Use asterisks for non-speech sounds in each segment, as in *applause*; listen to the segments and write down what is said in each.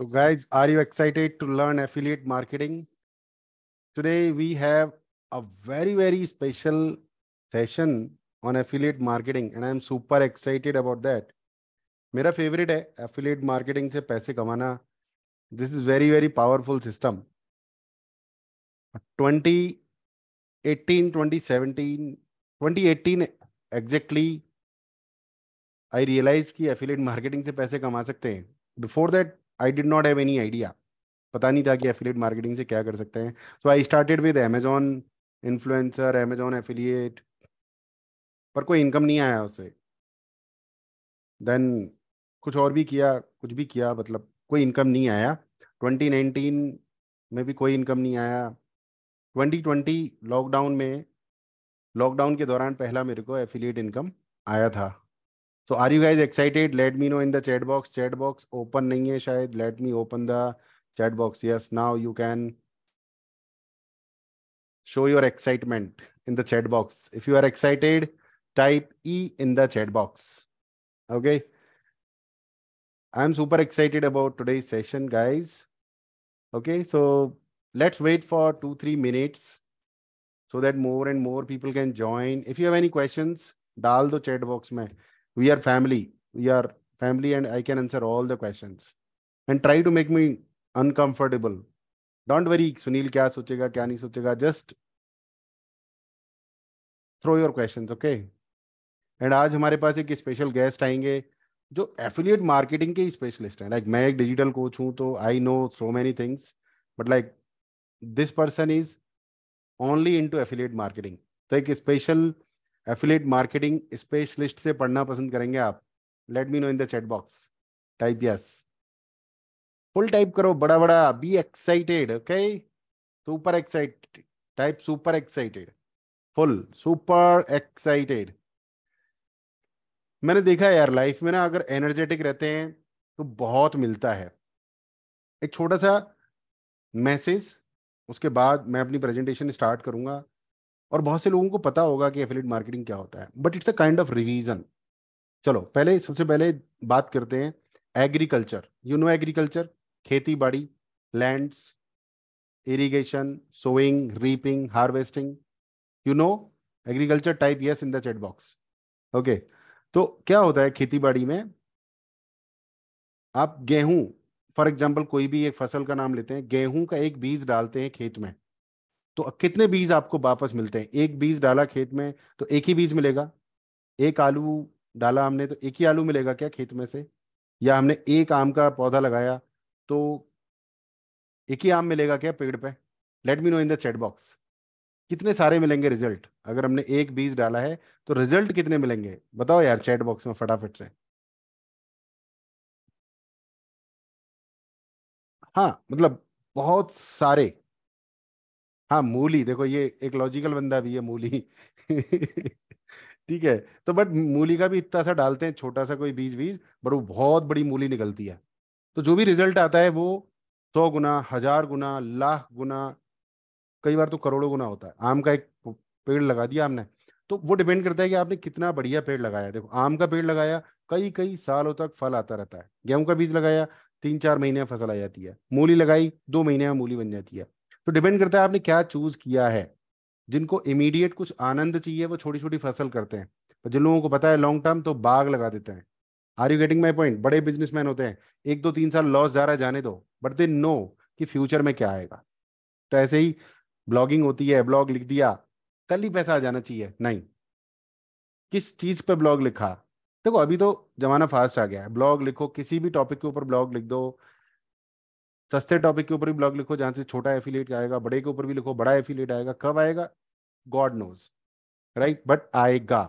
So guys, are you excited to learn affiliate marketing? Today we have a very, very special session on affiliate marketing and I'm super excited about that. My favorite is affiliate marketing. Se paise kamana. This is very, very powerful system. 2018, 2017, 2018 exactly, I realized that affiliate marketing se paise kama Before that, I did not have any idea पता नहीं था कि affiliate marketing से क्या कर सकते हैं so I started with Amazon influencer Amazon affiliate पर कोई इनकम नहीं आया उससे देन कुछ और भी किया कुछ भी किया मतलब कोई इनकम नहीं आया 2019 में भी कोई इनकम नहीं आया 2020 लॉकडाउन में लॉकडाउन के दौरान पहला मेरे को एफिलिएट इनकम आया था So are you guys excited? Let me know in the chat box. Chat box open nahi hai shayad. Let me open the chat box. Yes, now you can show your excitement in the chat box. If you are excited, type E in the chat box. Okay. I'm super excited about today's session, guys. Okay, so let's wait for two, three minutes so that more and more people can join. If you have any questions, dal do chat box mein we are family we are family and i can answer all the questions and try to make me uncomfortable don't worry sunil kya sochega kya nahi sochega just throw your questions okay and आज हमारे पास एक special guest आएंगे जो affiliate marketing के specialist हैं like like, मैं एक डिजिटल कोच हूं तो I know so many things but like this person is only into affiliate marketing तो एक स्पेशल एफिलेट मार्केटिंग स्पेशलिस्ट से पढ़ना पसंद करेंगे आप let me know in the chat box type yes full type करो बड़ा बड़ा be excited okay super excited type super excited full super excited मैंने देखा यार लाइफ में ना अगर एनर्जेटिक रहते हैं तो बहुत मिलता है एक छोटा सा मैसेज उसके बाद मैं अपनी प्रेजेंटेशन स्टार्ट करूंगा और बहुत से लोगों को पता होगा कि एफिलेट मार्केटिंग क्या होता है but it's a kind of revision चलो पहले सबसे पहले बात करते हैं एग्रीकल्चर यू नो एग्रीकल्चर खेती बाड़ी lands irrigation sowing reaping harvesting you know agriculture type yes in the chat box okay तो क्या होता है खेती बाड़ी में आप गेहूं फॉर एग्जाम्पल कोई भी एक फसल का नाम लेते हैं गेहूं का एक बीज डालते हैं खेत में तो कितने बीज आपको वापस मिलते हैं एक बीज डाला खेत में तो एक ही बीज मिलेगा एक आलू डाला हमने तो एक ही आलू मिलेगा क्या खेत में से या हमने एक आम का पौधा लगाया तो एक ही आम मिलेगा क्या पेड़ पे let me know in the chat box कितने सारे मिलेंगे रिजल्ट अगर हमने एक बीज डाला है तो रिजल्ट कितने मिलेंगे बताओ यार चैट बॉक्स में फटाफट से हाँ मतलब बहुत सारे हाँ मूली देखो ये एक लॉजिकल बंदा भी है मूली ठीक है तो बट मूली का भी इतना सा डालते हैं छोटा सा कोई बीज बीज बट वो बहुत बड़ी मूली निकलती है तो जो भी रिजल्ट आता है वो सौ गुना हजार गुना लाख गुना कई बार तो करोड़ों गुना होता है आम का एक पेड़ लगा दिया आपने तो वो डिपेंड करता है कि आपने कितना बढ़िया पेड़ लगाया देखो आम का पेड़ लगाया कई कई सालों तक फल आता रहता है गेहूं का बीज लगाया तीन चार महीने में फसल आ जाती है मूली लगाई दो महीने में मूली बन जाती है तो डिपेंड करता है आपने क्या चूज किया है जिनको इमीडिएट कुछ आनंद चाहिए वो छोटी छोटी फसल करते हैं पर जिन लोगों को पता है लॉन्ग टर्म तो बाग लगा देते हैं are you getting my point बड़े बिजनेसमैन होते हैं एक दो तीन साल लॉस जा रहा है जाने दो बट दे नो कि फ्यूचर में क्या आएगा तो ऐसे ही ब्लॉगिंग होती है ब्लॉग लिख दिया कल ही पैसा आ जाना चाहिए नहीं किस चीज पे ब्लॉग लिखा देखो अभी तो जमाना फास्ट आ गया है ब्लॉग लिखो किसी भी टॉपिक के ऊपर ब्लॉग लिख दो सस्ते टॉपिक के ऊपर भी ब्लॉग लिखो जहां से छोटा एफिलेट आएगा बड़े के ऊपर भी लिखो बड़ा एफिलेट आएगा कब आएगा गॉड नोज राइट बट आएगा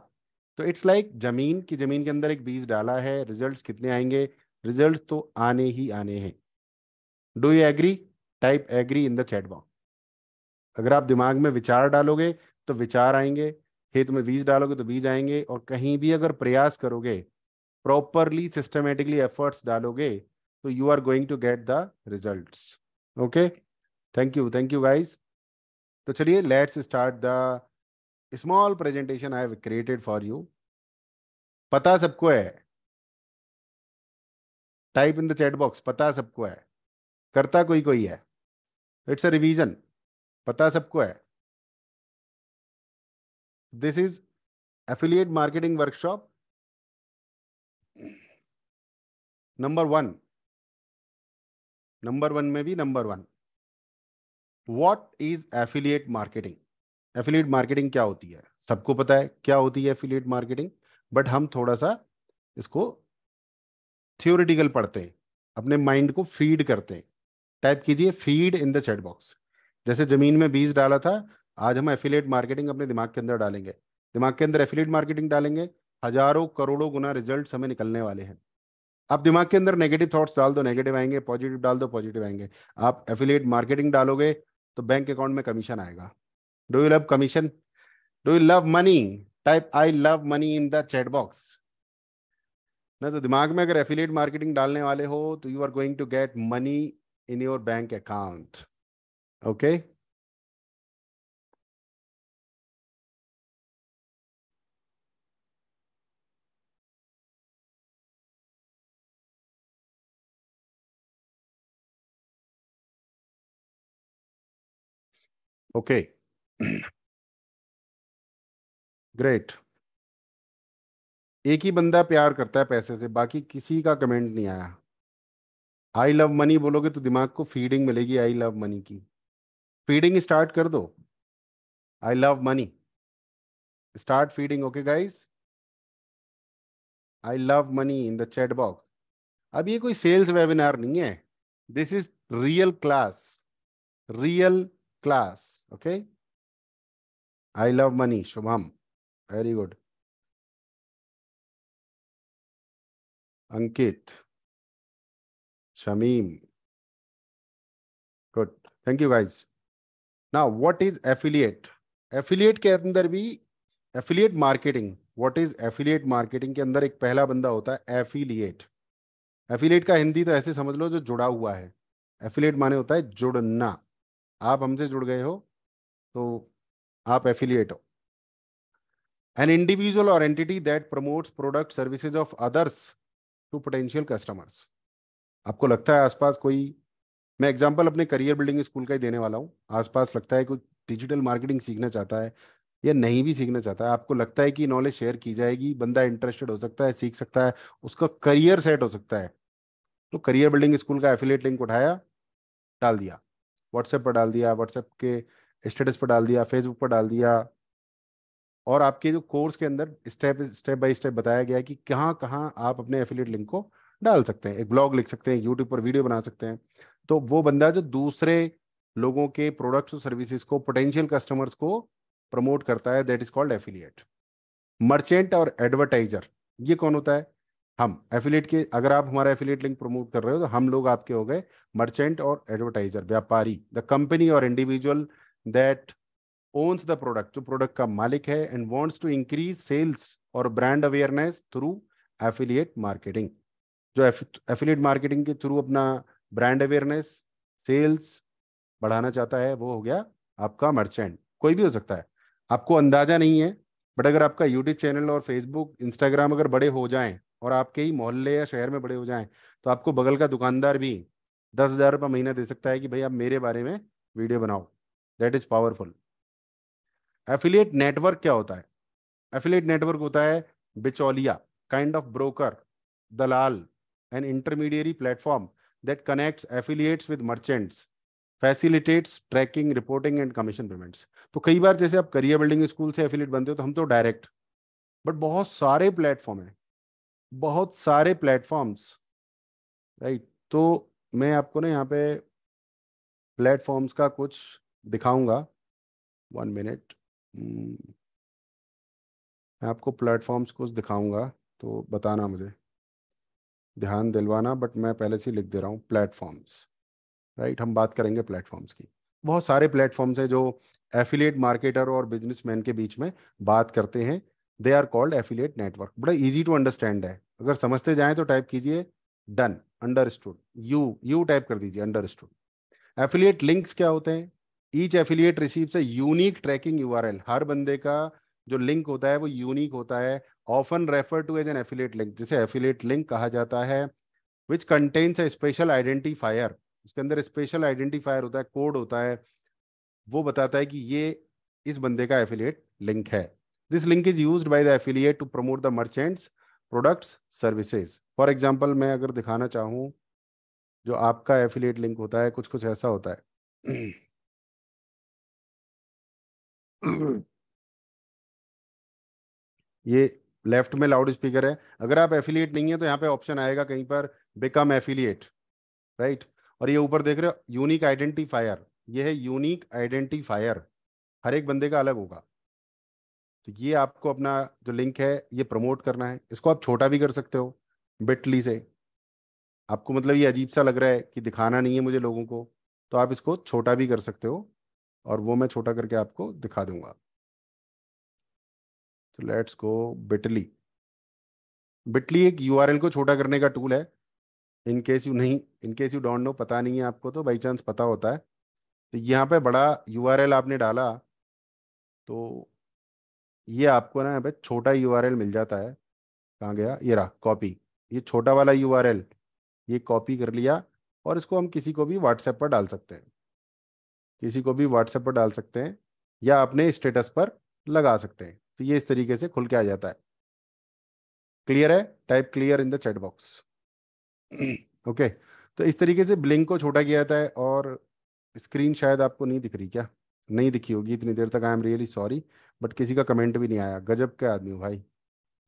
तो इट्स लाइक like जमीन की जमीन के अंदर एक बीज डाला है रिजल्ट्स कितने आएंगे रिजल्ट्स तो आने ही आने हैं do you agree type agree in the chat box अगर आप दिमाग में विचार डालोगे तो विचार आएंगे खेत में बीज डालोगे तो बीज आएंगे और कहीं भी अगर प्रयास करोगे प्रॉपरली सिस्टमेटिकली एफर्ट्स डालोगे so you are going to get the results okay thank you thank you guys तो चलिए let's start the small presentation I have created for you पता सबको है type in the chat box पता सबको है करता कोई कोई है इट्स अ रिवीजन पता सबको है this is affiliate marketing workshop number one number one में भी number one what is affiliate marketing affiliate marketing क्या होती है सबको पता है क्या होती है एफिलिएट मार्केटिंग बट हम थोड़ा सा इसको थियोरिटिकल पढ़ते हैं अपने माइंड को फीड करते हैं टाइप कीजिए feed in the chat box जैसे जमीन में बीज डाला था आज हम एफिलिएट मार्केटिंग अपने दिमाग के अंदर डालेंगे दिमाग के अंदर एफिलिएट मार्केटिंग डालेंगे हजारों करोड़ों गुना रिजल्ट हमें निकलने वाले हैं आप दिमाग के अंदर नेगेटिव थॉट्स डाल दो नेगेटिव आएंगे पॉजिटिव डाल दो पॉजिटिव आएंगे आप एफिलिएट मार्केटिंग डालोगे तो बैंक अकाउंट में कमीशन आएगा do you love commission do you love money type I love money in the chat box ना तो दिमाग में अगर एफिलिएट मार्केटिंग डालने वाले हो तो you are going to get money in your bank account okay Okay. Great *clears throat* एक ही बंदा प्यार करता है पैसे से बाकी किसी का कमेंट नहीं आया आई लव मनी बोलोगे तो दिमाग को फीडिंग मिलेगी आई लव मनी की फीडिंग स्टार्ट कर दो I love money start feeding okay guys I love money in the chat box अब ये कोई सेल्स वेबिनार नहीं है this is real class real class okay I love money Shubham very good Ankit Shamim good thank you guys ना what is affiliate affiliate के अंदर भी affiliate marketing what is affiliate marketing के अंदर एक पहला बंदा होता है एफिलिएट एफिलिएट का हिंदी तो ऐसे समझ लो जो जुड़ा हुआ है एफिलिएट माने होता है जुड़ना आप हमसे जुड़ गए हो तो आप एफिलिएट हो एन इंडिविजुअल और entity that promotes product services of others to potential customers आपको लगता है आसपास कोई मैं एग्जांपल अपने करियर बिल्डिंग स्कूल का ही देने वाला हूँ आसपास लगता है कोई डिजिटल मार्केटिंग सीखना चाहता है या नहीं भी सीखना चाहता है आपको लगता है कि नॉलेज शेयर की जाएगी बंदा इंटरेस्टेड हो सकता है सीख सकता है उसका करियर सेट हो सकता है तो करियर बिल्डिंग स्कूल का एफिलेट लिंक उठाया डाल दिया व्हाट्सएप पर डाल दिया व्हाट्सएप के स्टेटस पर डाल दिया फेसबुक पर डाल दिया और आपके जो कोर्स के अंदर स्टेप स्टेप बाय स्टेप बताया गया कि कहाँ कहाँ आप अपने एफिलेट लिंक को डाल सकते हैं एक ब्लॉग लिख सकते हैं यूट्यूब पर वीडियो बना सकते हैं तो वो बंदा जो दूसरे लोगों के प्रोडक्ट्स और सर्विसेज को पोटेंशियल कस्टमर्स को प्रमोट करता है that is called affiliate merchant और एडवर्टाइजर ये कौन होता है हम एफिलेट के अगर आप हमारा एफिलेट लिंक प्रमोट कर रहे हो तो हम लोग आपके हो गए मर्चेंट और एडवर्टाइजर व्यापारी द कंपनी और individual that owns the product जो प्रोडक्ट का मालिक है and wants to increase sales और brand awareness through affiliate marketing जो एफिलियट मार्केटिंग के थ्रू अपना ब्रांड अवेयरनेस सेल्स बढ़ाना चाहता है वो हो गया आपका मर्चेंट कोई भी हो सकता है आपको अंदाजा नहीं है बट अगर आपका यूट्यूब चैनल और फेसबुक इंस्टाग्राम अगर बड़े हो जाएं और आपके ही मोहल्ले या शहर में बड़े हो जाएं तो आपको बगल का दुकानदार भी दस हज़ार रुपये महीना दे सकता है कि भाई आप मेरे बारे में वीडियो बनाओ that is powerful affiliate network क्या होता है एफिलिएट नेटवर्क होता है बिचौलिया काइंड ऑफ ब्रोकर दलाल an intermediary platform that connects affiliates with merchants facilitates tracking reporting and commission payments तो कई बार जैसे आप करियर बिल्डिंग स्कूल से एफिलिएट बनते हो तो हम तो डायरेक्ट बट बहुत सारे प्लेटफॉर्म हैं बहुत सारे प्लेटफॉर्म्स राइट तो मैं आपको ना यहाँ पे प्लेटफॉर्म्स का कुछ दिखाऊंगा वन मिनट hmm. मैं आपको प्लेटफॉर्म्स कुछ दिखाऊंगा तो बताना मुझे ध्यान दिलवाना बट मैं पहले से लिख दे रहा हूँ प्लेटफॉर्म्स राइट हम बात करेंगे प्लेटफॉर्म्स की बहुत सारे प्लेटफॉर्म्स हैं जो एफिलिएट मार्केटर और बिजनेसमैन के बीच में बात करते हैं they are called affiliate network बड़ा इजी टू अंडरस्टैंड है अगर समझते जाएं तो टाइप कीजिए done stood you you type कर दीजिए स्टूड एफिलिएट लिंक्स क्या होते हैं each affiliate receives a unique tracking URL हर बंदे का जो लिंक होता है वो यूनिक होता है often refer to as an affiliate link जिसे एफिलियट लिंक कहा जाता है which contains a special identifier उसके अंदर स्पेशल आइडेंटिफायर होता है कोड होता है वो बताता है कि ये इस बंदे का एफिलियट लिंक है this link is use by the affiliate to promote the merchant's products services for example मैं अगर दिखाना चाहूँ जो आपका एफिलियट लिंक होता है कुछ कुछ ऐसा होता है *clears throat* ये लेफ्ट में लाउड स्पीकर है अगर आप एफिलिएट नहीं है तो यहाँ पे ऑप्शन आएगा कहीं पर बिकम एफिलिएट राइट और ये ऊपर देख रहे हो यूनिक आइडेंटिफायर ये है यूनिक आइडेंटिफायर हर एक बंदे का अलग होगा तो ये आपको अपना जो लिंक है ये प्रमोट करना है इसको आप छोटा भी कर सकते हो बिटली से आपको मतलब ये अजीब सा लग रहा है कि दिखाना नहीं है मुझे लोगों को तो आप इसको छोटा भी कर सकते हो और वो मैं छोटा करके आपको दिखा दूंगा तो लेट्स गो बिटली बिटली एक यू को छोटा करने का टूल है इन केस यू नहीं in case you don't know पता नहीं है आपको तो बाई चांस पता होता है तो यहाँ पे बड़ा यू आपने डाला तो ये आपको ना यहाँ पे छोटा यू मिल जाता है कहाँ गया ये रहा कॉपी ये छोटा वाला यू ये कॉपी कर लिया और इसको हम किसी को भी व्हाट्सएप पर डाल सकते हैं किसी को भी व्हाट्सएप पर डाल सकते हैं या अपने स्टेटस पर लगा सकते हैं तो ये इस तरीके से खुल के आ जाता है क्लियर है type clear in the chat box okay तो इस तरीके से ब्लिंक को छोटा किया जाता है और स्क्रीन शायद आपको नहीं दिख रही क्या नहीं दिखी होगी इतनी देर तक I am really sorry but किसी का कमेंट भी नहीं आया गजब के आदमी हो भाई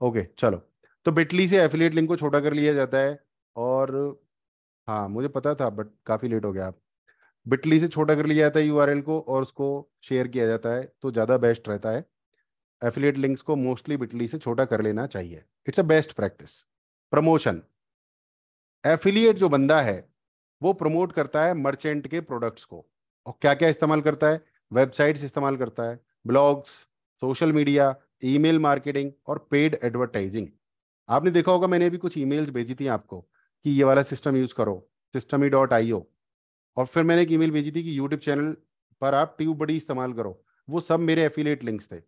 ओके चलो तो बिटली से एफिलिएट लिंक को छोटा कर लिया जाता है और हाँ मुझे पता था बट काफ़ी लेट हो गया आप बिटली से छोटा कर लिया जाता है यूआरएल को और उसको शेयर किया जाता है तो ज़्यादा बेस्ट रहता है एफिलिएट लिंक्स को मोस्टली बिटली से छोटा कर लेना चाहिए it's a best practice promotion affiliate जो बंदा है वो प्रमोट करता है मर्चेंट के प्रोडक्ट्स को और क्या क्या इस्तेमाल करता है वेबसाइट्स इस्तेमाल करता है blogs social media email marketing और पेड एडवर्टाइजिंग आपने देखा होगा मैंने भी कुछ ईमेल्स भेजी थी आपको कि ये वाला सिस्टम यूज़ करो system E dot I O और फिर मैंने एक ईमेल भेजी थी कि यूट्यूब चैनल पर आप ट्यूब बड़ी इस्तेमाल करो वो सब मेरे एफिलेट लिंक्स थे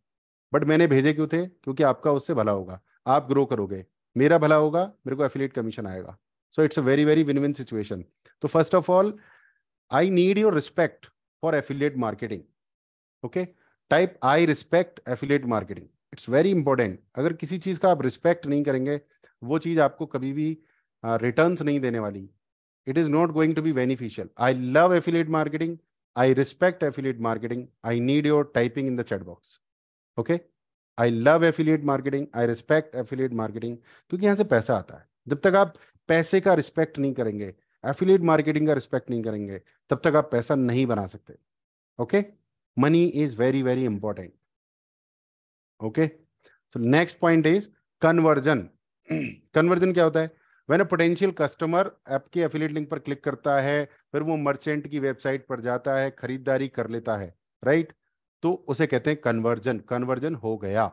बट मैंने भेजे क्यों थे क्योंकि आपका उससे भला होगा आप ग्रो करोगे मेरा भला होगा मेरे को एफिलेट कमीशन आएगा so it's a very very win win situation तो first of all I need your respect for affiliate marketing okay type I respect affiliate marketing it's very important अगर किसी चीज़ का आप रिस्पेक्ट नहीं करेंगे वो चीज़ आपको कभी भी रिटर्न्स नहीं देने वाली it is not going to be beneficial. I love affiliate marketing. I respect affiliate marketing. I need your typing in the chat box. Okay. I love affiliate marketing. I respect affiliate marketing. क्योंकि यहां से पैसा आता है जब तक आप पैसे का रिस्पेक्ट नहीं करेंगे एफिलेट मार्केटिंग का रिस्पेक्ट नहीं करेंगे तब तक आप पैसा नहीं बना सकते okay money is very very important okay so next point is conversion when a potential customer आपके एफिलेट लिंक पर क्लिक करता है फिर वो मर्चेंट की वेबसाइट पर जाता है खरीदारी कर लेता है राइट तो उसे कहते हैं कन्वर्जन कन्वर्जन हो गया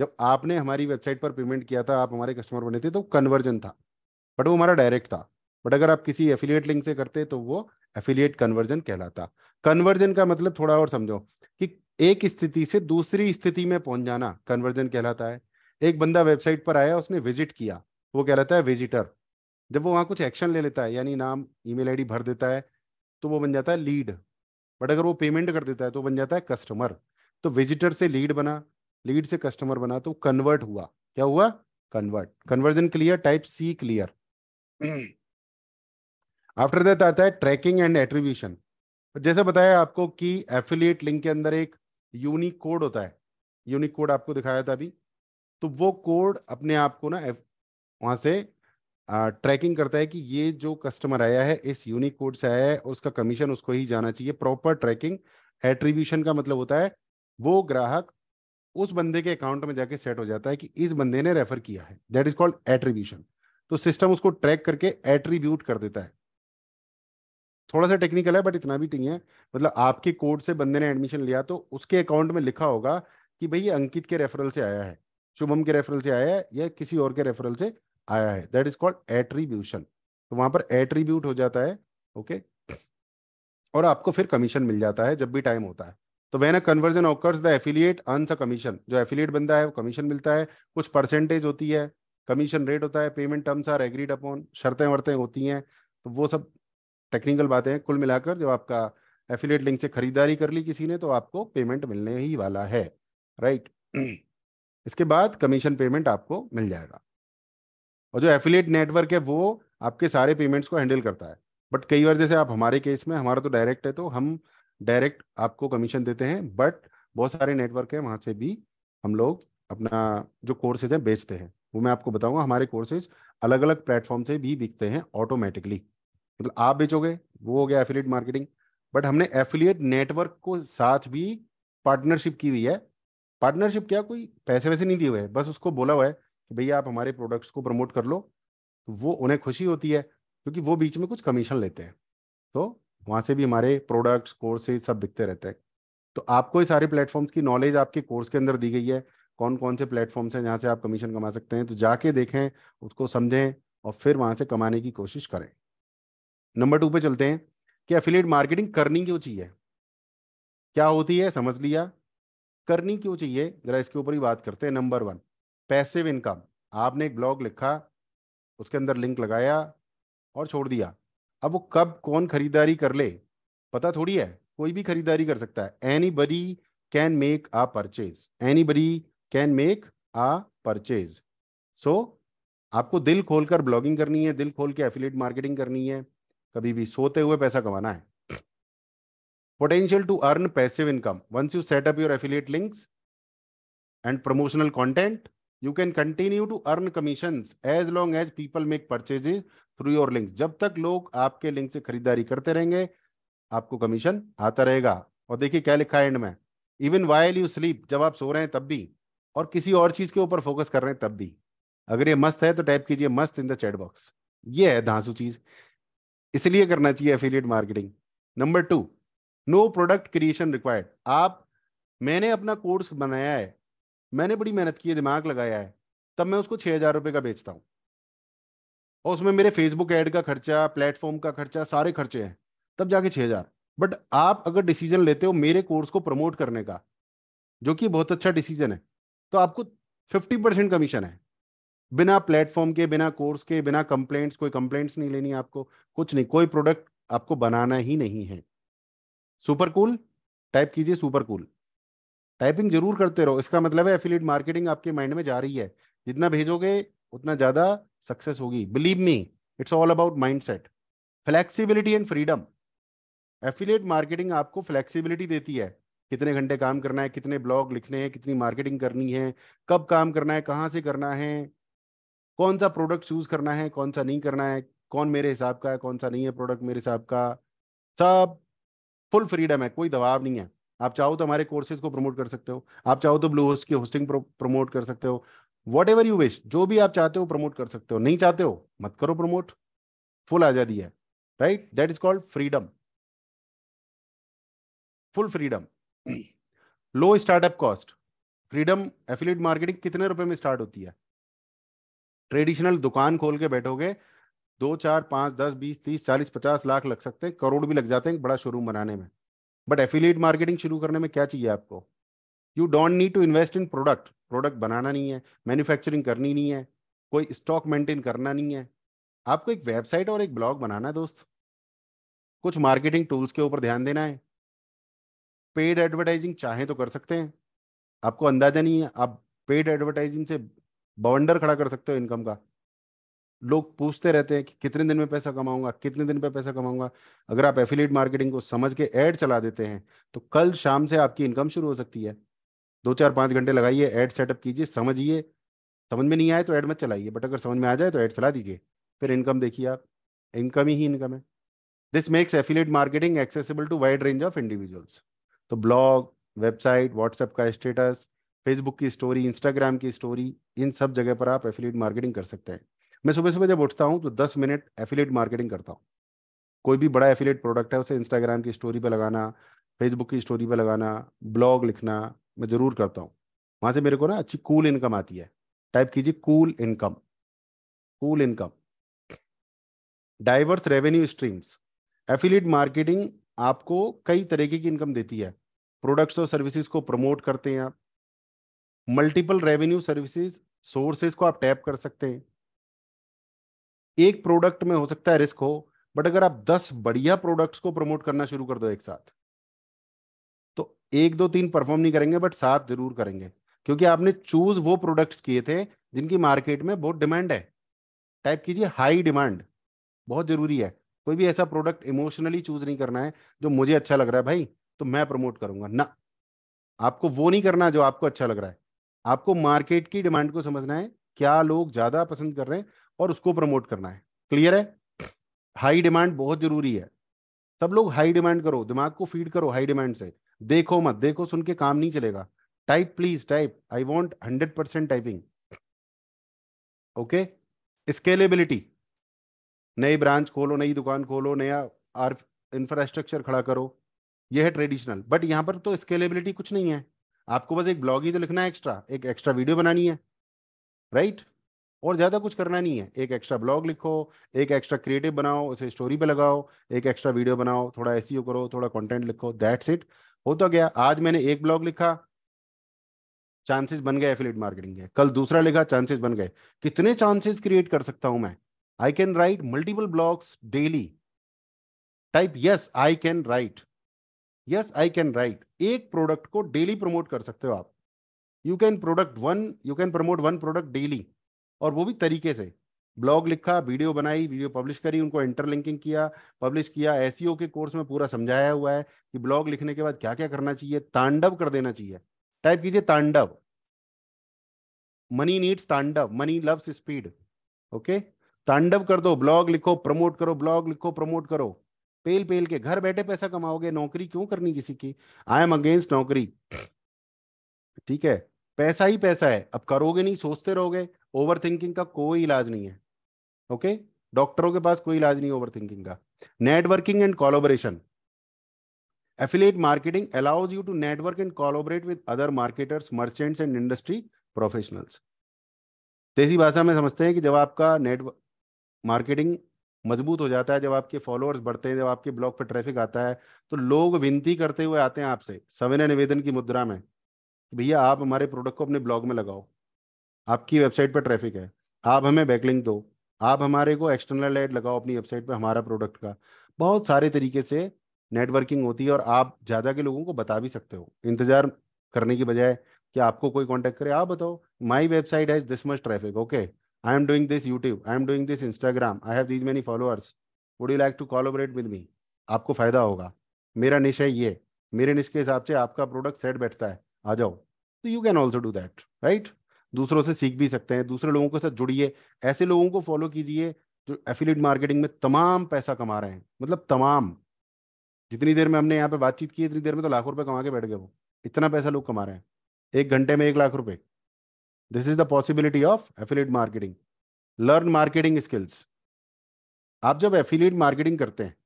जब आपने हमारी वेबसाइट पर पेमेंट किया था आप हमारे कस्टमर बने थे तो कन्वर्जन था बट वो हमारा डायरेक्ट था बट अगर आप किसी एफिलिएट लिंक से करते तो वो एफिलिएट कन्वर्जन कहलाता कन्वर्जन का मतलब थोड़ा और समझो कि एक स्थिति से दूसरी स्थिति में पहुंच जाना कन्वर्जन कहलाता है एक बंदा वेबसाइट पर आया उसने विजिट किया वो क्या रहता है विजिटर जब वो वहाँ कुछ एक्शन ले लेता है यानी नाम ई मेल भर देता है तो वो बन जाता है लीड बट अगर वो पेमेंट कर देता है तो बन जाता है कस्टमर तो विजिटर से लीड बना लीड से कस्टमर बना तो कन्वर्ट हुआ क्या हुआ convert conversion clear type see clear after that आता है ट्रैकिंग एंड एट्रीब्यूशन जैसे बताया आपको कि एफिलिएट लिंक के अंदर एक यूनिक कोड होता है यूनिक कोड आपको दिखाया था अभी तो वो कोड अपने आप को ना वहां से ट्रैकिंग करता है कि ये जो कस्टमर आया है इस यूनिक कोड से आया है उसका कमीशन उसको ही जाना चाहिए प्रॉपर ट्रैकिंग एट्रीब्यूशन का मतलब होता है वो ग्राहक उस बंदे के अकाउंट में जाके सेट हो जाता है कि इस बंदे ने रेफर किया है दैट इज कॉल्ड एट्रीब्यूशन तो सिस्टम उसको ट्रैक करके एट्रीब्यूट कर देता है थोड़ा सा टेक्निकल है बट इतना भी नहीं है मतलब आपके कोड से बंदे ने एडमिशन लिया तो उसके अकाउंट में लिखा होगा कि भाई ये अंकित के रेफरल से आया है शुभम के रेफरल से आया है या किसी और के रेफरल से आया है दैट इज कॉल्ड एट्रीब्यूशन तो वहां पर एट्रीब्यूट हो जाता है ओके okay? और आपको फिर कमीशन मिल जाता है जब भी टाइम होता है तो when a conversion occurs the affiliate earn a commission जो एफिलियट बनता है वो कमीशन मिलता है कुछ परसेंटेज होती है कमीशन रेट होता है payment terms are agreed upon शर्तें वर्तें होती हैं तो वो सब टेक्निकल बातें हैं कुल मिलाकर जब आपका एफिलियट लिंक से खरीदारी कर ली किसी ने तो आपको पेमेंट मिलने ही वाला है राइट right? इसके बाद कमीशन पेमेंट आपको मिल जाएगा और जो एफिलेट नेटवर्क है वो आपके सारे पेमेंट्स को हैंडल करता है बट कई बार जैसे आप हमारे केस में हमारा तो डायरेक्ट है तो हम डायरेक्ट आपको कमीशन देते हैं बट बहुत सारे नेटवर्क है वहाँ से भी हम लोग अपना जो कोर्सेज हैं बेचते हैं वो मैं आपको बताऊंगा हमारे कोर्सेज अलग अलग प्लेटफॉर्म से भी बिकते हैं ऑटोमेटिकली मतलब तो आप बेचोगे वो हो गया एफिलिएट मार्केटिंग बट हमने एफिलिएट नेटवर्क को साथ भी पार्टनरशिप की हुई है पार्टनरशिप क्या कोई पैसे वैसे नहीं दिए हुए बस उसको बोला हुआ है कि भैया आप हमारे प्रोडक्ट्स को प्रमोट कर लो तो वो उन्हें खुशी होती है क्योंकि वो बीच में कुछ कमीशन लेते हैं तो वहाँ से भी हमारे प्रोडक्ट्स कोर्सेज सब बिकते रहते हैं तो आपको ये सारे प्लेटफॉर्म्स की नॉलेज आपके कोर्स के अंदर दी गई है कौन कौन से प्लेटफॉर्म्स हैं जहाँ से आप कमीशन कमा सकते हैं तो जाके देखें उसको समझें और फिर वहाँ से कमाने की कोशिश करें नंबर टू पे चलते हैं कि एफिलेट मार्केटिंग करनी क्यों चाहिए क्या होती है समझ लिया करनी क्यों चाहिए जरा इसके ऊपर ही बात करते हैं नंबर वन पैसिव इनकम आपने एक ब्लॉग लिखा उसके अंदर लिंक लगाया और छोड़ दिया अब वो कब कौन खरीदारी कर ले पता थोड़ी है कोई भी खरीदारी कर सकता है anybody can make a purchase anybody can make a purchase so आपको दिल खोलकर ब्लॉगिंग करनी है दिल खोल के एफिलेट मार्केटिंग करनी है कभी भी सोते हुए पैसा कमाना है potential to earn passive income once you set up your affiliate links and promotional content you can continue to earn commissions as long as people make purchases through your links जब तक लोग आपके लिंक से खरीदारी करते रहेंगे आपको commission आता रहेगा और देखिए क्या लिखा है एंड में इवन वाइल यू स्लीप जब आप सो रहे हैं तब भी और किसी और चीज के ऊपर फोकस कर रहे हैं तब भी अगर ये मस्त है तो टाइप कीजिए मस्त इन द चैट बॉक्स ये है धांसू चीज इसलिए करना चाहिए affiliate marketing number two no product creation required आप मैंने अपना कोर्स बनाया है मैंने बड़ी मेहनत की है दिमाग लगाया है तब मैं उसको छः हज़ार रुपये का बेचता हूँ और उसमें मेरे फेसबुक ऐड का खर्चा प्लेटफॉर्म का खर्चा सारे खर्चे हैं तब जाके छः हज़ार बट आप अगर डिसीजन लेते हो मेरे कोर्स को प्रमोट करने का जो कि बहुत अच्छा डिसीजन है तो आपको फिफ्टी परसेंट कमीशन है बिना प्लेटफॉर्म के बिना कोर्स के बिना कंप्लेंट्स कोई कंप्लेंट्स नहीं लेनी आपको कुछ नहीं कोई प्रोडक्ट आपको बनाना ही नहीं है सुपर कूल टाइप कीजिए सुपर कूल टाइपिंग जरूर करते रहो इसका मतलब है एफिलेट मार्केटिंग आपके माइंड में जा रही है जितना भेजोगे उतना ज्यादा सक्सेस होगी believe me it's all about mindset flexibility and freedom affiliate marketing आपको फ्लेक्सीबिलिटी देती है कितने घंटे काम करना है कितने ब्लॉग लिखने हैं कितनी मार्केटिंग करनी है कब काम करना है कहाँ से करना है कौन सा प्रोडक्ट चूज करना है कौन सा नहीं करना है कौन मेरे हिसाब का है कौन सा नहीं है प्रोडक्ट मेरे हिसाब का सब फुल फ्रीडम है कोई दबाव नहीं है आप चाहो तो हमारे कोर्सेज को प्रमोट कर सकते हो आप चाहो तो ब्लू होस्ट की होस्टिंग प्रमोट कर सकते हो वॉट एवर यू विश जो भी आप चाहते हो प्रमोट कर सकते हो नहीं चाहते हो मत करो प्रमोट फुल आजादी है right that is called freedom full freedom low startup cost freedom affiliate marketing कितने रुपए में स्टार्ट होती है ट्रेडिशनल दुकान खोल के बैठोगे दो चार पाँच दस बीस तीस चालीस पचास लाख लग सकते हैं करोड़ भी लग जाते हैं बड़ा शोरूम बनाने में बट एफिलिएट मार्केटिंग शुरू करने में क्या चाहिए आपको you don't need to invest in product product बनाना नहीं है मैन्युफैक्चरिंग करनी नहीं है कोई स्टॉक मेंटेन करना नहीं है आपको एक वेबसाइट और एक ब्लॉग बनाना है दोस्त कुछ मार्केटिंग टूल्स के ऊपर ध्यान देना है पेड एडवर्टाइजिंग चाहे तो कर सकते हैं आपको अंदाजा नहीं है आप पेड एडवर्टाइजिंग से बवंडर खड़ा कर सकते हो इनकम का लोग पूछते रहते हैं कि कितने दिन में पैसा कमाऊंगा कितने दिन पे पैसा कमाऊंगा अगर आप एफिलेट मार्केटिंग को समझ के ऐड चला देते हैं तो कल शाम से आपकी इनकम शुरू हो सकती है दो चार पाँच घंटे लगाइए ऐड सेटअप कीजिए समझिए समझ में नहीं आए तो ऐड मत चलाइए बट अगर समझ में आ जाए तो ऐड चला दीजिए फिर इनकम देखिए आप इनकम ही इनकम है this makes affiliate marketing accessible to wide range of individuals तो ब्लॉग वेबसाइट व्हाट्सएप का स्टेटस फेसबुक की स्टोरी इंस्टाग्राम की स्टोरी इन सब जगह पर आप एफिलेट मार्केटिंग कर सकते हैं मैं सुबह सुबह जब उठता हूँ तो दस मिनट एफिलेट मार्केटिंग करता हूँ कोई भी बड़ा एफिलेट प्रोडक्ट है उसे इंस्टाग्राम की स्टोरी पर लगाना फेसबुक की स्टोरी पर लगाना ब्लॉग लिखना मैं ज़रूर करता हूँ वहाँ से मेरे को ना अच्छी कूल इनकम आती है टाइप कीजिए cool income cool income diverse revenue streams affiliate marketing आपको कई तरीके की इनकम देती है प्रोडक्ट्स और सर्विसेज को प्रमोट करते हैं आप मल्टीपल रेवेन्यू सर्विसेज सोर्सेज को आप टैप कर सकते हैं एक प्रोडक्ट में हो सकता है रिस्क हो बट अगर आप दस बढ़िया प्रोडक्ट्स को प्रमोट करना शुरू कर दो एक साथ तो एक दो तीन परफॉर्म नहीं करेंगे बट सात जरूर करेंगे क्योंकि आपने चूज वो प्रोडक्ट्स किए थे जिनकी मार्केट में बहुत डिमांड है टाइप कीजिए हाई डिमांड बहुत जरूरी है कोई भी ऐसा प्रोडक्ट इमोशनली चूज नहीं करना है जो मुझे अच्छा लग रहा है भाई तो मैं प्रमोट करूंगा ना आपको वो नहीं करना जो आपको अच्छा लग रहा है आपको मार्केट की डिमांड को समझना है क्या लोग ज्यादा पसंद कर रहे हैं और उसको प्रमोट करना है क्लियर है हाई डिमांड बहुत जरूरी है सब लोग हाई डिमांड करो दिमाग को फीड करो हाई डिमांड से देखो मत देखो सुन के काम नहीं चलेगा type please type I want hundred percent typing okay scalability नई ब्रांच खोलो नई दुकान खोलो नया इंफ्रास्ट्रक्चर खड़ा करो यह है ट्रेडिशनल बट यहां पर तो स्केलेबिलिटी कुछ नहीं है आपको बस एक ब्लॉग ही तो लिखना है एक्स्ट्रा एक एक्स्ट्रा वीडियो बनानी है राइट right? और ज़्यादा कुछ करना नहीं है एक एक्स्ट्रा ब्लॉग लिखो एक एक्स्ट्रा क्रिएटिव बनाओ उसे स्टोरी पे लगाओ एक एक्स्ट्रा वीडियो बनाओ थोड़ा एस e करो थोड़ा कंटेंट लिखो दैट्स इट होता गया आज मैंने एक ब्लॉग लिखा चांसेस बन गए एफिलेट मार्केटिंग के कल दूसरा लिखा चांसेस बन गए कितने चांसेस क्रिएट कर सकता हूं मैं I can write multiple blogs daily type yes I can write yes I can write एक प्रोडक्ट को डेली प्रमोट कर सकते हो आप you can product one you can promote one product daily और वो भी तरीके से ब्लॉग लिखा वीडियो बनाई वीडियो पब्लिश करी उनको इंटरलिंकिंग किया पब्लिश किया एस e के कोर्स में पूरा समझाया हुआ है कि ब्लॉग लिखने के बाद क्या क्या करना चाहिए तांडव कर देना चाहिए टाइप कीजिए tandav money needs tandav money loves speed okay तांडव कर दो ब्लॉग लिखो प्रमोट करो ब्लॉग लिखो प्रमोट करो पेल पेल के घर बैठे पैसा कमाओगे नौकरी क्यों करनी किसी की आई एम अगेंस्ट नौकरी ठीक है पैसा ही पैसा है अब करोगे नहीं सोचते रहोगे ओवर थिंकिंग का कोई इलाज नहीं है ओके डॉक्टरों के पास कोई इलाज नहीं ओवर थिंकिंग का networking and collaboration affiliate marketing allows you to network and collaborate with other marketers merchants and industry professionals तेजी तो भाषा में समझते हैं कि जब आपका नेटवर्क मार्केटिंग मजबूत हो जाता है जब आपके फॉलोअर्स बढ़ते हैं जब आपके ब्लॉग पर ट्रैफिक आता है तो लोग विनती करते हुए आते हैं आपसे सविनय निवेदन की मुद्रा में भैया आप हमारे प्रोडक्ट को अपने ब्लॉग में लगाओ आपकी वेबसाइट पर ट्रैफिक है आप हमें बैकलिंग दो आप हमारे को एक्सटर्नल एड लगाओ अपनी वेबसाइट पर हमारा प्रोडक्ट का बहुत सारे तरीके से नेटवर्किंग होती है और आप ज़्यादा के लोगों को बता भी सकते हो इंतज़ार करने की बजाय कि आपको कोई कांटेक्ट करे आप बताओ my website has this much traffic okay I am doing this YouTube I am doing this Instagram I have these many followers would you like to collaborate with me आपको फ़ायदा होगा मेरा निश है ये मेरे निश के हिसाब से आपका प्रोडक्ट सेट बैठता है आ जाओ तो you can also do that right दूसरों से सीख भी सकते हैं दूसरे लोगों के साथ जुड़िए ऐसे लोगों को फॉलो कीजिए जो एफिलेट मार्केटिंग में तमाम पैसा कमा रहे हैं मतलब तमाम जितनी देर में हमने यहाँ पे बातचीत की इतनी देर में तो लाखों रुपए कमा के बैठ गए वो इतना पैसा लोग कमा रहे हैं एक घंटे में एक लाख रुपए this is the possibility of affiliate marketing learn marketing skills आप जब एफिलेट मार्केटिंग करते हैं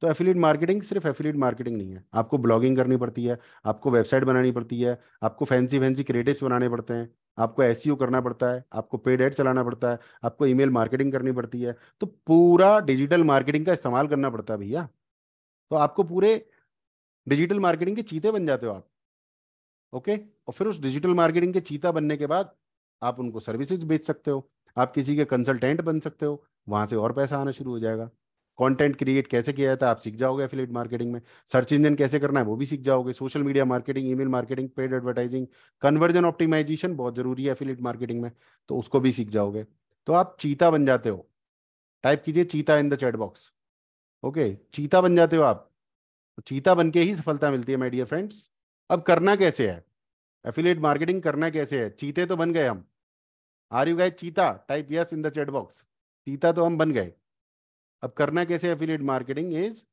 तो एफिलेट मार्केटिंग सिर्फ एफिलेट मार्केटिंग नहीं है आपको ब्लॉगिंग करनी पड़ती है आपको वेबसाइट बनानी पड़ती है आपको फैंसी फैंसी क्रिएटिव्स बनाने पड़ते हैं आपको एस e करना पड़ता है आपको पेड एड चलाना पड़ता है आपको ईमेल मार्केटिंग करनी पड़ती है तो पूरा डिजिटल मार्केटिंग का इस्तेमाल करना पड़ता है भैया तो आपको पूरे डिजिटल मार्केटिंग के चीते बन जाते हो आप ओके और फिर उस डिजिटल मार्केटिंग के चीता बनने के बाद आप उनको सर्विसेज बेच सकते हो आप किसी के कंसल्टेंट बन सकते हो वहां से और पैसा आना शुरू हो जाएगा कंटेंट क्रिएट कैसे किया जाता है आप सीख जाओगे एफिलेट मार्केटिंग में सर्च इंजन कैसे करना है वो भी सीख जाओगे social media marketing email marketing paid advertising conversion optimisation बहुत जरूरी है एफिलेट मार्केटिंग में तो उसको भी सीख जाओगे तो आप चीता बन जाते हो टाइप कीजिए cheetah in the chat box okay चीता बन जाते हो आप चीता बन के ही सफलता मिलती है माय डियर फ्रेंड्स अब करना कैसे है एफिलेट मार्केटिंग करना कैसे है चीते तो बन गए हम are you guys cheetah type yes in the chat box चीता तो हम बन गए अब करना कैसे एफिलिएट मार्केटिंग इज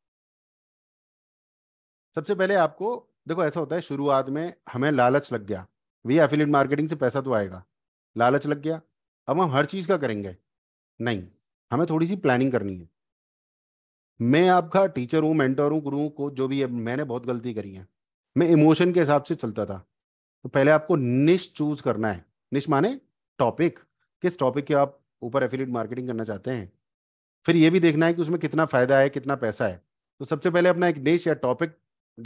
सबसे पहले आपको देखो ऐसा होता है शुरुआत में हमें लालच लग गया भैया एफिलेट मार्केटिंग से पैसा तो आएगा लालच लग गया अब हम हर चीज़ का करेंगे नहीं हमें थोड़ी सी प्लानिंग करनी है मैं आपका टीचर हूं मेंटर हूं गुरु को जो भी है मैंने बहुत गलती करी है मैं इमोशन के हिसाब से चलता था तो पहले आपको निश चूज करना है निश माने टॉपिक किस टॉपिक के आप ऊपर एफिलेट मार्केटिंग करना चाहते हैं फिर ये भी देखना है कि उसमें कितना फायदा है कितना पैसा है तो सबसे पहले अपना एक डिश या टॉपिक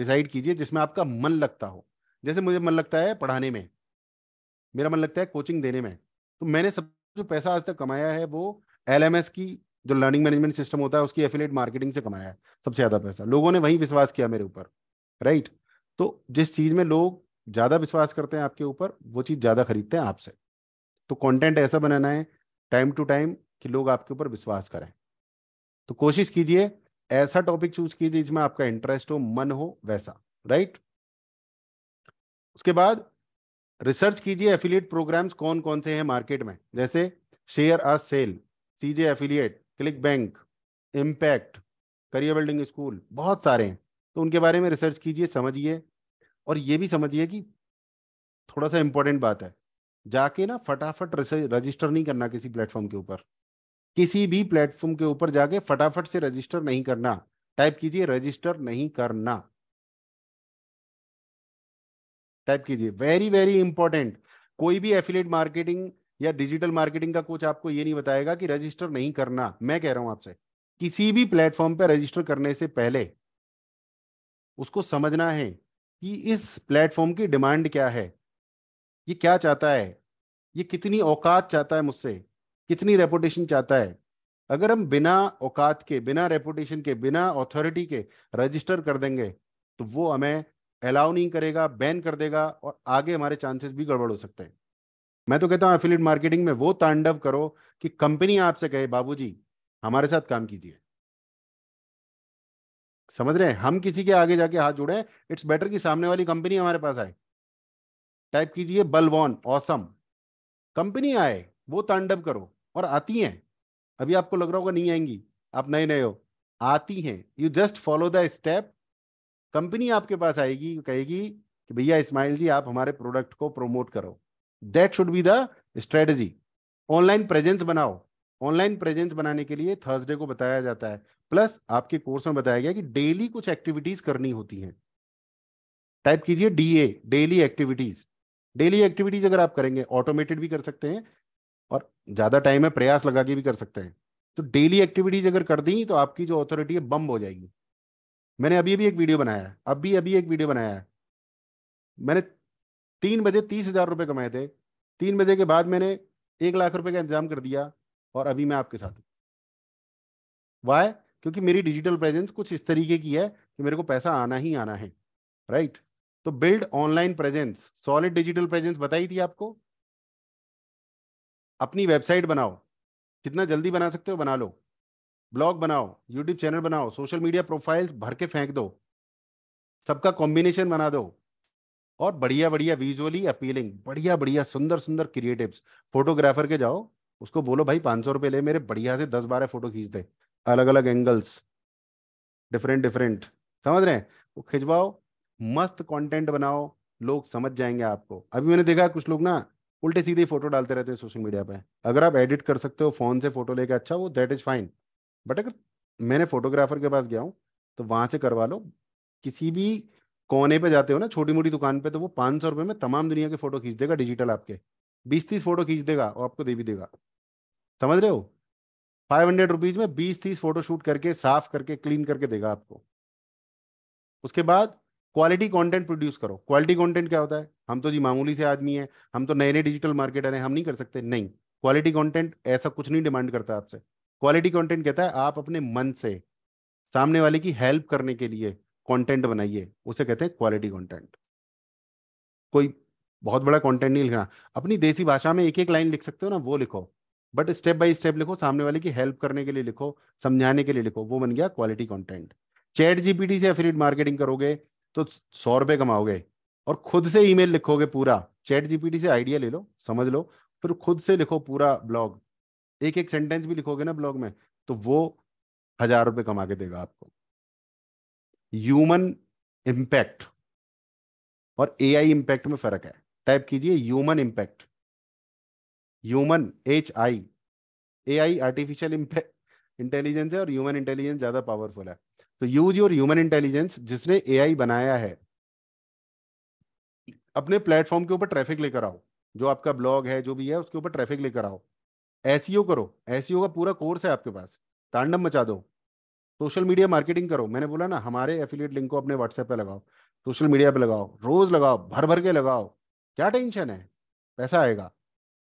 डिसाइड कीजिए जिसमें आपका मन लगता हो जैसे मुझे मन लगता है पढ़ाने में मेरा मन लगता है कोचिंग देने में तो मैंने सब जो पैसा आज तक कमाया है वो एल की जो लर्निंग मैनेजमेंट सिस्टम होता है उसकी एफिलेट मार्केटिंग से कमाया है सबसे ज़्यादा पैसा लोगों ने वहीं विश्वास किया मेरे ऊपर राइट तो जिस चीज़ में लोग ज़्यादा विश्वास करते हैं आपके ऊपर वो चीज़ ज़्यादा खरीदते हैं आपसे तो कंटेंट ऐसा बनाना है टाइम टू टाइम कि लोग आपके ऊपर विश्वास करें तो कोशिश कीजिए ऐसा टॉपिक चूज कीजिए जिसमें आपका इंटरेस्ट हो मन हो वैसा राइट उसके बाद रिसर्च कीजिए एफिलिएट प्रोग्राम्स कौन कौन से हैं मार्केट में जैसे ShareASale CJ affiliate ClickBank Impact career building school बहुत सारे हैं तो उनके बारे में रिसर्च कीजिए समझिए और ये भी समझिए कि थोड़ा सा इंपॉर्टेंट बात है जाके ना फटाफट रजिस्टर नहीं करना किसी प्लेटफॉर्म के ऊपर किसी भी प्लेटफॉर्म के ऊपर जाके फटाफट से रजिस्टर नहीं करना टाइप कीजिए रजिस्टर नहीं करना टाइप कीजिए वेरी वेरी इंपॉर्टेंट कोई भी एफिलेट मार्केटिंग या डिजिटल मार्केटिंग का कोच आपको ये नहीं बताएगा कि रजिस्टर नहीं करना मैं कह रहा हूं आपसे किसी भी प्लेटफॉर्म पर रजिस्टर करने से पहले उसको समझना है कि इस प्लेटफॉर्म की डिमांड क्या है ये क्या चाहता है ये कितनी औकात चाहता है मुझसे कितनी रेपुटेशन चाहता है अगर हम बिना औकात के बिना रेपुटेशन के बिना ऑथोरिटी के रजिस्टर कर देंगे तो वो हमें अलाउ नहीं करेगा बैन कर देगा और आगे हमारे चांसेस भी गड़बड़ हो सकते हैं मैं तो कहता हूँ एफिलेट मार्केटिंग में वो तांडव करो कि कंपनी आपसे कहे बाबू हमारे साथ काम कीजिए समझ रहे हैं हम किसी के आगे जाके हाथ जुड़े इट्स बेटर कि सामने वाली कंपनी हमारे पास आए टाइप कीजिए बलवॉन ऑसम कंपनी आए वो तांडव करो और आती हैं अभी आपको लग रहा होगा नहीं आएंगी आप नए नए हो आती हैं you just follow the step company आपके पास आएगी कहेगी कि भैया इस्माइल जी आप हमारे प्रोडक्ट को प्रोमोट करो that should be the strategy online presence बनाओ ऑनलाइन प्रेजेंस बनाने के लिए थर्सडे को बताया जाता है प्लस आपके कोर्स में बताया गया कि डेली कुछ एक्टिविटीज करनी होती हैं टाइप कीजिए DA daily activities daily activities अगर आप करेंगे ऑटोमेटेड भी कर सकते हैं और ज़्यादा टाइम है प्रयास लगा के भी कर सकते हैं तो डेली एक्टिविटीज अगर कर दी तो आपकी जो अथॉरिटी है बम हो जाएगी मैंने अभी अभी एक वीडियो बनाया है अभी अभी एक वीडियो बनाया है मैंने तीन बजे तीस हज़ार रुपये कमाए थे तीन बजे के बाद मैंने एक लाख रुपए का इंतजाम कर दिया और अभी मैं आपके साथ हूँ वाय क्योंकि मेरी डिजिटल प्रेजेंस कुछ इस तरीके की है कि मेरे को पैसा आना ही आना है राइट तो build online presence solid digital presence बताई थी आपको अपनी वेबसाइट बनाओ कितना जल्दी बना सकते हो बना लो ब्लॉग बनाओ यूट्यूब चैनल बनाओ सोशल मीडिया प्रोफाइल्स भर के फेंक दो सबका कॉम्बिनेशन बना दो और बढ़िया बढ़िया विजुअली अपीलिंग बढ़िया बढ़िया सुंदर सुंदर क्रिएटिव्स फोटोग्राफर के जाओ उसको बोलो भाई पाँच सौ रुपये ले मेरे बढ़िया से दस बारह फोटो खींच दे अलग अलग एंगल्स डिफरेंट डिफरेंट समझ रहे हैं वो खिंचवाओ मस्त कंटेंट बनाओ लोग समझ जाएंगे आपको अभी मैंने देखा कुछ लोग ना उल्टे सीधे फोटो डालते रहते हैं सोशल मीडिया पे अगर आप एडिट कर सकते हो फोन से फोटो लेके अच्छा वो दैट इज फाइन बट अगर मैंने फोटोग्राफर के पास गया हूँ तो वहां से करवा लो किसी भी कोने पे जाते हो ना छोटी मोटी दुकान पे तो वो पाँच सौ रुपये में तमाम दुनिया के फोटो खींच देगा डिजिटल आपके बीस तीस फोटो खींच देगा और आपको दे भी देगा समझ रहे हो फाइव हंड्रेड रुपीज में बीस तीस फोटो शूट करके साफ करके क्लीन करके देगा आपको उसके बाद क्वालिटी कंटेंट प्रोड्यूस करो क्वालिटी कंटेंट क्या होता है हम तो जी मामूली से आदमी है हम तो नए नए डिजिटल मार्केटर हैं हम नहीं कर सकते नहीं क्वालिटी कंटेंट ऐसा कुछ नहीं डिमांड करता आपसे क्वालिटी कंटेंट कहता है आप अपने मन से सामने वाले की हेल्प करने के लिए कंटेंट बनाइए उसे कहते हैं क्वालिटी कंटेंट कोई बहुत बड़ा कंटेंट नहीं लिखना अपनी देसी भाषा में एक एक लाइन लिख सकते हो ना वो लिखो बट स्टेप बाय स्टेप लिखो सामने वाले की हेल्प करने के लिए लिखो समझाने के लिए लिखो वो बन गया क्वालिटी कंटेंट चैट जीपीटी से एफिलेट मार्केटिंग करोगे तो सौ रुपए कमाओगे और खुद से ईमेल लिखोगे पूरा चैट जीपीटी से आइडिया ले लो समझ लो फिर खुद से लिखो पूरा ब्लॉग एक एक सेंटेंस भी लिखोगे ना ब्लॉग में तो वो हजार रुपए कमा के देगा आपको ह्यूमन इम्पैक्ट और ए आई इम्पैक्ट में फर्क है टाइप कीजिए human impact human H I A I artificial intelligence है और ह्यूमन इंटेलिजेंस ज्यादा पावरफुल है तो यूज योर ह्यूमन इंटेलिजेंस जिसने ए बनाया है अपने प्लेटफॉर्म के ऊपर ट्रैफिक लेकर आओ जो आपका ब्लॉग है जो भी है उसके ऊपर ट्रैफिक लेकर आओ एस e करो एस e का पूरा कोर्स है आपके पास तांडम मचा दो सोशल मीडिया मार्केटिंग करो मैंने बोला ना हमारे एफिलिएट लिंक को अपने व्हाट्सएप पे लगाओ सोशल मीडिया पे लगाओ रोज लगाओ भर भर के लगाओ क्या टेंशन है पैसा आएगा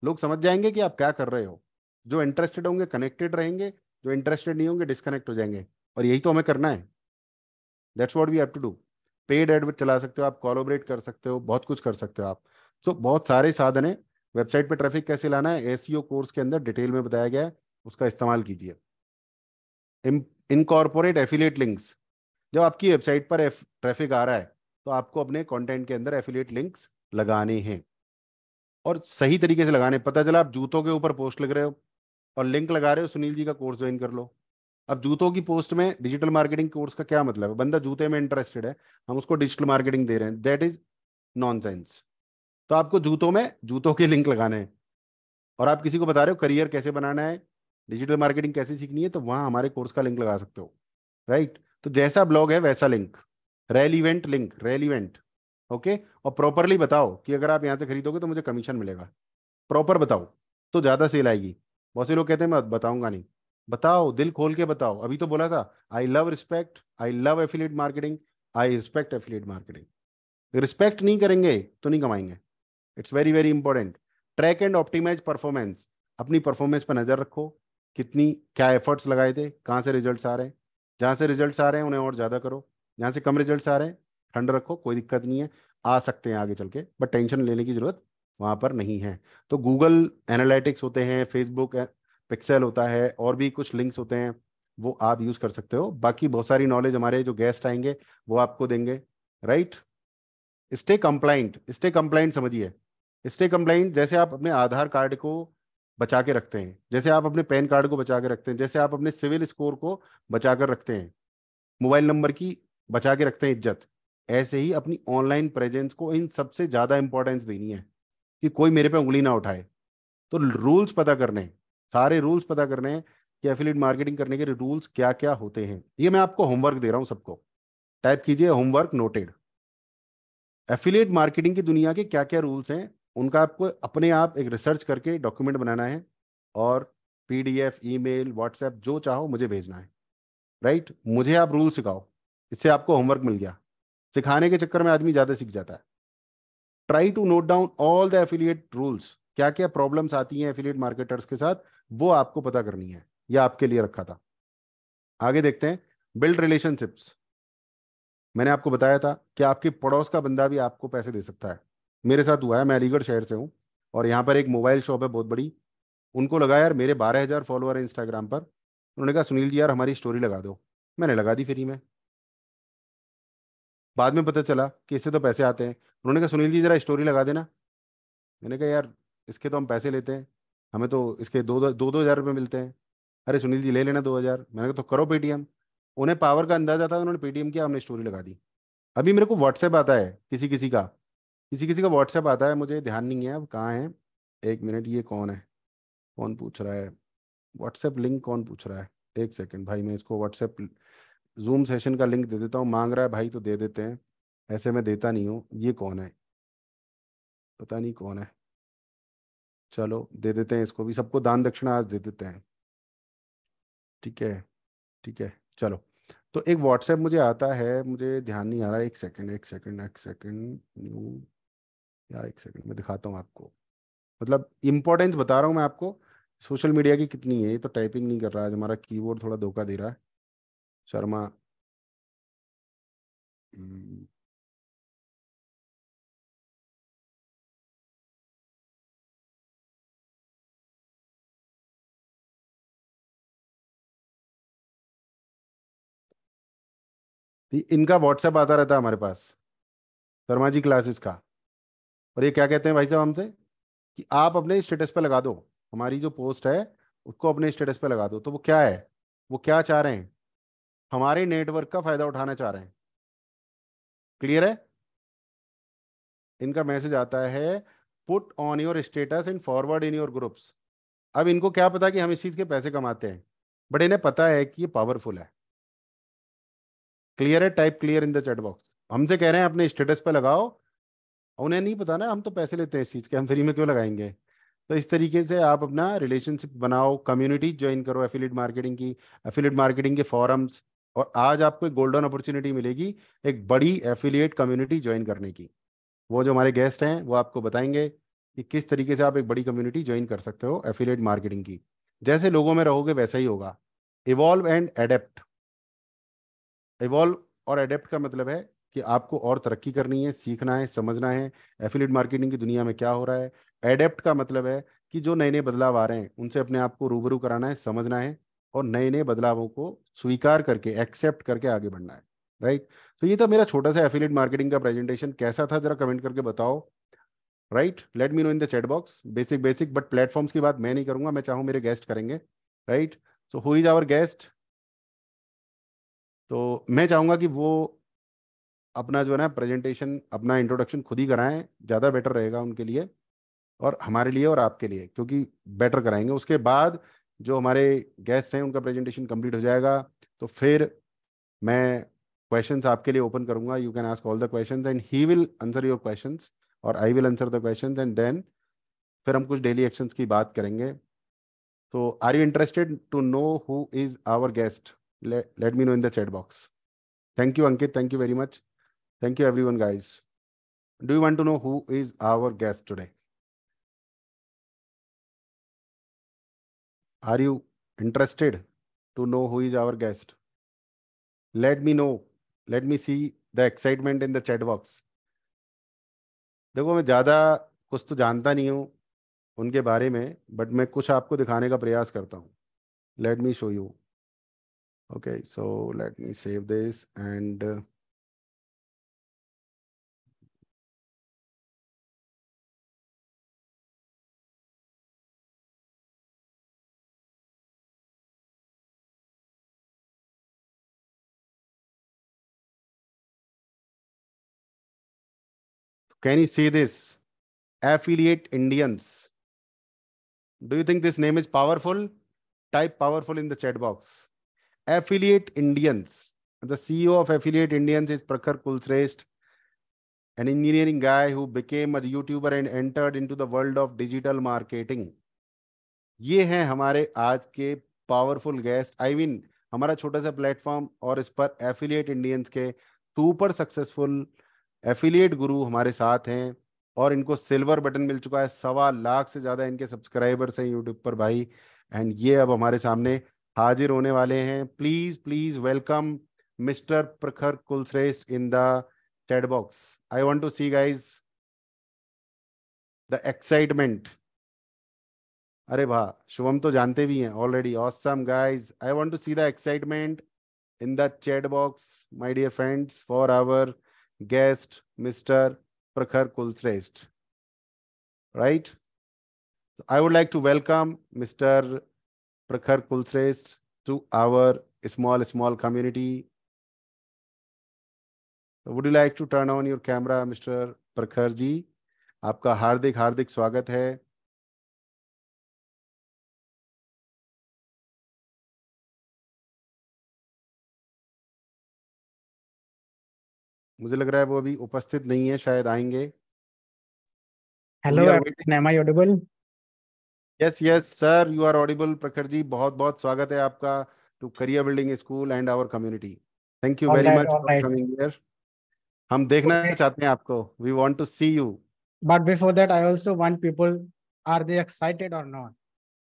लोग समझ जाएंगे कि आप क्या कर रहे हो जो इंटरेस्टेड होंगे कनेक्टेड रहेंगे जो इंटरेस्टेड नहीं होंगे डिस्कनेक्ट हो जाएंगे और यही तो हमें करना है that's what we have to do paid ad चला सकते हो आप कॉलोबरेट कर सकते हो बहुत कुछ कर सकते हो आप सो so, बहुत सारे साधन हैं वेबसाइट पे ट्रैफिक कैसे लाना है एस कोर्स e के अंदर डिटेल में बताया गया है उसका इस्तेमाल कीजिए इनकॉर्पोरेट एफिलेट लिंक्स जब आपकी वेबसाइट पर ट्रैफिक आ रहा है तो आपको अपने कंटेंट के अंदर एफिलेट लिंक्स लगाने हैं और सही तरीके से लगाने पता चला आप जूतों के ऊपर पोस्ट लग रहे हो और लिंक लगा रहे हो सुनील जी का कोर्स ज्वाइन कर लो अब जूतों की पोस्ट में डिजिटल मार्केटिंग कोर्स का क्या मतलब है बंदा जूते में इंटरेस्टेड है हम उसको डिजिटल मार्केटिंग दे रहे हैं दैट इज नॉन तो आपको जूतों में जूतों के लिंक लगाने हैं और आप किसी को बता रहे हो करियर कैसे बनाना है डिजिटल मार्केटिंग कैसे सीखनी है तो वहां हमारे कोर्स का लिंक लगा सकते हो राइट तो जैसा ब्लॉग है वैसा link relevant link relevant okay और प्रॉपरली बताओ कि अगर आप यहाँ से खरीदोगे तो मुझे कमीशन मिलेगा प्रॉपर बताओ तो ज़्यादा सेल आएगी बहुत से लोग कहते हैं मैं बताऊंगा नहीं बताओ दिल खोल के बताओ अभी तो बोला था I love respect I love affiliate marketing I respect affiliate marketing respect नहीं करेंगे तो नहीं कमाएंगे it's very very important track and optimise performance अपनी परफॉर्मेंस पर नज़र रखो कितनी क्या एफर्ट्स लगाए थे कहाँ से रिजल्ट आ रहे हैं जहाँ से रिजल्ट आ रहे हैं उन्हें और ज़्यादा करो जहाँ से कम रिजल्ट आ रहे हैं ठंड रखो कोई दिक्कत नहीं है आ सकते हैं आगे चल के बट टेंशन लेने की जरूरत वहां पर नहीं है तो गूगल एनालिटिक्स होते हैं फेसबुक पिक्सल होता है और भी कुछ लिंक्स होते हैं वो आप यूज कर सकते हो बाकी बहुत सारी नॉलेज हमारे जो गेस्ट आएंगे वो आपको देंगे right stay compliant stay compliant समझिए स्टे कंप्लाइंट जैसे आप अपने आधार कार्ड को बचा के रखते हैं जैसे आप अपने पैन कार्ड को बचा के रखते हैं जैसे आप अपने सिविल स्कोर को बचा कर रखते हैं मोबाइल नंबर की बचा के रखते हैं इज्जत ऐसे ही अपनी ऑनलाइन प्रेजेंस को इन सबसे ज़्यादा इंपॉर्टेंस देनी है कि कोई मेरे पे उंगली ना उठाए तो रूल्स पता करने सारे रूल्स पता करने हैं कि एफिलेट मार्केटिंग करने के रूल्स क्या क्या होते हैं ये मैं आपको होमवर्क दे रहा हूँ सबको टाइप कीजिए होमवर्क नोटेड एफिलेट मार्केटिंग की दुनिया के क्या क्या रूल्स हैं उनका आपको अपने आप एक रिसर्च करके डॉक्यूमेंट बनाना है और P D F email WhatsApp जो चाहो मुझे भेजना है राइट मुझे आप रूल सिखाओ इससे आपको होमवर्क मिल गया सिखाने के चक्कर में आदमी ज़्यादा सीख जाता है try to note down all the affiliate rules क्या क्या प्रॉब्लम्स आती हैं एफिलिएट मार्केटर्स के साथ वो आपको पता करनी है या आपके लिए रखा था आगे देखते हैं बिल्ड रिलेशनशिप्स मैंने आपको बताया था कि आपके पड़ोस का बंदा भी आपको पैसे दे सकता है मेरे साथ हुआ है मैं अलीगढ़ शहर से हूँ और यहाँ पर एक मोबाइल शॉप है बहुत बड़ी उनको लगा यार मेरे बारह हज़ार फॉलोअर हैं इंस्टाग्राम पर उन्होंने कहा सुनील जी यार हमारी स्टोरी लगा दो मैंने लगा दी फ्री में बाद में पता चला कि इससे तो पैसे आते हैं उन्होंने कहा सुनील जी ज़रा स्टोरी लगा देना मैंने कहा यार इसके तो हम पैसे लेते हैं हमें तो इसके दो दो दो, दो हज़ार रुपये मिलते हैं अरे सुनील जी ले लेना दो हज़ार मैंने कहा तो करो पेटीएम उन्हें पावर का अंदाजा था उन्होंने पेटीएम किया हमने स्टोरी लगा दी अभी मेरे को व्हाट्सएप आता है किसी किसी का किसी किसी का व्हाट्सएप आता है मुझे ध्यान नहीं है अब कहाँ है एक मिनट ये कौन है कौन पूछ रहा है व्हाट्सएप लिंक कौन पूछ रहा है एक सेकंड भाई मैं इसको व्हाट्सएप जूम सेशन का लिंक दे देता हूँ मांग रहा है भाई तो दे देते हैं ऐसे मैं देता नहीं हूँ ये कौन है पता नहीं कौन है चलो दे देते हैं इसको भी सबको दान दक्षिणा आज दे देते हैं ठीक है ठीक है चलो तो एक व्हाट्सएप मुझे आता है मुझे ध्यान नहीं आ रहा एक सेकंड एक सेकंड एक सेकंड न्यू या एक सेकंड मैं दिखाता हूँ आपको मतलब इम्पोर्टेंस बता रहा हूँ मैं आपको सोशल मीडिया की कितनी है ये तो टाइपिंग नहीं कर रहा आज हमारा कीबोर्ड थोड़ा धोखा दे रहा है शर्मा हम्म, इनका व्हाट्सएप आता रहता है हमारे पास शर्मा जी क्लासेस का और ये क्या कहते हैं भाई साहब हमसे कि आप अपने स्टेटस पे लगा दो हमारी जो पोस्ट है उसको अपने स्टेटस पे लगा दो तो वो क्या है वो क्या चाह रहे हैं हमारे नेटवर्क का फायदा उठाना चाह रहे हैं क्लियर है इनका मैसेज आता है put on your status in forward in your groups अब इनको क्या पता कि हम इस चीज़ के पैसे कमाते हैं बट इन्हें पता है कि ये पावरफुल है क्लियर है type clear in the chat box हमसे कह रहे हैं अपने स्टेटस पे लगाओ उन्हें नहीं पता ना हम तो पैसे लेते हैं इस चीज़ के हम फ्री में क्यों लगाएंगे तो इस तरीके से आप अपना रिलेशनशिप बनाओ कम्युनिटी ज्वाइन करो एफिलेट मार्केटिंग की एफिलेट मार्केटिंग के फॉरम्स और आज आपको एक गोल्डन अपॉर्चुनिटी मिलेगी एक बड़ी एफिलिएट कम्युनिटी ज्वाइन करने की वो जो हमारे गेस्ट हैं वो आपको बताएंगे कि किस तरीके से आप एक बड़ी कम्युनिटी ज्वाइन कर सकते हो एफिलेट मार्केटिंग की जैसे लोगों में रहोगे वैसा ही होगा इवॉल्व एंड एडेप्ट इवॉल्व और एडेप्ट का मतलब है कि आपको और तरक्की करनी है सीखना है समझना है एफिलेट मार्केटिंग की दुनिया में क्या हो रहा है एडेप्ट का मतलब है कि जो नए नए बदलाव आ रहे हैं उनसे अपने आप को रूबरू कराना है समझना है और नए नए बदलावों को स्वीकार करके एक्सेप्ट करके आगे बढ़ना है राइट तो ये था मेरा छोटा सा एफिलेट मार्केटिंग का प्रेजेंटेशन कैसा था जरा कमेंट करके बताओ right let me know in the chat box basic basic but platforms की बात मैं नहीं करूंगा मैं चाहूँ मेरे गेस्ट करेंगे right so who is our guest तो मैं चाहूँगा कि वो अपना जो है ना प्रेजेंटेशन अपना इंट्रोडक्शन खुद ही कराएं ज़्यादा बेटर रहेगा उनके लिए और हमारे लिए और आपके लिए क्योंकि बेटर कराएंगे उसके बाद जो हमारे गेस्ट हैं उनका प्रेजेंटेशन कंप्लीट हो जाएगा तो फिर मैं क्वेश्चंस आपके लिए ओपन करूंगा you can ask all the questions and he will answer your questions और I will answer the questions and then फिर हम कुछ डेली एक्शंस की बात करेंगे तो are you interested to know who is our guest let, let me know in the chat box. Thank you, Ankit. Thank you very much. Thank you, everyone, guys. Do you want to know who is our guest today? Are you interested to know who is our guest? Let me know. Let me see the excitement in the chat box. देखो मैं ज़्यादा कुछ तो जानता नहीं हूँ उनके बारे में बट मैं कुछ आपको दिखाने का प्रयास करता हूँ let me show you Okay, so let me save this and uh, Can you see this? Affiliate Indians. Do you think this name is powerful? Type powerful in the chat box. Affiliate Indians. The CEO of Affiliate Indians is Prakhar Kulshrestha, an engineering guy who became a YouTuber and entered into the world of digital marketing. ये हैं हमारे आज के powerful guest I mean हमारा छोटा सा platform और इस पर एफिलिएट इंडियंस के सुपर सक्सेसफुल एफिलिएट गुरु हमारे साथ हैं और इनको सिल्वर बटन मिल चुका है सवा लाख से ज़्यादा इनके सब्सक्राइबर्स हैं यूट्यूब पर भाई एंड ये अब हमारे सामने हाजिर होने वाले हैं please please welcome mister Prakhar Kulshreshtha in the chat box I want to see guys the excitement अरे भा शुभम तो जानते भी हैं already awesome guys I want to see the excitement in the chat box my dear friends for our guest mister Prakhar Kulshreshtha right I would like to welcome mister Prakhar Kulshrest to our small, small community. Would you like to turn on your camera, Mr. Prakhar ji? आपका हार्दिक हार्दिक स्वागत है मुझे लग रहा है वो अभी उपस्थित नहीं है शायद आएंगे hello am I audible yes yes sir you are audible Prakhar ji बहुत बहुत स्वागत है आपका to career building school and our community thank you very much for coming here हम देखना okay. चाहते हैं आपको we want to see you but before that I also want people are they excited और not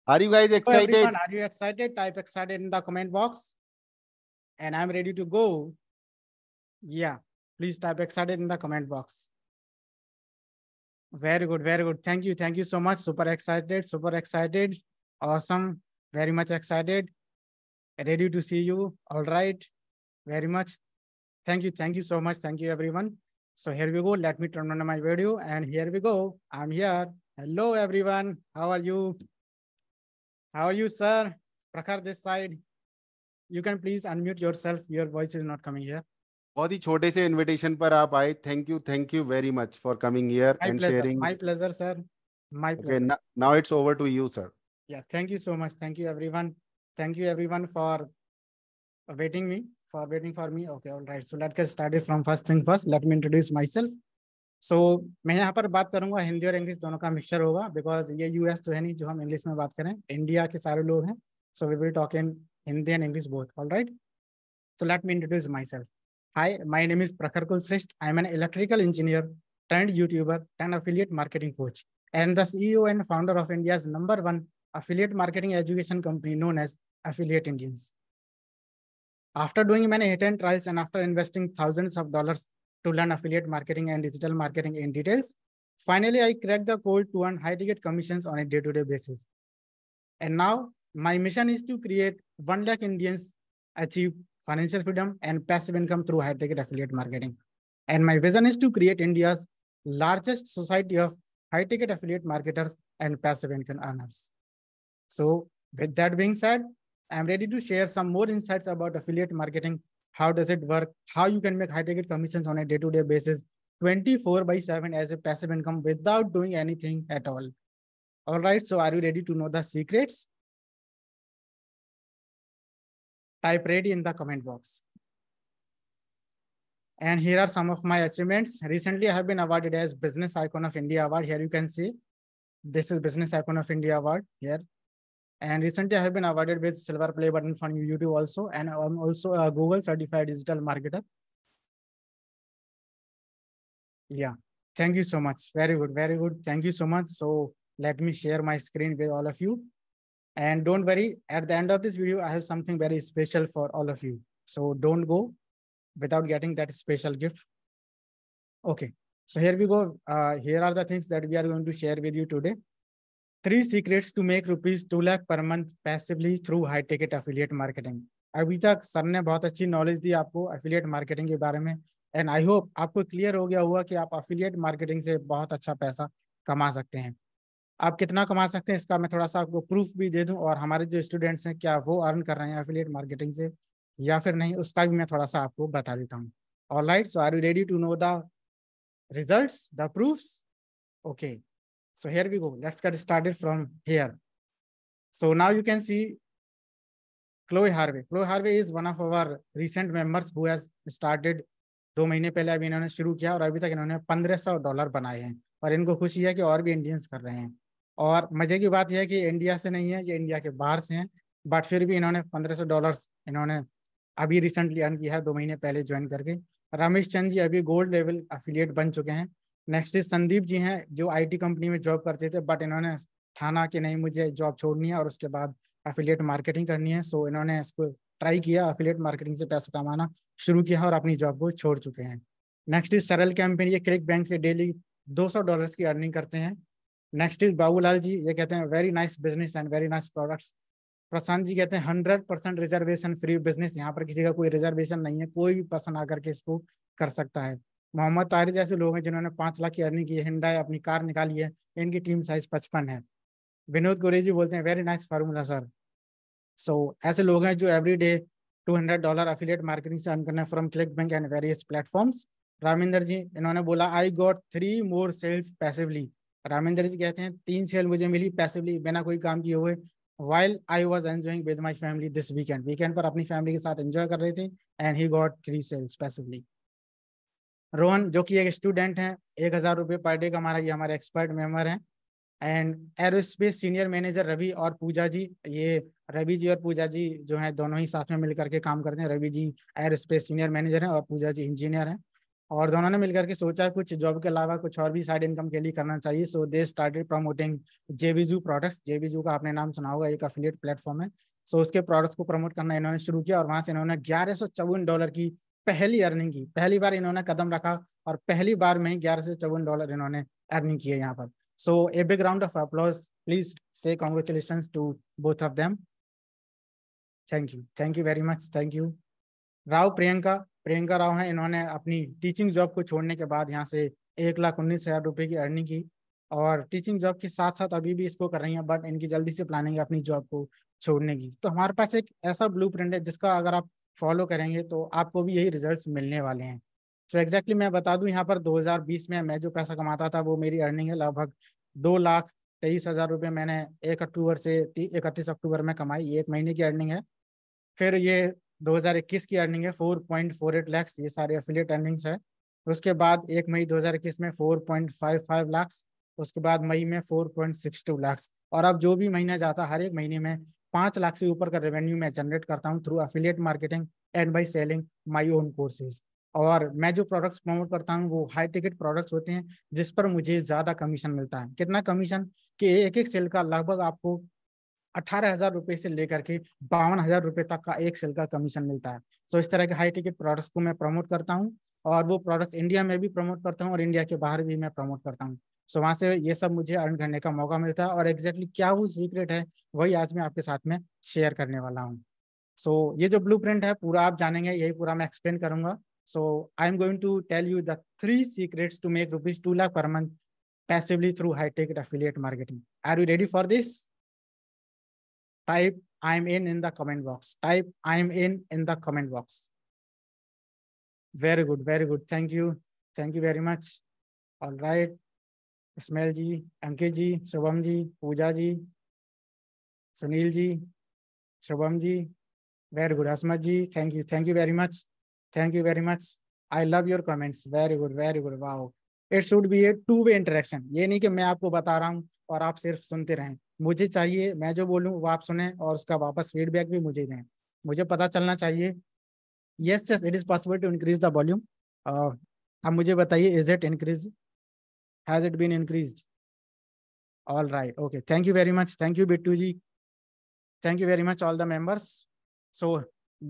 are you guys excited are you excited type excited in the comment box and I am ready to go yeah please type excited in the comment box Very good, very good. Thank you, thank you so much. Super excited, super excited. Awesome, very much excited. Ready to see you. All right, very much. Thank you, thank you so much. Thank you, everyone. So here we go. Let me turn on my video and here we go. I'm here. Hello, everyone. How are you? How are you, sir? Prakar this side. You can please unmute yourself. Your voice is not coming here. बहुत ही छोटे से invitation पर आप आए thank you thank you very much for coming here and sharing my pleasure sir my pleasure now it's over to you sir yeah thank you so much thank you everyone thank you everyone for waiting me for waiting for me okay alright so let's get started from first thing first let me introduce introduce myself so मैं यहाँ पर बात करूंगा हिंदी और English दोनों का mixture होगा because ये यूएस तो है नहीं जो हम इंग्लिश में बात करें इंडिया के सारे लोग हैं so we will talk in Hindi and English both all right so let me introduce myself Hi, my name is Prakhar Kulshrestha. I'm an electrical engineer, trend YouTuber, and affiliate marketing coach, and the CEO and founder of India's number one affiliate marketing education company known as Affiliate Indians. After doing many hit and trials and after investing thousands of dollars to learn affiliate marketing and digital marketing in details, finally I cracked the code to earn high ticket commissions on a day to day basis. And now my mission is to create 1 lakh Indians achieve financial freedom, and passive income through high ticket affiliate marketing. And my vision is to create India's largest society of high ticket affiliate marketers and passive income earners. So, with that being said, I'm ready to share some more insights about affiliate marketing. How does it work? How you can make high ticket commissions on a day to day basis, 24 by 7 as a passive income without doing anything at all. All right. So, are you ready to know the secrets? type ready in the comment box. And here are some of my achievements. Recently, I have been awarded as Business Icon of India Award. Here you can see, this is Business Icon of India Award here. And recently, I have been awarded with silver play button from YouTube also, and I'm also a Google certified digital marketer. Yeah, thank you so much. Very good, very good. Thank you so much. So let me share my screen with all of you. And don't worry, at the end of this video, I have something very special for all of you. So don't go without getting that special gift. Okay, so here we go. Uh, here are the things that we are going to share with you today. Three secrets to make rupees 2 lakh per month passively through high ticket affiliate marketing अभी तक sir ने बहुत अच्छी knowledge दी आपको affiliate marketing के बारे में and I hope आपको क्लियर हो गया हुआ कि आप एफिलिएट मार्केटिंग से बहुत अच्छा पैसा कमा सकते हैं आप कितना कमा सकते हैं इसका मैं थोड़ा सा आपको प्रूफ भी दे दूं और हमारे जो स्टूडेंट्स हैं क्या वो अर्न कर रहे हैं एफिलिएट मार्केटिंग से या फिर नहीं उसका भी मैं थोड़ा सा आपको बता देता हूँ all right so are you ready to know the result the proof okay so here we go let's get started from here so now you can see chloe harvey chloe harvey is one of our recent members who has started दो महीने पहले अभी इन्होंने शुरू किया और अभी तक इन्होंने पंद्रह सौ डॉलर बनाए हैं और इनको खुशी है कि और भी इंडियंस कर रहे हैं और मजे की बात यह है कि इंडिया से नहीं है ये इंडिया के बाहर से हैं बट फिर भी इन्होंने पंद्रह सौ डॉलर इन्होंने अभी रिसेंटली अर्न किया है दो महीने पहले ज्वाइन करके रमेश चंद जी अभी गोल्ड लेवल अफिलियट बन चुके हैं नेक्स्ट इज संदीप जी हैं जो आईटी कंपनी में जॉब करते थे बट इन्होंने ठाना कि नहीं मुझे जॉब छोड़नी है और उसके बाद अफिलियट मार्केटिंग करनी है सो इन्होंने इसको ट्राई किया अफिलियट मार्केटिंग से पैसा कमाना शुरू किया और अपनी जॉब को छोड़ चुके हैं नेक्स्ट इज सरल कैंपेन ये क्लिक बैंक से डेली 200 डॉलर्स की अर्निंग करते हैं नेक्स्ट इज बाबूलाल जी ये कहते हैं very nice business and very nice products Prashant ji कहते हैं hundred percent reservation free business यहाँ पर किसी का कोई रिजर्वेशन नहीं है कोई भी पर्सन आकर के इसको कर सकता है मोहम्मद तारी जैसे लोग हैं जिन्होंने पांच लाख की अर्निंग की है हिंडा अपनी कार निकाली है इनकी टीम साइज पचपन है विनोद गोरे जी बोलते हैं very nice formula sir so so, ऐसे लोग हैं जो every day two hundred dollar affiliate marketing से अर्न करना from ClickBank and various platforms Raminder ji इन्होंने बोला I got three more sales passively Ramendra ji कहते हैं तीन सेल मुझे मिली पैसिवली बिना कोई काम किए हुए while I was enjoying with my family this weekend weekend पर अपनी फैमिली के साथ एंजॉय कर रहे थे and he got three sales passively Rohan जो कि एक स्टूडेंट हैं एक हज़ार रुपये पर डे का हमारा ये हमारे एक्सपर्ट मेम्बर हैं and aerospace senior manager Ravi और पूजा जी ये रवि जी और पूजा जी जो है दोनों ही साथ में मिल करके काम करते हैं Ravi ji aerospace senior manager हैं और पूजा जी इंजीनियर हैं और दोनों ने मिलकर के सोचा कुछ जॉब के अलावा कुछ और भी साइड इनकम के लिए करना चाहिए सो दे स्टार्टेड प्रमोटिंग जेबीजू प्रोडक्ट्स जेबीजू का आपने नाम सुना होगा एक अफिलियट प्लेटफॉर्म है सो so, उसके प्रोडक्ट्स को प्रमोट करना इन्होंने शुरू किया और वहां से इन्होंने ग्यारह सौ चौवन डॉलर की पहली अर्निंग की पहली बार इन्होंने कदम रखा और पहली बार में ही ग्यारह सौ चौवन डॉलर इन्होंने अर्निंग किया यहाँ पर so a big round of applause please से congratulation to both of them thank you thank you very much thank you Rao Priyanka Priyanka Rao हैं इन्होंने अपनी टीचिंग जॉब को छोड़ने के बाद यहाँ से एक लाख उन्नीस हजार रुपये की अर्निंग की और टीचिंग जॉब के साथ साथ अभी भी इसको कर रही हैं बट इनकी जल्दी से प्लानिंग है अपनी जॉब को छोड़ने की तो हमारे पास एक ऐसा ब्लू है जिसका अगर आप फॉलो करेंगे तो आपको भी यही रिजल्ट मिलने वाले हैं तो so एग्जैक्टली exactly मैं बता दूं यहाँ पर 2020 में मैं जो पैसा कमाता था वो मेरी अर्निंग है लगभग दो लाख तेईस हज़ार रुपये मैंने एक अक्टूबर से इकतीस अक्टूबर में कमाई ये एक महीने की अर्निंग है फिर ये 2021 की अर्निंग है 4.48 लाख ये सारे अफिलियट अर्निंग्स है उसके बाद एक मई 2021 में 4.55 लाख उसके बाद मई में 4.62 लाख और अब जो भी महीना जाता हर एक महीने में पाँच लाख से ऊपर का रेवेन्यू मैं जनरेट करता हूँ through affiliate marketing and by selling my own courses और मैं जो प्रोडक्ट्स प्रमोट करता हूँ वो हाई टिकट प्रोडक्ट्स होते हैं जिस पर मुझे ज़्यादा कमीशन मिलता है कितना कमीशन कि एक एक सेल का लगभग आपको अठारह हजार रुपए से लेकर के बावन हजार रुपए तक का एक सेल का कमीशन मिलता है तो इस तरह के हाई टिकट प्रोडक्ट्स को मैं प्रमोट करता हूँ और वो प्रोडक्ट्स इंडिया में भी प्रमोट करता हूँ और इंडिया के बाहर भी मैं प्रमोट करता हूँ सो वहाँ से ये सब मुझे अर्न करने का मौका मिलता है और एग्जैक्टली exactly क्या वो सीक्रेट है वही आज मैं आपके साथ में शेयर करने वाला हूँ सो so, ये जो ब्लू है पूरा आप जानेंगे यही पूरा मैं एक्सप्लेन करूंगा so I am going to tell you the three secrets to make rupees two lakh per month passively through high ticket affiliate marketing are you ready for this type i'm in in the comment box type i'm in in the comment box very good very good thank you thank you very much all right Ismail ji Ankit ji Shubham ji Pooja ji Sunil ji Shubham ji very good Asmat ji thank you thank you very much thank you very much I love your comments very good very good wow it should be a two way interaction ये नहीं कि मैं आपको बता रहा हूँ और आप सिर्फ सुनते रहें मुझे चाहिए मैं जो बोलूँ वो आप सुने और उसका वापस फीडबैक भी मुझे दें मुझे पता चलना चाहिए yes yes it is possible to increase the volume अब मुझे बताइए is it increase has it been increase all right okay thank you very much thank you Bittu ji thank you very much all the members so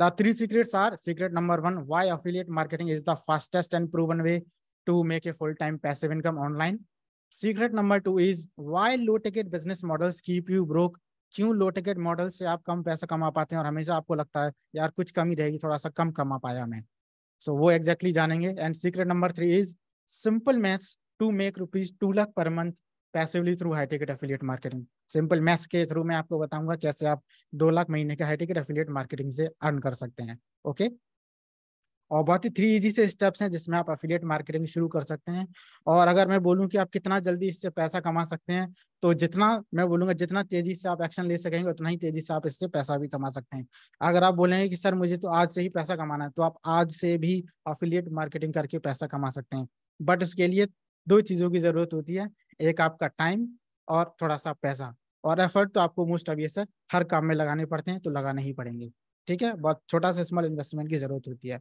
the three secrets are secret number one why affiliate marketing is the fastest and proven way to make a full time passive income online secret number two is why low ticket business models keep you broke क्यों low ticket model से आप कम पैसा कमा पाते हैं और हमेशा आपको लगता है यार कुछ कमी रहेगी थोड़ा सा कम कमा पाया मैं सो so, वो एग्जैक्टली exactly जानेंगे and secret number three is simple maths to make rupees two lakh per month passively through high ticket affiliate marketing simple maths के थ्रू मैं आपको बताऊंगा कैसे आप दो लाख महीने के हाई टिकेट एफिलियट मार्केटिंग से अर्न कर सकते हैं ओके okay? और बहुत ही थ्री इजी से स्टेप्स हैं जिसमें आप अफिलियट मार्केटिंग शुरू कर सकते हैं और अगर मैं बोलूँ कि आप कितना जल्दी इससे पैसा कमा सकते हैं तो जितना मैं बोलूँगा जितना तेजी से आप एक्शन ले सकेंगे उतना ही तेजी से आप इससे पैसा भी कमा सकते हैं अगर आप बोलेंगे कि सर मुझे तो आज से ही पैसा कमाना है तो आप आज से भी अफिलियट मार्केटिंग करके पैसा कमा सकते हैं बट उसके लिए दो चीज़ों की ज़रूरत होती है एक आपका टाइम और थोड़ा सा पैसा और एफर्ट तो आपको मोस्ट ऑबियस सर हर काम में लगाने पड़ते हैं तो लगाने ही पड़ेंगे ठीक है बहुत छोटा सा स्मॉल इन्वेस्टमेंट की ज़रूरत होती है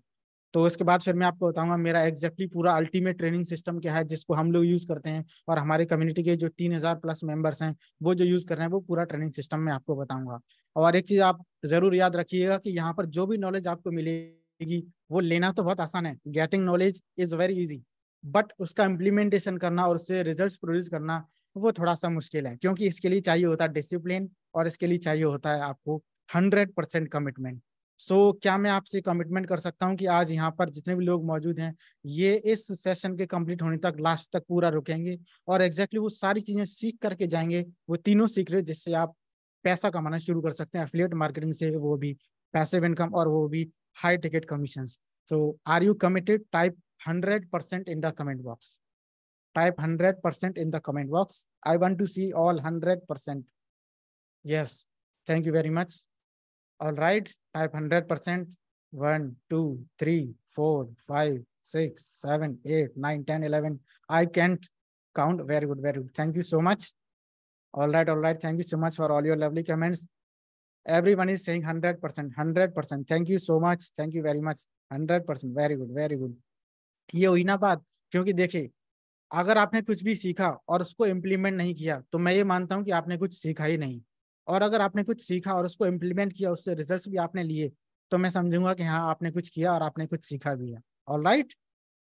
तो इसके बाद फिर मैं आपको बताऊंगा मेरा एग्जैक्टली पूरा अल्टीमेट ट्रेनिंग सिस्टम क्या है जिसको हम लोग यूज करते हैं और हमारे कम्युनिटी के जो तीन हजार प्लस मेंबर्स हैं वो जो यूज कर रहे हैं वो पूरा ट्रेनिंग सिस्टम में आपको बताऊंगा और एक चीज आप जरूर याद रखिएगा कि यहाँ पर जो भी नॉलेज आपको मिलेगी वो लेना तो बहुत आसान है getting knowledge is very easy but उसका इम्प्लीमेंटेशन करना और उससे रिजल्ट प्रोड्यूस करना वो थोड़ा सा मुश्किल है क्योंकि इसके लिए चाहिए होता है डिसिप्लिन और इसके लिए चाहिए होता है आपको hundred percent commitment so so, क्या मैं आपसे कमिटमेंट कर सकता हूँ कि आज यहाँ पर जितने भी लोग मौजूद हैं ये इस सेशन के कंप्लीट होने तक लास्ट तक पूरा रुकेंगे और एग्जैक्टली exactly वो सारी चीजें सीख करके जाएंगे वो तीनों सीक्रेट जिससे आप पैसा कमाना शुरू कर सकते हैं एफिलियट मार्केटिंग से वो भी पैसे इनकम और वो भी high ticket commission so are you committed type hundred percent in the comment box type hundred percent in the comment box I want to see all hundred percent yes thank you very much All right, type 100%. 1, 2, 3, 4, 5, 6, 7, 8, 9, 10, 11. I can't count. Very good, very good. Thank you so much. All right, all right. Thank you so much for all your lovely comments. Everyone is saying 100%, 100%. Thank you so much. Thank you very much. 100%. Very good, very good. ये हुई ना बात क्योंकि देखिए अगर आपने कुछ भी सीखा और उसको इम्प्लीमेंट नहीं किया तो मैं ये मानता हूँ कि आपने कुछ सीखा ही नहीं और अगर आपने कुछ सीखा और उसको इम्प्लीमेंट किया उससे रिजल्ट भी आपने लिए तो मैं समझूंगा कि हाँ आपने कुछ किया और आपने कुछ सीखा भी है और राइट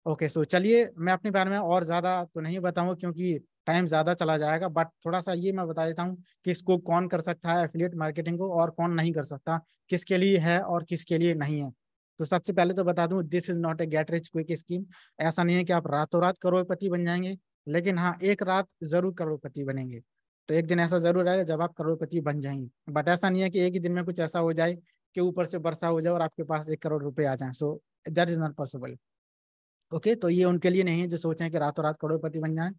ओके सो चलिए मैं अपने बारे में और ज़्यादा तो नहीं बताऊँगा क्योंकि टाइम ज़्यादा चला जाएगा बट थोड़ा सा ये मैं बता देता हूँ कि इसको कौन कर सकता है एफिलियट मार्केटिंग को और कौन नहीं कर सकता किसके लिए है और किसके लिए नहीं है तो सबसे पहले तो बता दूं this is not a get rich quick scheme ऐसा नहीं है कि आप रातों रात करोड़पति बन जाएंगे लेकिन हाँ एक रात जरूर करोड़पति बनेंगे तो एक दिन ऐसा जरूर आएगा जब आप करोड़पति बन जाएंगे बट ऐसा नहीं है कि एक ही दिन में कुछ ऐसा हो जाए कि ऊपर से वर्षा हो जाए और आपके पास एक करोड़ रुपए आ जाए so that is not possible okay तो ये उनके लिए नहीं है जो सोचें कि रातों रात करोड़पति बन जाए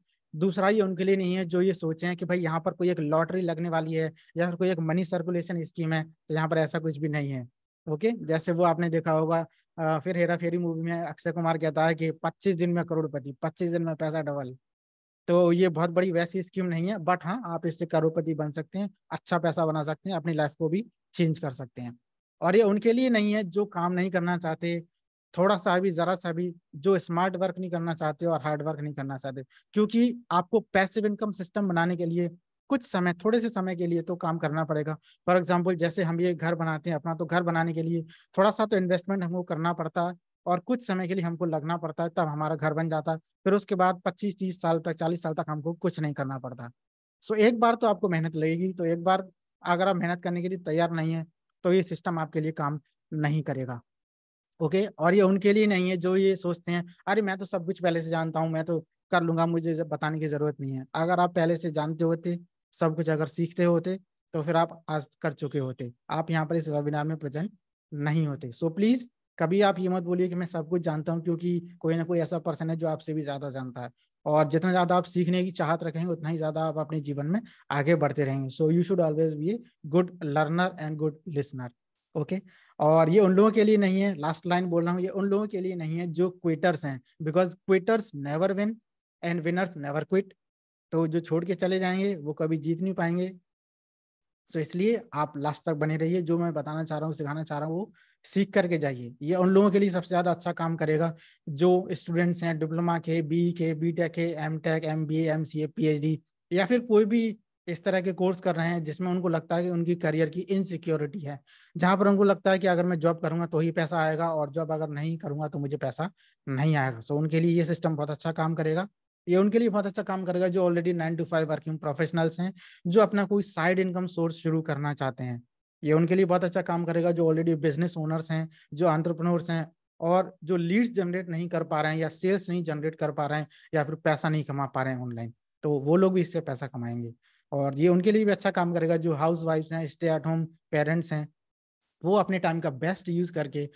दूसरा ये उनके लिए नहीं है जो ये सोचे हैं कि भाई यहाँ पर कोई एक लॉटरी लगने वाली है या फिर कोई एक मनी सर्कुलेशन स्कीम है तो यहाँ पर ऐसा कुछ भी नहीं है ओके जैसे वो आपने देखा होगा फिर हेरा फेरी मूवी में अक्षय कुमार कहता है कि 25 दिन में करोड़पति 25 दिन में पैसा डबल तो ये बहुत बड़ी वैसी स्कीम नहीं है बट हाँ आप इससे करोड़पति बन सकते हैं अच्छा पैसा बना सकते हैं अपनी लाइफ को भी चेंज कर सकते हैं और ये उनके लिए नहीं है जो काम नहीं करना चाहते थोड़ा सा भी ज़रा सा भी जो स्मार्ट वर्क नहीं करना चाहते और हार्ड वर्क नहीं करना चाहते क्योंकि आपको पैसिव इनकम सिस्टम बनाने के लिए कुछ समय थोड़े से समय के लिए तो काम करना पड़ेगा फॉर एग्जाम्पल जैसे हम ये घर बनाते हैं अपना तो घर बनाने के लिए थोड़ा सा तो इन्वेस्टमेंट हमको करना पड़ता है और कुछ समय के लिए हमको लगना पड़ता है तब हमारा घर बन जाता है फिर उसके बाद पच्चीस तीस साल तक चालीस साल तक हमको कुछ नहीं करना पड़ता सो एक बार तो आपको मेहनत लगेगी तो एक बार अगर आप मेहनत करने के लिए तैयार नहीं है तो ये सिस्टम आपके लिए काम नहीं करेगा ओके और ये उनके लिए नहीं है जो ये सोचते हैं अरे मैं तो सब कुछ पहले से जानता हूँ मैं तो कर लूंगा मुझे बताने की जरूरत नहीं है अगर आप पहले से जानते होते सब कुछ अगर सीखते होते तो फिर आप आज कर चुके होते आप यहाँ पर इस वेबिनार में प्रेजेंट नहीं होते सो प्लीज कभी आप ये मत बोलिए कि मैं सब कुछ जानता हूँ क्योंकि कोई ना कोई ऐसा पर्सन है जो आपसे भी ज्यादा जानता है और जितना ज्यादा आप सीखने की चाहत रखेंगे उतना ही ज्यादा आप अपने जीवन में आगे बढ़ते रहेंगे so you should always be a good learner and good listener okay और ये उन लोगों के लिए नहीं है लास्ट लाइन बोल रहा हूँ ये उन लोगों के लिए नहीं है जो क्विटर्स हैं because quitters never win and winners never quit तो जो छोड़ के चले जाएंगे वो कभी जीत नहीं पाएंगे सो so इसलिए आप लास्ट तक बने रहिए जो मैं बताना चाह रहा हूँ सिखाना चाह रहा हूँ वो सीख करके जाइए ये उन लोगों के लिए सबसे ज़्यादा अच्छा काम करेगा जो स्टूडेंट्स हैं डिप्लोमा के बी e के बी टेक है M tech M B M C A P H D या फिर कोई भी इस तरह के कोर्स कर रहे हैं जिसमें उनको लगता है कि उनकी करियर की इनसिक्योरिटी है जहां पर उनको लगता है कि अगर मैं जॉब करूंगा तो ही पैसा आएगा और जॉब अगर नहीं करूंगा तो मुझे पैसा नहीं आएगा सो उनके लिए ये सिस्टम बहुत अच्छा काम करेगा ये उनके लिए बहुत अच्छा काम करेगा जो already nine to five working professionals हैं जो अपना कोई साइड इनकम सोर्स शुरू करना चाहते हैं ये उनके लिए बहुत अच्छा काम करेगा जो ऑलरेडी बिजनेस ओनर्स हैं जो आंट्रप्रनोर्स हैं और जो लीड्स जनरेट नहीं कर पा रहे हैं या सेल्स नहीं जनरेट कर पा रहे हैं या फिर पैसा नहीं कमा पा रहे हैं ऑनलाइन तो वो लोग भी इससे पैसा कमाएंगे और ये उनके लिए भी अच्छा काम करेगा जो हाउस वाइफ्स हैं स्टे एट होम पेरेंट्स हैं वो अपने टाइम का बेस्ट यूज करके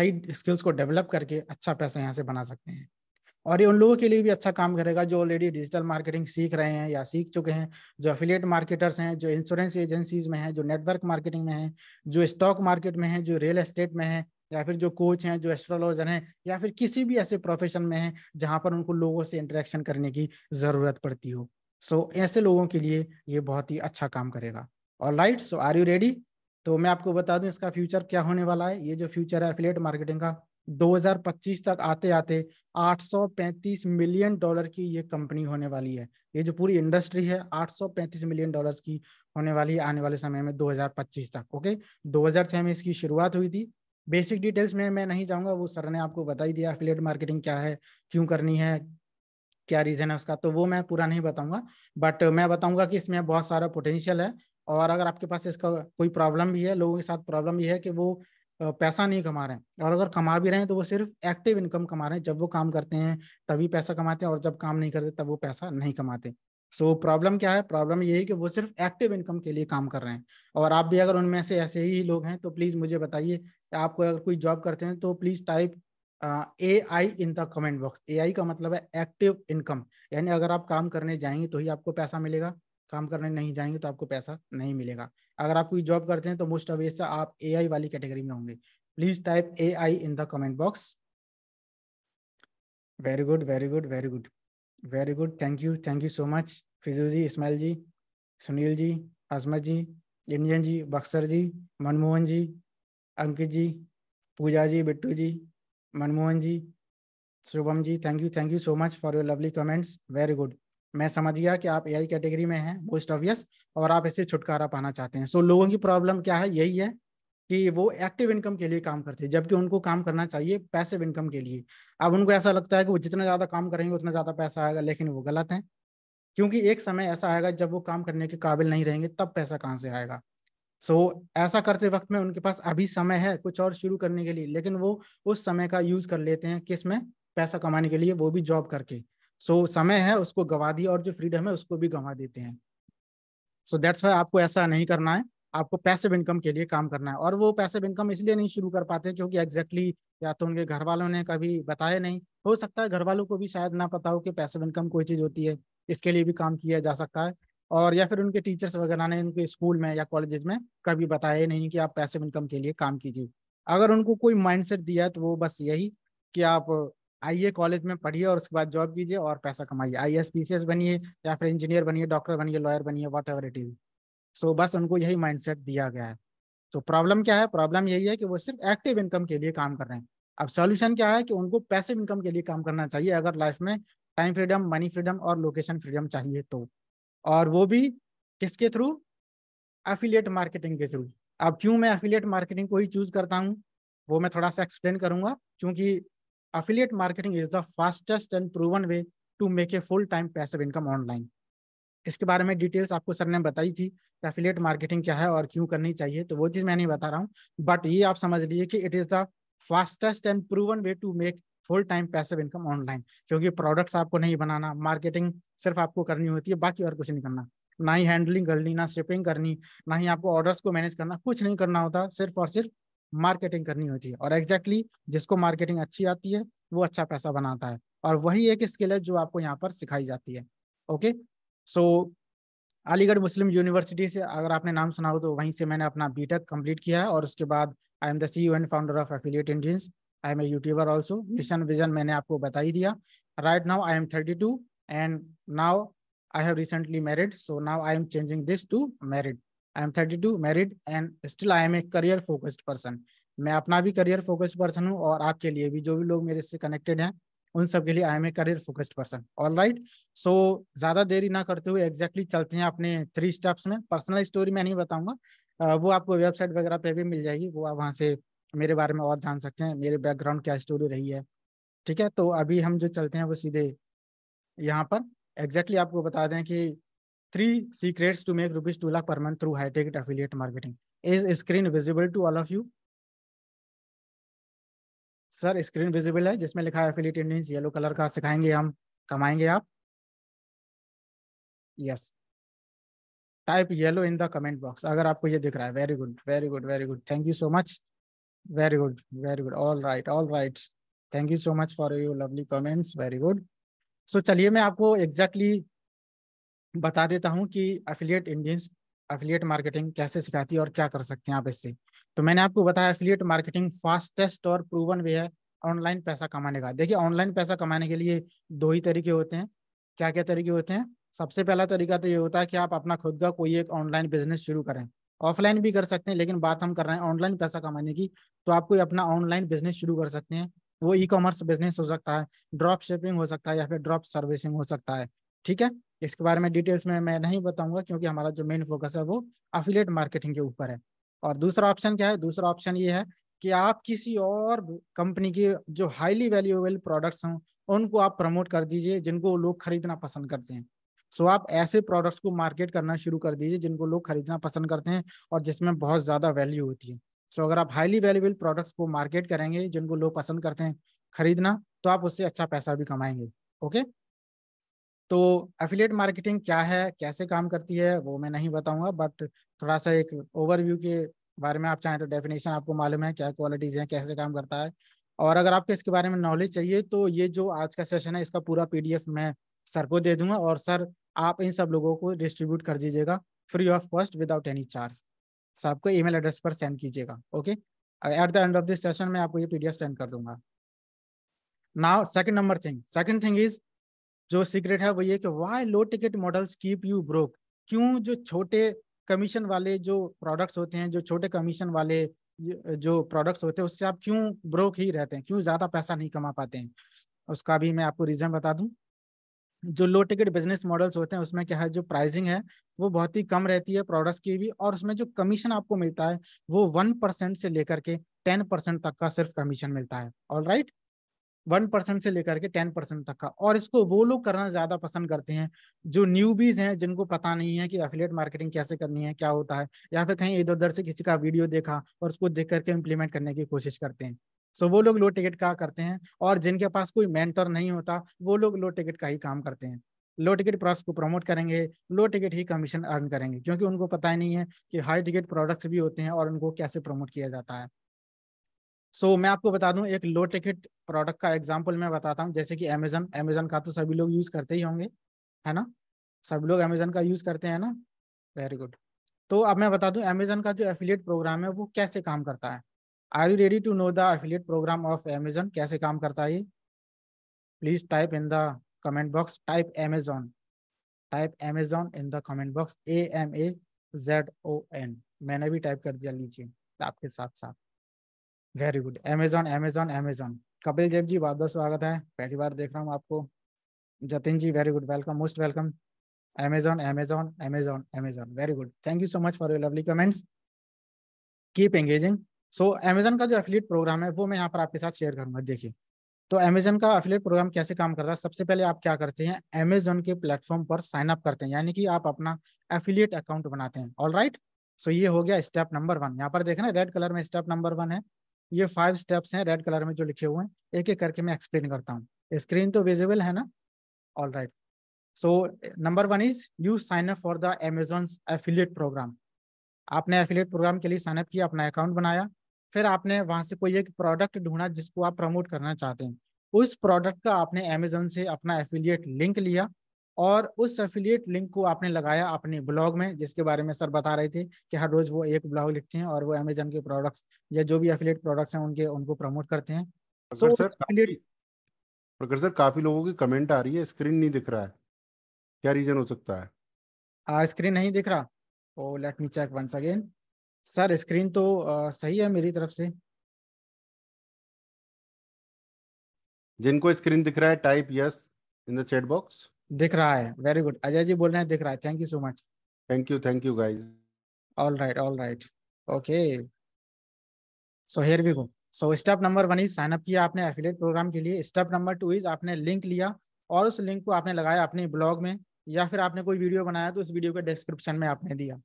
नई स्किल्स को डेवलप करके अच्छा पैसा यहाँ से बना सकते हैं और ये उन लोगों के लिए भी अच्छा काम करेगा जो ऑलरेडी डिजिटल मार्केटिंग सीख रहे हैं या सीख चुके हैं जो अफिलिएट मार्केटर्स हैं जो इंश्योरेंस एजेंसीज में हैं जो नेटवर्क मार्केटिंग में हैं जो स्टॉक मार्केट में हैं जो रियल एस्टेट में हैं या फिर जो कोच हैं जो एस्ट्रोलॉजर हैं या फिर किसी भी ऐसे प्रोफेशन में हैं जहाँ पर उनको लोगों से इंटरेक्शन करने की ज़रूरत पड़ती हो सो so, ऐसे लोगों के लिए ये बहुत ही अच्छा काम करेगा और right so are you ready तो मैं आपको बता दूं इसका फ्यूचर क्या होने वाला है ये जो फ्यूचर है एफिलेट मार्केटिंग का 2025 तक आते आते 835 मिलियन डॉलर की ये कंपनी होने वाली है ये जो पूरी इंडस्ट्री है 835 मिलियन डॉलर्स की होने वाली आने वाले समय में 2025 तक ओके 2006 में इसकी शुरुआत हुई थी बेसिक डिटेल्स में मैं नहीं जाऊंगा वो सर ने आपको बता ही दिया फिलेट मार्केटिंग क्या है क्यों करनी है क्या रीज़न है उसका तो वो मैं पूरा नहीं बताऊंगा बट मैं बताऊंगा कि इसमें बहुत सारा पोटेंशियल है और अगर आपके पास इसका कोई प्रॉब्लम भी है लोगों के साथ प्रॉब्लम भी है कि वो पैसा नहीं कमा रहे हैं और अगर कमा भी रहे हैं तो वो सिर्फ एक्टिव इनकम कमा रहे हैं जब वो काम करते हैं तभी पैसा कमाते हैं और जब काम नहीं करते तब वो पैसा नहीं कमाते सो so, प्रॉब्लम क्या है प्रॉब्लम ये है कि वो सिर्फ एक्टिव इनकम के लिए काम कर रहे हैं और आप भी अगर उनमें से ऐसे ही लोग हैं तो प्लीज़ मुझे बताइए आपको अगर कोई जॉब करते हैं तो please type A I in the comment box A I का मतलब है एक्टिव इनकम यानी अगर आप काम करने जाएंगे तो ही आपको पैसा मिलेगा काम करने नहीं जाएंगे तो आपको पैसा नहीं मिलेगा अगर आप कोई जॉब करते हैं तो मोस्ट ऑफ आप ए वाली कैटेगरी में होंगे please type A in the comment box very good very good very good very good thank you thank you so much Fiju ji Ismail ji Sunil ji Azmat ji Indian ji Buxar ji Manmohan ji Ankit ji Pooja ji Bittu ji Manmohan ji Shubham ji thank you thank you so much for your lovely comments very good मैं समझ गया कि आप AI category में हैं most obvious और आप इससे छुटकारा पाना चाहते हैं सो so, लोगों की प्रॉब्लम क्या है यही है कि वो एक्टिव इनकम के लिए काम करते हैं जबकि उनको काम करना चाहिए पैसिव इनकम के लिए अब उनको ऐसा लगता है कि वो जितना ज़्यादा काम करेंगे उतना ज़्यादा पैसा आएगा लेकिन वो गलत है क्योंकि एक समय ऐसा आएगा जब वो काम करने के काबिल नहीं रहेंगे तब पैसा कहाँ से आएगा सो so, ऐसा करते वक्त में उनके पास अभी समय है कुछ और शुरू करने के लिए लेकिन वो उस समय का यूज कर लेते हैं किस में पैसा कमाने के लिए वो भी जॉब करके सो so, समय है उसको गवा दिया और जो फ्रीडम है उसको भी गवा देते हैं सो दैट्स वाई आपको ऐसा नहीं करना है आपको पैसे इनकम के लिए काम करना है और वो पैसे इनकम इसलिए नहीं शुरू कर पाते क्योंकि एग्जैक्टली exactly या तो उनके घर वालों ने कभी बताया नहीं हो सकता है घर वालों को भी शायद ना पता हो कि पैसे इनकम कोई चीज़ होती है इसके लिए भी काम किया जा सकता है और या फिर उनके टीचर्स वगैरह ने उनके स्कूल में या कॉलेजेस में कभी बताया नहीं कि आप पैसे इनकम के लिए काम कीजिए अगर उनको कोई माइंडसेट दिया तो वो बस यही कि आप आइए कॉलेज में पढ़िए और उसके बाद जॉब कीजिए और पैसा कमाइए I S P C S बनिए या फिर इंजीनियर बनिए डॉक्टर बनिए लॉयर बनिए whatever it is so बस उनको यही माइंड दिया गया है तो प्रॉब्लम क्या है प्रॉब्लम यही है कि वो सिर्फ एक्टिव इनकम के लिए काम कर रहे हैं अब सॉल्यूशन क्या है कि उनको पैसिव इनकम के लिए काम करना चाहिए अगर लाइफ में टाइम फ्रीडम मनी फ्रीडम और लोकेशन फ्रीडम चाहिए तो और वो भी किसके थ्रू एफिलिएट मार्केटिंग के थ्रू अब क्यों मैं एफिलिएट मार्केटिंग को ही चूज करता हूँ वो मैं थोड़ा सा एक्सप्लेन करूंगा क्योंकि affiliate marketing is the fastest and proven way to make a full time passive income online. इसके बारे में डिटेल्स आपको सर ने बताई थी कि एफिलिएट मार्केटिंग क्या है और क्यों करनी चाहिए तो वो चीज़ मैं नहीं बता रहा हूँ बट ये आप समझ लीजिए कि it is the fastest and proven way to make full time passive income online क्योंकि प्रोडक्ट्स आपको नहीं बनाना मार्केटिंग सिर्फ आपको करनी होती है बाकी और कुछ नहीं करना ना ही हैंडलिंग करनी ना शिपिंग करनी ना ही आपको ऑर्डर्स को मैनेज करना कुछ नहीं करना होता सिर्फ और सिर्फ मार्केटिंग करनी होती है और एग्जैक्टली exactly जिसको मार्केटिंग अच्छी आती है वो अच्छा पैसा बनाता है और वही एक स्किल है जो आपको यहाँ पर सिखाई जाती है okay so Aligarh Muslim university से अगर आपने नाम सुना हो तो वहीं से मैंने अपना बी टेक किया है और उसके बाद I am the C and founder of affiliate Indian I am a YouTuber also mission vision मैंने आपको बता ही दिया right now I am thirty two and now I have recently married so now I am changing this to married I am thirty two married and still I am a career focused person मैं अपना भी career focused person हूँ और आपके लिए भी जो भी लोग मेरे से कनेक्टेड हैं उन सब के लिए I am a career focused person all right so ज्यादा देरी ना करते हुए एग्जैक्टली exactly चलते हैं अपने थ्री स्टेप्स में पर्सनल स्टोरी मैं नहीं बताऊंगा वो आपको वेबसाइट वगैरह पे भी मिल जाएगी वो आप वहाँ से मेरे बारे में और जान सकते हैं मेरे बैकग्राउंड क्या स्टोरी रही है ठीक है तो अभी हम जो चलते हैं वो सीधे यहाँ पर एग्जैक्टली exactly आपको बता दें कि three secrets to make rupees 2 lakh per month through high ticket affiliate marketing is screen visible to all of you sir screen visible है जिसमें लिखा है एफिलिएट इंडियंस येलो कलर का सिखाएंगे हम कमाएंगे आप yes type yellow in the comment box अगर आपको ये दिख रहा है very good very good very good thank you so much very good very good all right all right thank you so much for your lovely comments very good so चलिए मैं आपको exactly exactly बता देता हूँ कि affiliate Indians affiliate marketing कैसे सिखाती है और क्या कर सकते हैं आप इससे तो मैंने आपको बताया अफिलियट मार्केटिंग फास्टेस्ट और प्रूवन वे है ऑनलाइन पैसा कमाने का देखिए ऑनलाइन पैसा कमाने के लिए दो ही तरीके होते हैं क्या क्या तरीके होते हैं सबसे पहला तरीका तो ये होता है कि आप अपना खुद का कोई एक ऑनलाइन बिजनेस शुरू करें ऑफलाइन भी कर सकते हैं लेकिन बात हम कर रहे हैं ऑनलाइन पैसा कमाने की तो आप कोई अपना ऑनलाइन बिजनेस शुरू कर सकते हैं वो ई कॉमर्स बिजनेस हो सकता है ड्रॉप शिपिंग हो सकता है या फिर ड्रॉप सर्विसिंग हो सकता है ठीक है इसके बारे में डिटेल्स में मैं नहीं बताऊंगा क्योंकि हमारा जो मेन फोकस है वो अफिलेट मार्केटिंग के ऊपर है और दूसरा ऑप्शन क्या है दूसरा ऑप्शन ये है कि आप किसी और कंपनी के जो हाईली वैल्यूएबल प्रोडक्ट्स हों उनको आप प्रमोट कर दीजिए जिनको लोग खरीदना पसंद करते हैं सो आप ऐसे प्रोडक्ट्स को मार्केट करना शुरू कर दीजिए जिनको लोग खरीदना पसंद करते हैं और जिसमें बहुत ज़्यादा वैल्यू होती है सो अगर आप हाईली वैल्यूबल प्रोडक्ट्स को मार्केट करेंगे जिनको लोग पसंद करते हैं खरीदना तो आप उससे अच्छा पैसा भी कमाएंगे ओके तो एफिलेट मार्केटिंग क्या है कैसे काम करती है वो मैं नहीं बताऊंगा बट थोड़ा सा एक ओवरव्यू के बारे में आप चाहें तो डेफिनेशन आपको मालूम है क्या क्वालिटीज़ हैं कैसे काम करता है और अगर आपको इसके बारे में नॉलेज चाहिए तो ये जो आज का सेशन है इसका पूरा पी मैं सर को दे दूंगा और सर आप इन सब लोगों को डिस्ट्रीब्यूट कर दीजिएगा free of cost without any charge सबको ई एड्रेस पर सेंड कीजिएगा okay at the end of this session में आपको ये पी सेंड कर दूंगा now second number thing second thing is जो सीक्रेट है वो ये कि why low ticket models keep you broke क्यों जो छोटे कमीशन वाले जो प्रोडक्ट्स होते हैं जो छोटे कमीशन वाले जो प्रोडक्ट्स होते हैं उससे आप क्यों ब्रोक ही रहते हैं क्यों ज़्यादा पैसा नहीं कमा पाते हैं उसका भी मैं आपको रीज़न बता दूं जो लो टिकट बिजनेस मॉडल्स होते हैं उसमें क्या है जो प्राइसिंग है वो बहुत ही कम रहती है प्रोडक्ट्स की भी और उसमें जो कमीशन आपको मिलता है वो वन परसेंट से लेकर के टेन परसेंट तक का सिर्फ कमीशन मिलता है all right right? One percent से लेकर के टेन परसेंट तक का और इसको वो लोग करना ज्यादा पसंद करते हैं जो न्यूबीज हैं जिनको पता नहीं है कि एफिलेट मार्केटिंग कैसे करनी है क्या होता है या फिर कहीं इधर उधर से किसी का वीडियो देखा और उसको देख करके इम्प्लीमेंट करने की कोशिश करते हैं सो वो लोग लो टिकट का करते हैं और जिनके पास कोई मेंटर नहीं होता वो लोग लो टिकट का ही काम करते हैं लो टिकट प्रोडक्ट को प्रमोट करेंगे लो टिकट ही कमीशन अर्न करेंगे क्योंकि उनको पता ही नहीं है कि हाई टिकट प्रोडक्ट्स भी होते हैं और उनको कैसे प्रमोट किया जाता है सो so, मैं आपको बता दूं एक लो टिकट प्रोडक्ट का एग्जांपल मैं बताता हूं जैसे कि अमेजन अमेजन का तो सभी लोग यूज करते ही होंगे है ना सभी लोग अमेजन का यूज करते हैं ना वेरी गुड तो अब मैं बता दूं अमेजन का जो एफिलियट प्रोग्राम है वो कैसे काम करता है are you ready to know the affiliate program of Amazon कैसे काम करता है ये please type in the comment box type Amazon type Amazon in the comment box A M A Z O N मैंने भी टाइप कर दिया लीजिए आपके साथ साथ very good Amazon Amazon Amazon Kapil Dev ji बहुत बहुत स्वागत है पहली बार देख रहा हूँ आपको Jatin ji very good welcome most welcome Amazon Amazon Amazon Amazon very good thank you so much for your lovely comments keep engaging so Amazon का जो एफिलेट प्रोग्राम है वो मैं यहाँ पर आपके साथ शेयर करूंगा देखिए तो अमेजोन का एफिलेट प्रोग्राम कैसे काम करता है सबसे पहले आप क्या करते हैं अमेजोन के प्लेटफॉर्म पर साइन अप करते हैं यानी कि आप अपना एफिलिएट अकाउंट बनाते हैं ऑल राइट सो ये हो गया स्टेप नंबर वन यहाँ पर देख रहे रेड कलर में स्टेप नंबर वन है ये फाइव स्टेप्स हैं रेड कलर में जो लिखे हुए हैं एक एक करके मैं एक्सप्लेन करता हूँ स्क्रीन तो विजिबल है ना all right so number one is you sign up for the Amazon affiliate program आपने एफिलियट प्रोग्राम के लिए साइन अप किया अपना अकाउंट बनाया फिर आपने वहाँ से कोई एक प्रोडक्ट ढूंढा जिसको आप प्रमोट करना चाहते हैं उस प्रोडक्ट का आपने अमेजोन से अपना एफिलियट लिंक लिया और उस एफिलिएट लिंक को आपने लगाया अपने ब्लॉग में जिसके बारे में सर बता रहे थे कि हर रोज वो एक ब्लॉग लिखते हैं और वो अमेजन के प्रोडक्ट्स या जो भी एफिलिएट प्रोडक्ट्स हैं उनके उनको प्रमोट करते हैं सो सर प्रखर सर काफी लोगों की कमेंट आ रही है स्क्रीन नहीं दिख रहा है क्या रीजन हो सकता है आ, स्क्रीन नहीं दिख रहा oh let me check once again sir screen तो आ, सही है मेरी तरफ से जिनको स्क्रीन दिख रहा है type yes in the chat box दिख रहा है वेरी गुड अजय जी बोल रहे हैं दिख रहा है thank you so much thank you thank you guys all right all right okay so here we go so step number one is sign up किया आपने एफिलेट प्रोग्राम के लिए स्टेप नंबर टू इज आपने link लिया और उस link को आपने लगाया अपने ब्लॉग में या फिर आपने कोई वीडियो बनाया तो उस वीडियो के डिस्क्रिप्शन में आपने दिया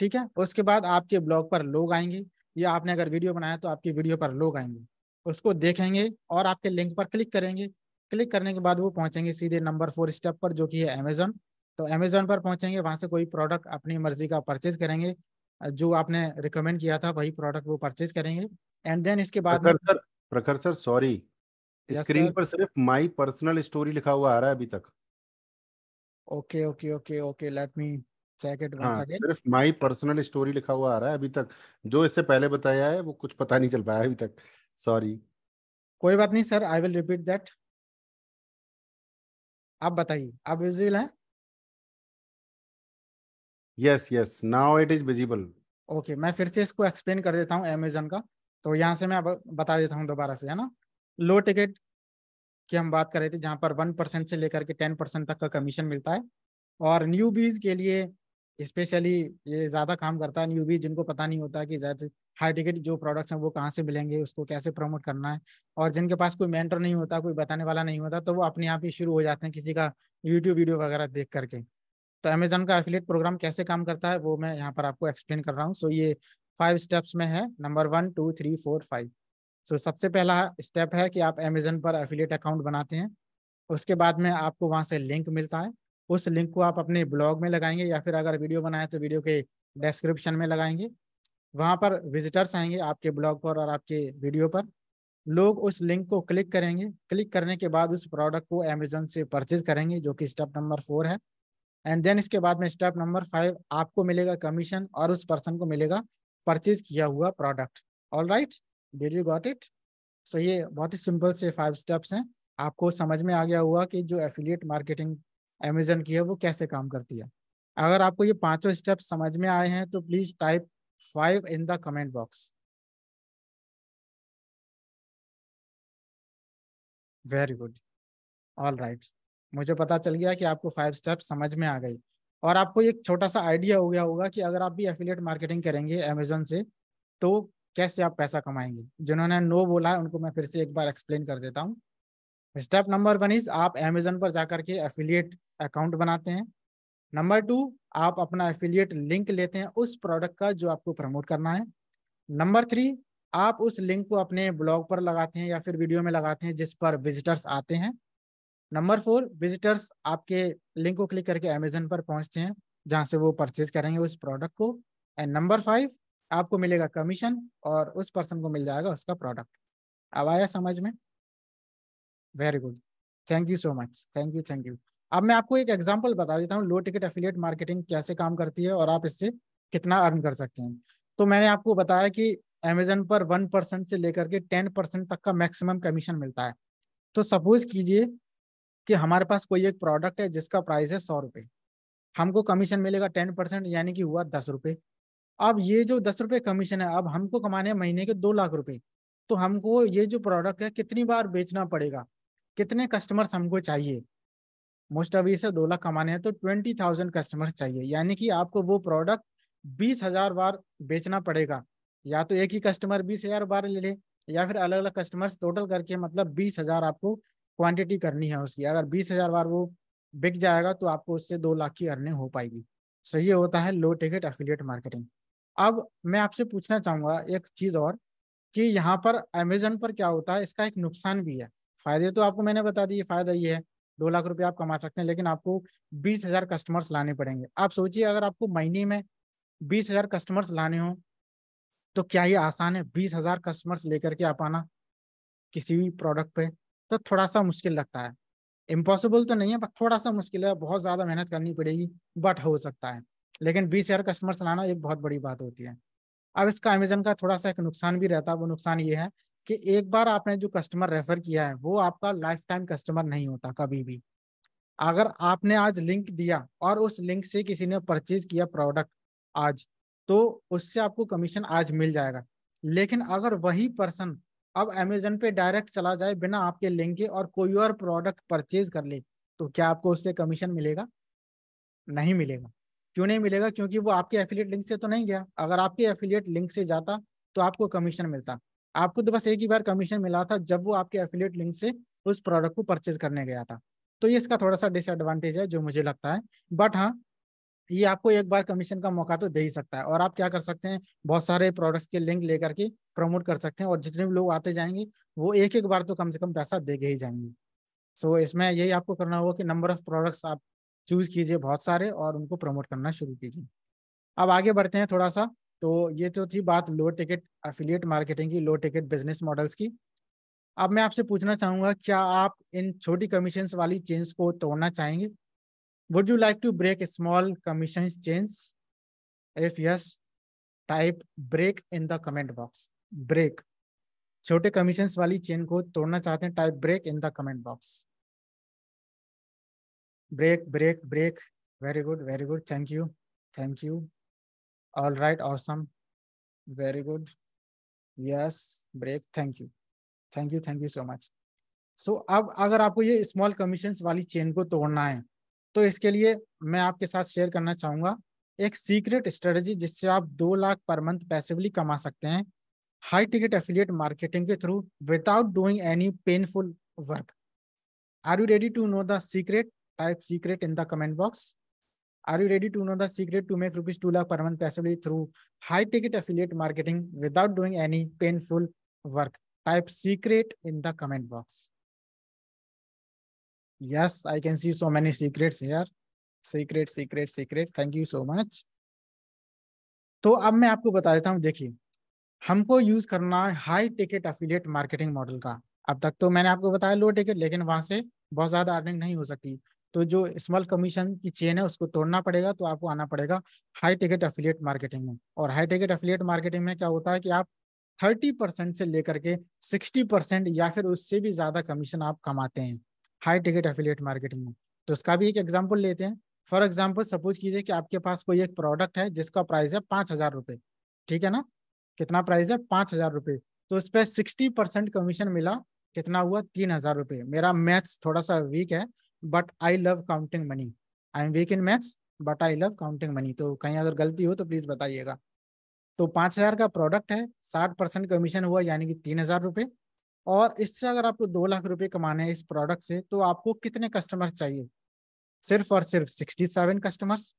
ठीक है उसके बाद आपके ब्लॉग पर लोग आएंगे या आपने अगर वीडियो बनाया तो आपकी वीडियो पर लोग आएंगे उसको देखेंगे और आपके लिंक पर क्लिक करेंगे क्लिक करने के बाद वो पहुंचेंगे सीधे नंबर फोर स्टेप पर जो कि है अमेजोन तो अमेजोन पर पहुंचेंगे वहां से कोई प्रोडक्ट अपनी मर्जी का परचेज करेंगे जो आपने रिकमेंड किया था वही प्रोडक्ट वो परचेज करेंगे एंड देन इसके बाद प्रखर सर सॉरी स्क्रीन पर सिर्फ माई पर्सनल स्टोरी लिखा हुआ आ रहा है अभी तक okay okay okay okay let me check it once again सिर्फ माय पर्सनल स्टोरी लिखा हुआ आ रहा है अभी तक जो इससे पहले बताया है वो कुछ पता नहीं चल पाया अभी तक सॉरी कोई बात नहीं sir I will repeat that आप बताइए आप विजिबल हैं yes yes now it is visible okay मैं फिर से इसको एक्सप्लेन कर देता हूँ अमेजन का तो यहाँ से मैं बता देता हूँ दोबारा से है ना लो टिकट की हम बात कर रहे थे जहाँ पर वन परसेंट से लेकर के टेन परसेंट तक का कमीशन मिलता है और न्यू बीज के लिए स्पेशली ये ज़्यादा काम करता है न्यूबी जिनको पता नहीं होता कि ज़्यादा हाई टिकट जो प्रोडक्ट्स हैं वो कहाँ से मिलेंगे उसको कैसे प्रमोट करना है और जिनके पास कोई मेंटर नहीं होता कोई बताने वाला नहीं होता तो वो अपने आप ही शुरू हो जाते हैं किसी का यूट्यूब वीडियो वगैरह देख करके तो अमेजोन का एफिलेट प्रोग्राम कैसे काम करता है वो मैं यहाँ पर आपको एक्सप्लेन कर रहा हूँ सो ये फाइव स्टेप्स में है number one two three four five so सबसे पहला स्टेप है कि आप अमेजन पर एफिलेट अकाउंट बनाते हैं उसके बाद में आपको वहाँ से लिंक मिलता है उस लिंक को आप अपने ब्लॉग में लगाएंगे या फिर अगर वीडियो बनाए तो वीडियो के डिस्क्रिप्शन में लगाएंगे वहाँ पर विजिटर्स आएंगे आपके ब्लॉग पर और आपके वीडियो पर लोग उस लिंक को क्लिक करेंगे क्लिक करने के बाद उस प्रोडक्ट को अमेजोन से परचेज करेंगे जो कि स्टेप नंबर फोर है एंड देन इसके बाद में स्टेप नंबर फाइव आपको मिलेगा कमीशन और उस पर्सन को मिलेगा परचेज किया हुआ product all right did you got it so ये बहुत ही सिंपल से फाइव स्टेप्स हैं आपको समझ में आ गया हुआ कि जो एफिलिएट मार्केटिंग अमेजन की है वो कैसे काम करती है अगर आपको ये पांचों स्टेप समझ में आए हैं तो please type five in the comment box very good all right मुझे पता चल गया कि आपको फाइव स्टेप समझ में आ गई और आपको एक छोटा सा आइडिया हो गया होगा कि अगर आप भी एफिलेट मार्केटिंग करेंगे अमेजोन से तो कैसे आप पैसा कमाएंगे जिन्होंने नो बोला है उनको मैं फिर से एक बार एक्सप्लेन कर देता हूँ स्टेप नंबर वन इज आप अमेजन पर जाकर के एफिलियट अकाउंट बनाते हैं नंबर टू आप अपना एफिलियट लिंक लेते हैं उस प्रोडक्ट का जो आपको प्रमोट करना है नंबर थ्री आप उस लिंक को अपने ब्लॉग पर लगाते हैं या फिर वीडियो में लगाते हैं जिस पर विजिटर्स आते हैं नंबर फोर विजिटर्स आपके लिंक को क्लिक करके अमेजन पर पहुंचते हैं जहां से वो परचेज करेंगे उस प्रोडक्ट को एंड नंबर फाइव आपको मिलेगा कमीशन और उस पर्सन को मिल जाएगा उसका प्रोडक्ट अब आया समझ में very good thank you so much thank you thank you अब मैं आपको एक एग्जाम्पल बता देता हूँ लो टिकट एफिलिएट मार्केटिंग कैसे काम करती है और आप इससे कितना अर्न कर सकते हैं तो मैंने आपको बताया कि अमेजन पर वन परसेंट से लेकर के टेन परसेंट तक का मैक्सिमम कमीशन मिलता है तो सपोज कीजिए कि हमारे पास कोई एक प्रोडक्ट है जिसका प्राइस है सौ रुपये हमको कमीशन मिलेगा टेन परसेंट यानी कि हुआ दस रुपये अब ये जो दस रुपये कमीशन है अब हमको कमाने हैं महीने के दो लाख रुपये तो हमको ये जो प्रोडक्ट है कितनी बार बेचना पड़ेगा कितने कस्टमर्स हमको चाहिए मोस्ट ऑफ से दो लाख कमाने हैं तो ट्वेंटी थाउजेंड कस्टमर्स चाहिए यानी कि आपको वो प्रोडक्ट बीस हजार बार बेचना पड़ेगा या तो एक ही कस्टमर बीस हजार बार ले ले या फिर अलग अलग कस्टमर्स टोटल करके मतलब बीस हजार आपको क्वांटिटी करनी है उसकी अगर बीस हजार बार वो बिक जाएगा तो आपको उससे दो लाख की अर्निंग हो पाएगी सो ये होता है लो टिकट एफिलियट मार्केटिंग अब मैं आपसे पूछना चाहूंगा एक चीज और कि यहाँ पर अमेजोन पर क्या होता है इसका एक नुकसान भी है फायदे तो आपको मैंने बता दिए फायदा ये है दो लाख रुपये आप कमा सकते हैं लेकिन आपको बीस हजार कस्टमर्स लाने पड़ेंगे आप सोचिए अगर आपको महीने में बीस हजार कस्टमर्स लाने हो तो क्या ये आसान है बीस हजार कस्टमर्स लेकर के आप आना किसी भी प्रोडक्ट पे तो थोड़ा सा मुश्किल लगता है इम्पॉसिबल तो नहीं है पर थोड़ा सा मुश्किल है बहुत ज़्यादा मेहनत करनी पड़ेगी बट हो सकता है लेकिन बीस हज़ार कस्टमर्स लाना एक बहुत बड़ी बात होती है अब इसका अमेजन का थोड़ा सा एक नुकसान भी रहता है वो नुकसान ये है कि एक बार आपने जो कस्टमर रेफर किया है वो आपका लाइफ टाइम कस्टमर नहीं होता कभी भी अगर आपने आज लिंक दिया और उस लिंक से किसी ने परचेज किया प्रोडक्ट आज तो उससे आपको कमीशन आज मिल जाएगा लेकिन अगर वही पर्सन अब अमेजन पे डायरेक्ट चला जाए बिना आपके लिंक के और कोई और प्रोडक्ट परचेज कर ले तो क्या आपको उससे कमीशन मिलेगा नहीं मिलेगा क्यों नहीं मिलेगा क्योंकि वो आपके एफिलिएट लिंक से तो नहीं गया अगर आपके एफिलिएट लिंक से जाता तो आपको कमीशन मिलता आपको तो बस एक ही बार कमीशन मिला था जब वो आपके एफिलेट लिंक से उस प्रोडक्ट को परचेज करने गया था तो ये इसका थोड़ा सा डिसएडवांटेज है जो मुझे लगता है बट हाँ ये आपको एक बार कमीशन का मौका तो दे ही सकता है और आप क्या कर सकते हैं बहुत सारे प्रोडक्ट्स के लिंक लेकर के प्रमोट कर सकते हैं और जितने भी लोग आते जाएंगे वो एक एक बार तो कम से कम पैसा दे ही जाएंगे सो so, इसमें यही आपको करना होगा कि नंबर ऑफ प्रोडक्ट्स आप चूज कीजिए बहुत सारे और उनको प्रमोट करना शुरू कीजिए अब आगे बढ़ते हैं थोड़ा सा तो ये तो थी बात लो टिकट अफिलियट मार्केटिंग की लो टिकट बिजनेस मॉडल्स की अब मैं आपसे पूछना चाहूंगा क्या आप इन छोटी कमीशन वाली चेन्स को तोड़ना चाहेंगे would you like to break small commission chains if yes type break in the comment box break छोटे कमीशन वाली चेन को तोड़ना चाहते हैं type break in the comment box break break break very good very good thank you thank you all right awesome very good yes break thank you thank you thank you so much so, अब अगर आपको ये small commissions वाली chain को तोड़ना है तो इसके लिए मैं आपके साथ शेयर करना चाहूंगा एक सीक्रेट स्ट्रेटजी जिससे आप दो लाख पर मंथ पैसिवली कमा सकते हैं हाई टिकट एफिलिएट मार्केटिंग के through without doing any painful work are you ready to know the secret type secret in the comment box Are you ready to know the secret to make rupees 2 lakh per month passively through high ticket affiliate marketing without doing any painful work? Type secret in the comment box. Yes, I can see so many secrets here. Secret, secret, secret. Thank you so much. तो अब मैं आपको बता देता हूँ देखिए हमको use करना है high ticket affiliate marketing model का अब तक तो मैंने आपको बताया लो टिकट लेकिन वहां से बहुत ज्यादा अर्निंग नहीं हो सकती तो जो स्मॉल कमीशन की चेन है उसको तोड़ना पड़ेगा तो आपको आना पड़ेगा हाई टिकट अफिलियट मार्केटिंग में और हाई टिकट अफिलियट मार्केटिंग में क्या होता है कि आप थर्टी परसेंट से लेकर के सिक्सटी परसेंट या फिर उससे भी ज़्यादा कमीशन आप कमाते हैं हाई टिकट अफिलियट मार्केटिंग में तो उसका भी एक एग्जाम्पल लेते हैं फॉर एग्जाम्पल सपोज कीजिए कि आपके पास कोई एक प्रोडक्ट है जिसका प्राइस है पाँच हज़ार रुपये ठीक है ना कितना प्राइस है पाँच हज़ार रुपये तो उस पर सिक्सटी परसेंट कमीशन मिला कितना हुआ तीन हज़ार रुपये मेरा मैथ्स थोड़ा सा वीक है but I love counting money I am weak in maths but I love counting money तो कहीं अगर गलती हो तो प्लीज बताइएगा तो पाँच हज़ार का प्रोडक्ट है साठ परसेंट कमीशन हुआ यानी कि तीन हज़ार रुपये और इससे अगर आपको दो लाख रुपए कमाने हैं इस प्रोडक्ट से तो आपको कितने कस्टमर्स चाहिए सिर्फ और सिर्फ सिक्सटी सेवन कस्टमर्स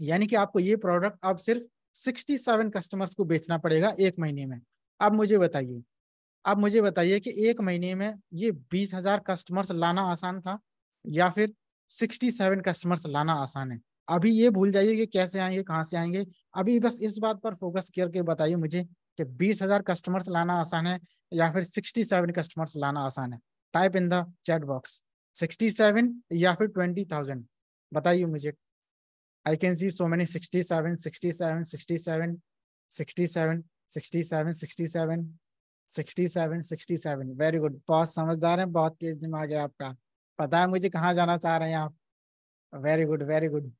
यानी कि आपको ये प्रोडक्ट अब सिर्फ सिक्सटी सेवन कस्टमर्स को बेचना पड़ेगा एक महीने में अब मुझे बताइए अब मुझे बताइए कि एक महीने में ये बीस हजार कस्टमर्स लाना आसान था या फिर सिक्सटी सेवन कस्टमर्स लाना आसान है अभी ये भूल जाइए कि कैसे आएंगे कहाँ से आएंगे अभी बस इस बात पर फोकस करके बताइए मुझे कि बीस हजार कस्टमर्स लाना आसान है या फिर सिक्सटी सेवन कस्टमर्स लाना आसान है type in the chat box sixty seven या फिर ट्वेंटी थाउजेंड बताइए मुझे I can see so many sixty seven sixty seven sixty seven sixty seven sixty seven sixty seven sixty seven sixty seven very good बहुत समझदार है बहुत तेज दिमाग है आपका पता है मुझे कहाँ जाना चाह रहे हैं आप very good very good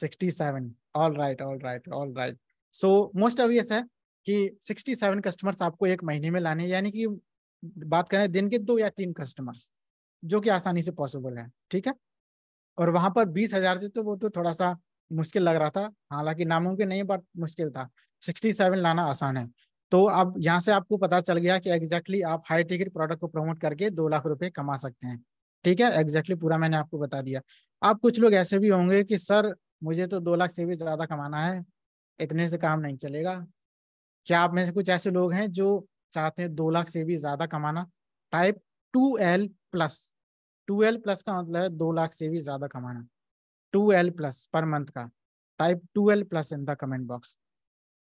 sixty seven all right all right all right so most obvious है कि सिक्सटी सेवन कस्टमर्स आपको एक महीने में लाने यानी कि बात करें दिन के दो या तीन कस्टमर्स जो कि आसानी से पॉसिबल है ठीक है और वहां पर बीस हजार थे तो वो तो थोड़ा सा मुश्किल लग रहा था हालांकि नामुमकिन नहीं बट मुश्किल था सिक्सटी सेवन लाना आसान है तो अब यहाँ से आपको पता चल गया कि एग्जैक्टली exactly आप हाई टिकट प्रोडक्ट को प्रमोट करके दो लाख रुपए कमा सकते हैं ठीक है एग्जैक्टली exactly पूरा मैंने आपको बता दिया आप कुछ लोग ऐसे भी होंगे कि सर मुझे तो दो लाख से भी ज्यादा कमाना है इतने से काम नहीं चलेगा क्या आप में से कुछ ऐसे लोग हैं जो चाहते हैं दो लाख से भी ज्यादा कमाना type two L plus two L plus का मतलब है दो लाख से भी ज्यादा कमाना two L plus per month का type two L plus in the comment box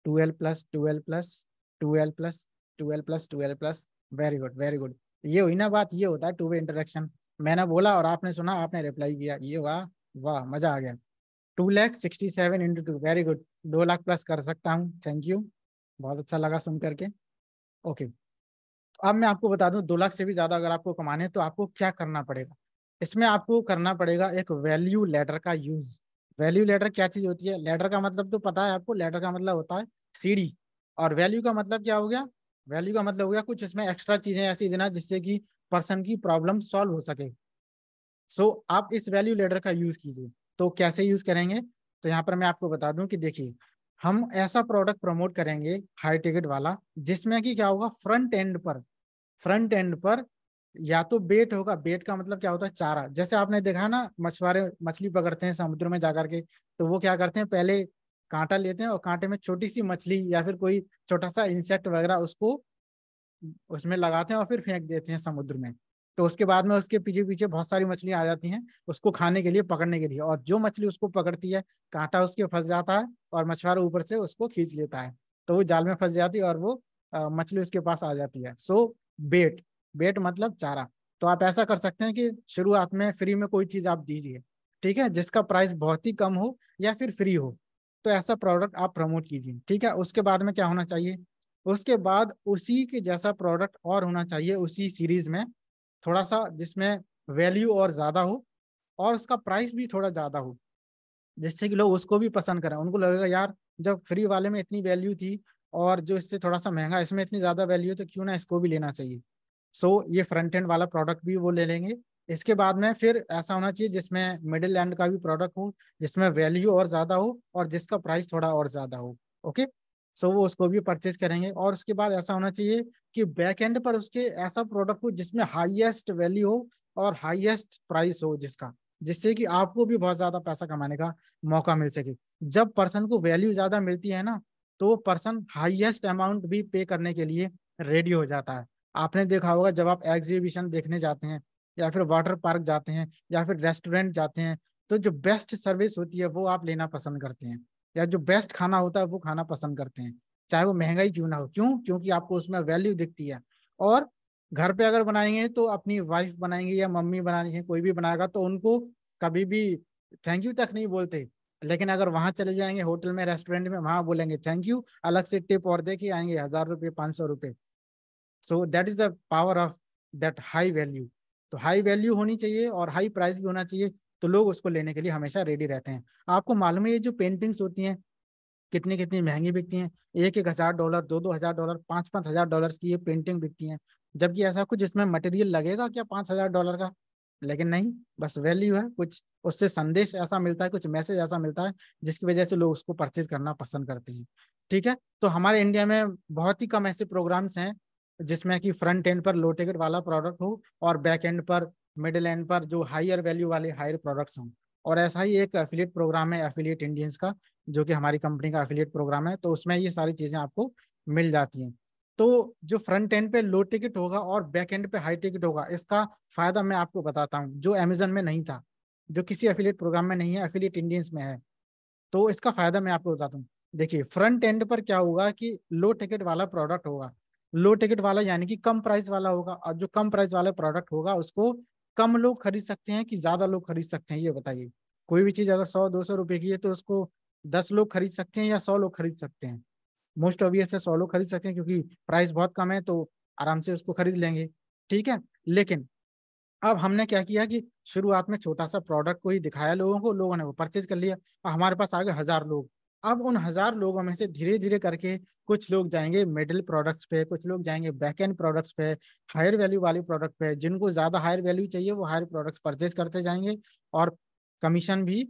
two L plus two L plus two L plus two L plus two L plus very good very good ये हुई ना बात ये होता है to way interaction मैंने बोला और आपने सुना आपने रिप्लाई किया ये वाह वाह मजा आ गया two lakh sixty seven into two very good दो लाख प्लस कर सकता हूँ थैंक यू बहुत अच्छा लगा सुन करके ओके अब मैं आपको बता दूँ दो लाख से भी ज़्यादा अगर आपको कमाने तो आपको क्या करना पड़ेगा इसमें आपको करना पड़ेगा एक वैल्यू लेटर का यूज़ वैल्यू लेटर क्या चीज़ होती है लेटर का मतलब तो पता है आपको लेटर का मतलब होता है सीढ़ी और वैल्यू का मतलब क्या हो गया वैल्यू का मतलब हो गया कुछ इसमें एक्स्ट्रा चीज़ें ऐसी देना जिससे कि पर्सन की प्रॉब्लम सॉल्व हो सके सो so, आप इस वैल्यू लेडर का यूज कीजिए तो कैसे यूज करेंगे तो यहाँ पर मैं आपको बता दूं कि देखिए हम ऐसा प्रोडक्ट प्रमोट करेंगे हाई टिकट वाला जिसमें कि क्या होगा फ्रंट एंड पर फ्रंट एंड पर या तो बेट होगा बेट का मतलब क्या होता है चारा जैसे आपने देखा ना मछुआरे मछली पकड़ते हैं समुद्र में जाकर के तो वो क्या करते हैं पहले कांटा लेते हैं और कांटे में छोटी सी मछली या फिर कोई छोटा सा इंसेक्ट वगैरह उसको उसमें लगाते हैं और फिर फेंक देते हैं समुद्र में तो उसके बाद में उसके पीछे पीछे बहुत सारी मछलियां आ जाती हैं उसको खाने के लिए पकड़ने के लिए और जो मछली उसको पकड़ती है कांटा उसके फंस जाता है और मछुआरा ऊपर से उसको खींच लेता है तो वो जाल में फंस जाती है और वो मछली उसके पास आ जाती है सो बेट बेट मतलब चारा तो आप ऐसा कर सकते हैं कि शुरुआत में फ्री में कोई चीज आप दीजिए ठीक है जिसका प्राइस बहुत ही कम हो या फिर फ्री हो तो ऐसा प्रोडक्ट आप प्रमोट कीजिए ठीक है उसके बाद में क्या होना चाहिए उसके बाद उसी के जैसा प्रोडक्ट और होना चाहिए उसी सीरीज में थोड़ा सा जिसमें वैल्यू और ज़्यादा हो और उसका प्राइस भी थोड़ा ज़्यादा हो जिससे कि लोग उसको भी पसंद करें उनको लगेगा यार जब फ्री वाले में इतनी वैल्यू थी और जो इससे थोड़ा सा महंगा इसमें इतनी ज़्यादा वैल्यू तो क्यों ना इसको भी लेना चाहिए सो so, ये फ्रंट एंड वाला प्रोडक्ट भी वो ले लेंगे इसके बाद में फिर ऐसा होना चाहिए जिसमें मिडिल एंड का भी प्रोडक्ट हो जिसमें वैल्यू और ज़्यादा हो और जिसका प्राइस थोड़ा और ज़्यादा हो ओके सो वो उसको भी परचेज करेंगे और उसके बाद ऐसा होना चाहिए कि बैक एंड पर उसके ऐसा प्रोडक्ट हो जिसमें हाईएस्ट वैल्यू हो और हाईएस्ट प्राइस हो जिसका जिससे कि आपको भी बहुत ज्यादा पैसा कमाने का मौका मिल सके जब पर्सन को वैल्यू ज्यादा मिलती है ना तो पर्सन हाईएस्ट अमाउंट भी पे करने के लिए रेडी हो जाता है आपने देखा होगा जब आप एग्जीबिशन देखने जाते हैं या फिर वाटर पार्क जाते हैं या फिर रेस्टोरेंट जाते हैं तो जो बेस्ट सर्विस होती है वो आप लेना पसंद करते हैं या जो बेस्ट खाना होता है वो खाना पसंद करते हैं चाहे वो महंगाई क्यों ना हो क्यों क्योंकि आपको उसमें वैल्यू दिखती है और घर पे अगर बनाएंगे तो अपनी वाइफ बनाएंगे या मम्मी बनानी है कोई भी बनाएगा तो उनको कभी भी थैंक यू तक नहीं बोलते लेकिन अगर वहां चले जाएंगे होटल में रेस्टोरेंट में वहां बोलेंगे थैंक यू अलग से टिप और दे के आएंगे हजार रुपये पाँच सौ रुपये so that is the power of that high value तो हाई वैल्यू होनी चाहिए और हाई प्राइस भी होना चाहिए तो लोग उसको लेने के लिए हमेशा रेडी रहते हैं आपको मालूम है ये जो पेंटिंग्स होती हैं कितनी कितनी महंगी बिकती हैं एक एक हज़ार डॉलर दो दो हज़ार डॉलर पाँच पाँच हज़ार डॉलर की ये पेंटिंग बिकती हैं जबकि ऐसा कुछ इसमें मटेरियल लगेगा क्या पाँच हज़ार डॉलर का लेकिन नहीं बस वैल्यू है कुछ उससे संदेश ऐसा मिलता है कुछ मैसेज ऐसा मिलता है जिसकी वजह से लोग उसको परचेज करना पसंद करते हैं ठीक है तो हमारे इंडिया में बहुत ही कम ऐसे प्रोग्राम्स हैं जिसमें कि फ्रंट एंड पर लो टिकट वाला प्रोडक्ट हो और बैक एंड पर मिडिल एंड पर जो हायर वैल्यू वाले हायर प्रोडक्ट्स हों और ऐसा ही एक एफिलियट प्रोग्राम है एफिलियट इंडियंस का जो कि हमारी कंपनी का एफिलियट प्रोग्राम है तो उसमें ये सारी चीज़ें आपको मिल जाती हैं तो जो फ्रंट एंड पे लो टिकट होगा और बैक एंड पे हाई टिकट होगा इसका फायदा मैं आपको बताता हूँ जो अमेजन में नहीं था जो किसी एफिलियट प्रोग्राम में नहीं है एफिलियट इंडियंस में है तो इसका फायदा मैं आपको बताता हूँ देखिए फ्रंट एंड पर क्या होगा कि लो टिकट वाला प्रोडक्ट होगा लो टिकट वाला यानी कि कम प्राइस वाला होगा और जो कम प्राइस वाला प्रोडक्ट होगा उसको कम लोग खरीद सकते हैं कि ज्यादा लोग खरीद सकते हैं ये बताइए कोई भी चीज अगर सौ दो सौ रुपए की है तो उसको दस लोग खरीद सकते हैं या सौ लोग खरीद सकते हैं मोस्ट ऑब्वियस है सौ लोग खरीद सकते हैं क्योंकि प्राइस बहुत कम है तो आराम से उसको खरीद लेंगे ठीक है लेकिन अब हमने क्या किया कि शुरुआत में छोटा सा प्रोडक्ट को ही दिखाया लोगों को लोगों ने वो परचेज कर लिया और हमारे पास आ गए हजार लोग अब उन हजार लोगों में से धीरे धीरे करके कुछ लोग जाएंगे मिडिल प्रोडक्ट्स पे कुछ लोग जाएंगे बैक एंड प्रोडक्ट्स पे हायर वैल्यू वाले प्रोडक्ट पे जिनको ज्यादा हायर वैल्यू चाहिए वो हायर प्रोडक्ट्स परचेज करते जाएंगे और कमीशन भी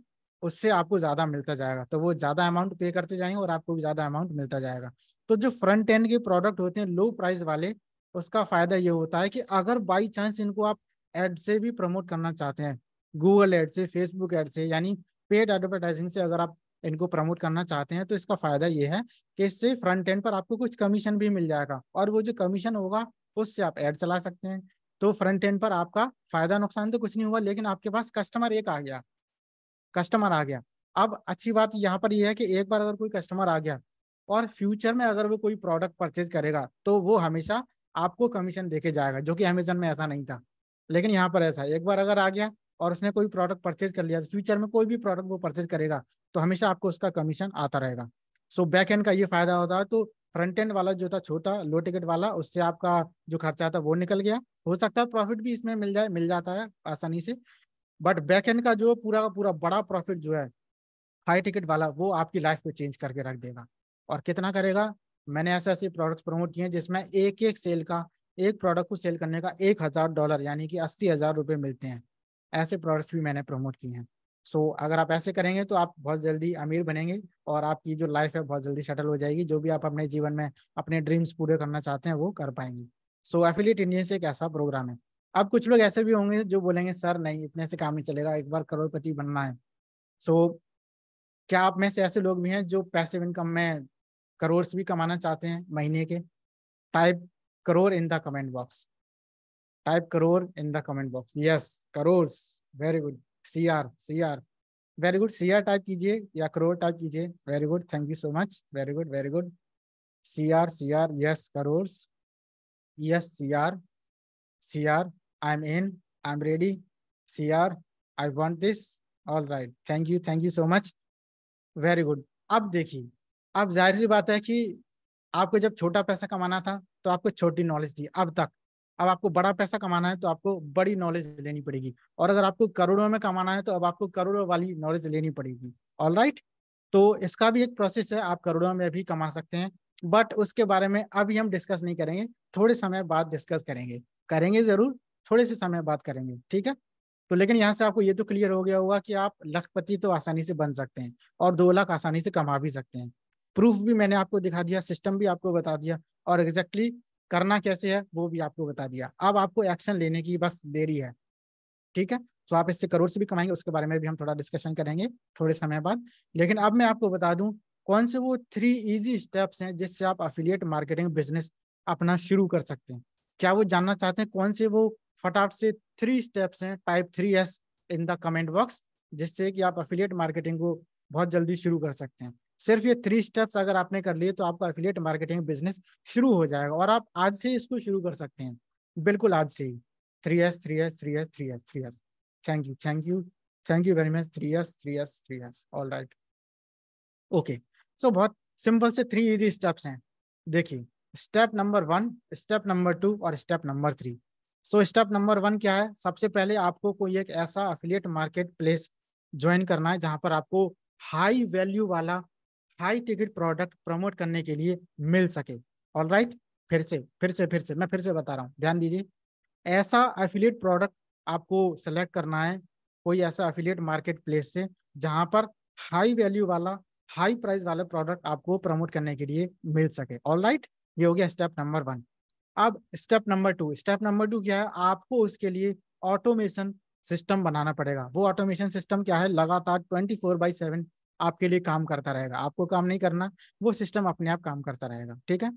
उससे आपको ज्यादा मिलता जाएगा तो वो ज्यादा अमाउंट पे करते जाएंगे और आपको भी ज्यादा अमाउंट मिलता जाएगा तो जो फ्रंट एंड के प्रोडक्ट होते हैं लो प्राइस वाले उसका फायदा ये होता है कि अगर बाई चांस इनको आप एड से भी प्रमोट करना चाहते हैं गूगल एड से फेसबुक एड से यानी पेड एडवर्टाइजिंग से अगर आप इनको प्रमोट करना चाहते हैं तो इसका फायदा ये है कि इससे फ्रंट एंड पर आपको कुछ कमीशन भी मिल जाएगा और वो जो कमीशन होगा उससे आप एड चला सकते हैं तो फ्रंट एंड पर आपका फायदा नुकसान तो कुछ नहीं हुआ लेकिन आपके पास कस्टमर एक आ गया कस्टमर आ गया अब अच्छी बात यहाँ पर यह है कि एक बार अगर कोई कस्टमर आ गया और फ्यूचर में अगर वो कोई प्रोडक्ट परचेज करेगा तो वो हमेशा आपको कमीशन देके जाएगा जो कि अमेजन में ऐसा नहीं था लेकिन यहाँ पर ऐसा एक बार अगर आ गया और उसने कोई प्रोडक्ट परचेज कर लिया तो फ्यूचर में कोई भी प्रोडक्ट वो परचेज करेगा तो हमेशा आपको उसका कमीशन आता रहेगा सो बैक एंड का ये फायदा होता है तो फ्रंट एंड वाला जो था छोटा लो टिकट वाला उससे आपका जो खर्चा था वो निकल गया हो सकता है प्रॉफिट भी इसमें मिल जाए मिल जाता है आसानी से बट बैक एंड का जो पूरा का पूरा बड़ा प्रॉफिट जो है हाई टिकट वाला वो आपकी लाइफ को चेंज करके रख देगा और कितना करेगा मैंने ऐसे ऐसे प्रोडक्ट्स प्रमोट किए हैं जिसमें एक एक सेल का एक प्रोडक्ट को सेल करने का एक हज़ार डॉलर यानी कि अस्सी हज़ार रुपये मिलते हैं ऐसे प्रोडक्ट्स भी मैंने प्रमोट किए हैं सो so, अगर आप ऐसे करेंगे तो आप बहुत जल्दी अमीर बनेंगे और आपकी जो लाइफ है बहुत जल्दी सेटल हो जाएगी जो भी आप अपने जीवन में अपने ड्रीम्स पूरे करना चाहते हैं वो कर पाएंगे सो एफिलिएट इंडियन से एक ऐसा प्रोग्राम है अब कुछ लोग ऐसे भी होंगे जो बोलेंगे सर नहीं इतने से काम नहीं चलेगा एक बार करोड़पति बनना है सो so, क्या आप में से ऐसे लोग भी हैं जो पैसे इनकम में करोड़ भी कमाना चाहते हैं महीने के type crore in the comment box type crore in the comment box yes crores very good cr cr very good C R type कीजिए या करोर टाइप कीजिए very good thank you so much very good very good C R C R yes crore yes C R C R I am in I am ready C R I want this all right thank you thank you so much very good अब देखिए अब जाहिर सी बात है कि आपको जब छोटा पैसा कमाना था तो आपको छोटी नॉलेज दी अब तक अब आपको बड़ा पैसा कमाना है तो आपको बड़ी नॉलेज लेनी पड़ेगी और अगर आपको करोड़ों में कमाना है तो अब आपको करोड़ों वाली नॉलेज लेनी पड़ेगी ऑल right? तो इसका भी एक प्रोसेस है आप करोड़ों में भी कमा सकते हैं बट उसके बारे में अभी हम डिस्कस नहीं करेंगे थोड़े समय बाद डिस्कस करेंगे करेंगे जरूर थोड़े से समय बाद करेंगे ठीक है तो लेकिन यहाँ से आपको ये तो क्लियर हो गया होगा कि आप लखपति तो आसानी से बन सकते हैं और दो लाख आसानी से कमा भी सकते हैं प्रूफ भी मैंने आपको दिखा दिया सिस्टम भी आपको बता दिया और एग्जैक्टली exactly करना कैसे है वो भी आपको बता दिया अब आपको एक्शन लेने की बस देरी है ठीक है तो आप इससे करोड़ से भी कमाएंगे उसके बारे में भी हम थोड़ा डिस्कशन करेंगे थोड़े समय बाद लेकिन अब मैं आपको बता दूं कौन से वो थ्री इजी स्टेप्स हैं जिससे आप अफिलियट मार्केटिंग बिजनेस अपना शुरू कर सकते हैं क्या वो जानना चाहते हैं कौन से वो फटाफट से थ्री स्टेप्स हैं type three S in the comment box जिससे कि आप अफिलियट मार्केटिंग को बहुत जल्दी शुरू कर सकते हैं सिर्फ ये थ्री स्टेप्स अगर आपने कर लिए तो आपका एफिलियट मार्केटिंग बिजनेस शुरू हो जाएगा और आप आज से इसको शुरू कर सकते हैं बिल्कुल आज से ही three S three S three S three S three S thank you thank you thank you very much three S three S three S all right okay so बहुत सिंपल से थ्री इजी स्टेप्स हैं देखिए step number one step number two और step number three so step number one क्या है सबसे पहले आपको कोई एक ऐसा अफिलियट मार्केट प्लेस ज्वाइन करना है जहां पर आपको हाई वैल्यू वाला हाई टिकट प्रोडक्ट प्रमोट करने के लिए मिल सके ऑल राइट right? फिर से फिर से फिर से मैं फिर से बता रहा हूँ ध्यान दीजिए ऐसा एफिलेट प्रोडक्ट आपको सेलेक्ट करना है कोई ऐसा एफिलेट मार्केट प्लेस से जहाँ पर हाई वैल्यू वाला हाई प्राइस वाला प्रोडक्ट आपको प्रमोट करने के लिए मिल सके ऑल राइट right? ये हो गया स्टेप नंबर वन अब step number two step number two क्या है आपको उसके लिए ऑटोमेशन सिस्टम बनाना पड़ेगा वो ऑटोमेशन सिस्टम क्या है लगातार ट्वेंटी फोर बाई सेवन आपके लिए काम करता रहेगा आपको काम नहीं करना वो सिस्टम अपने आप काम करता रहेगा ठीक है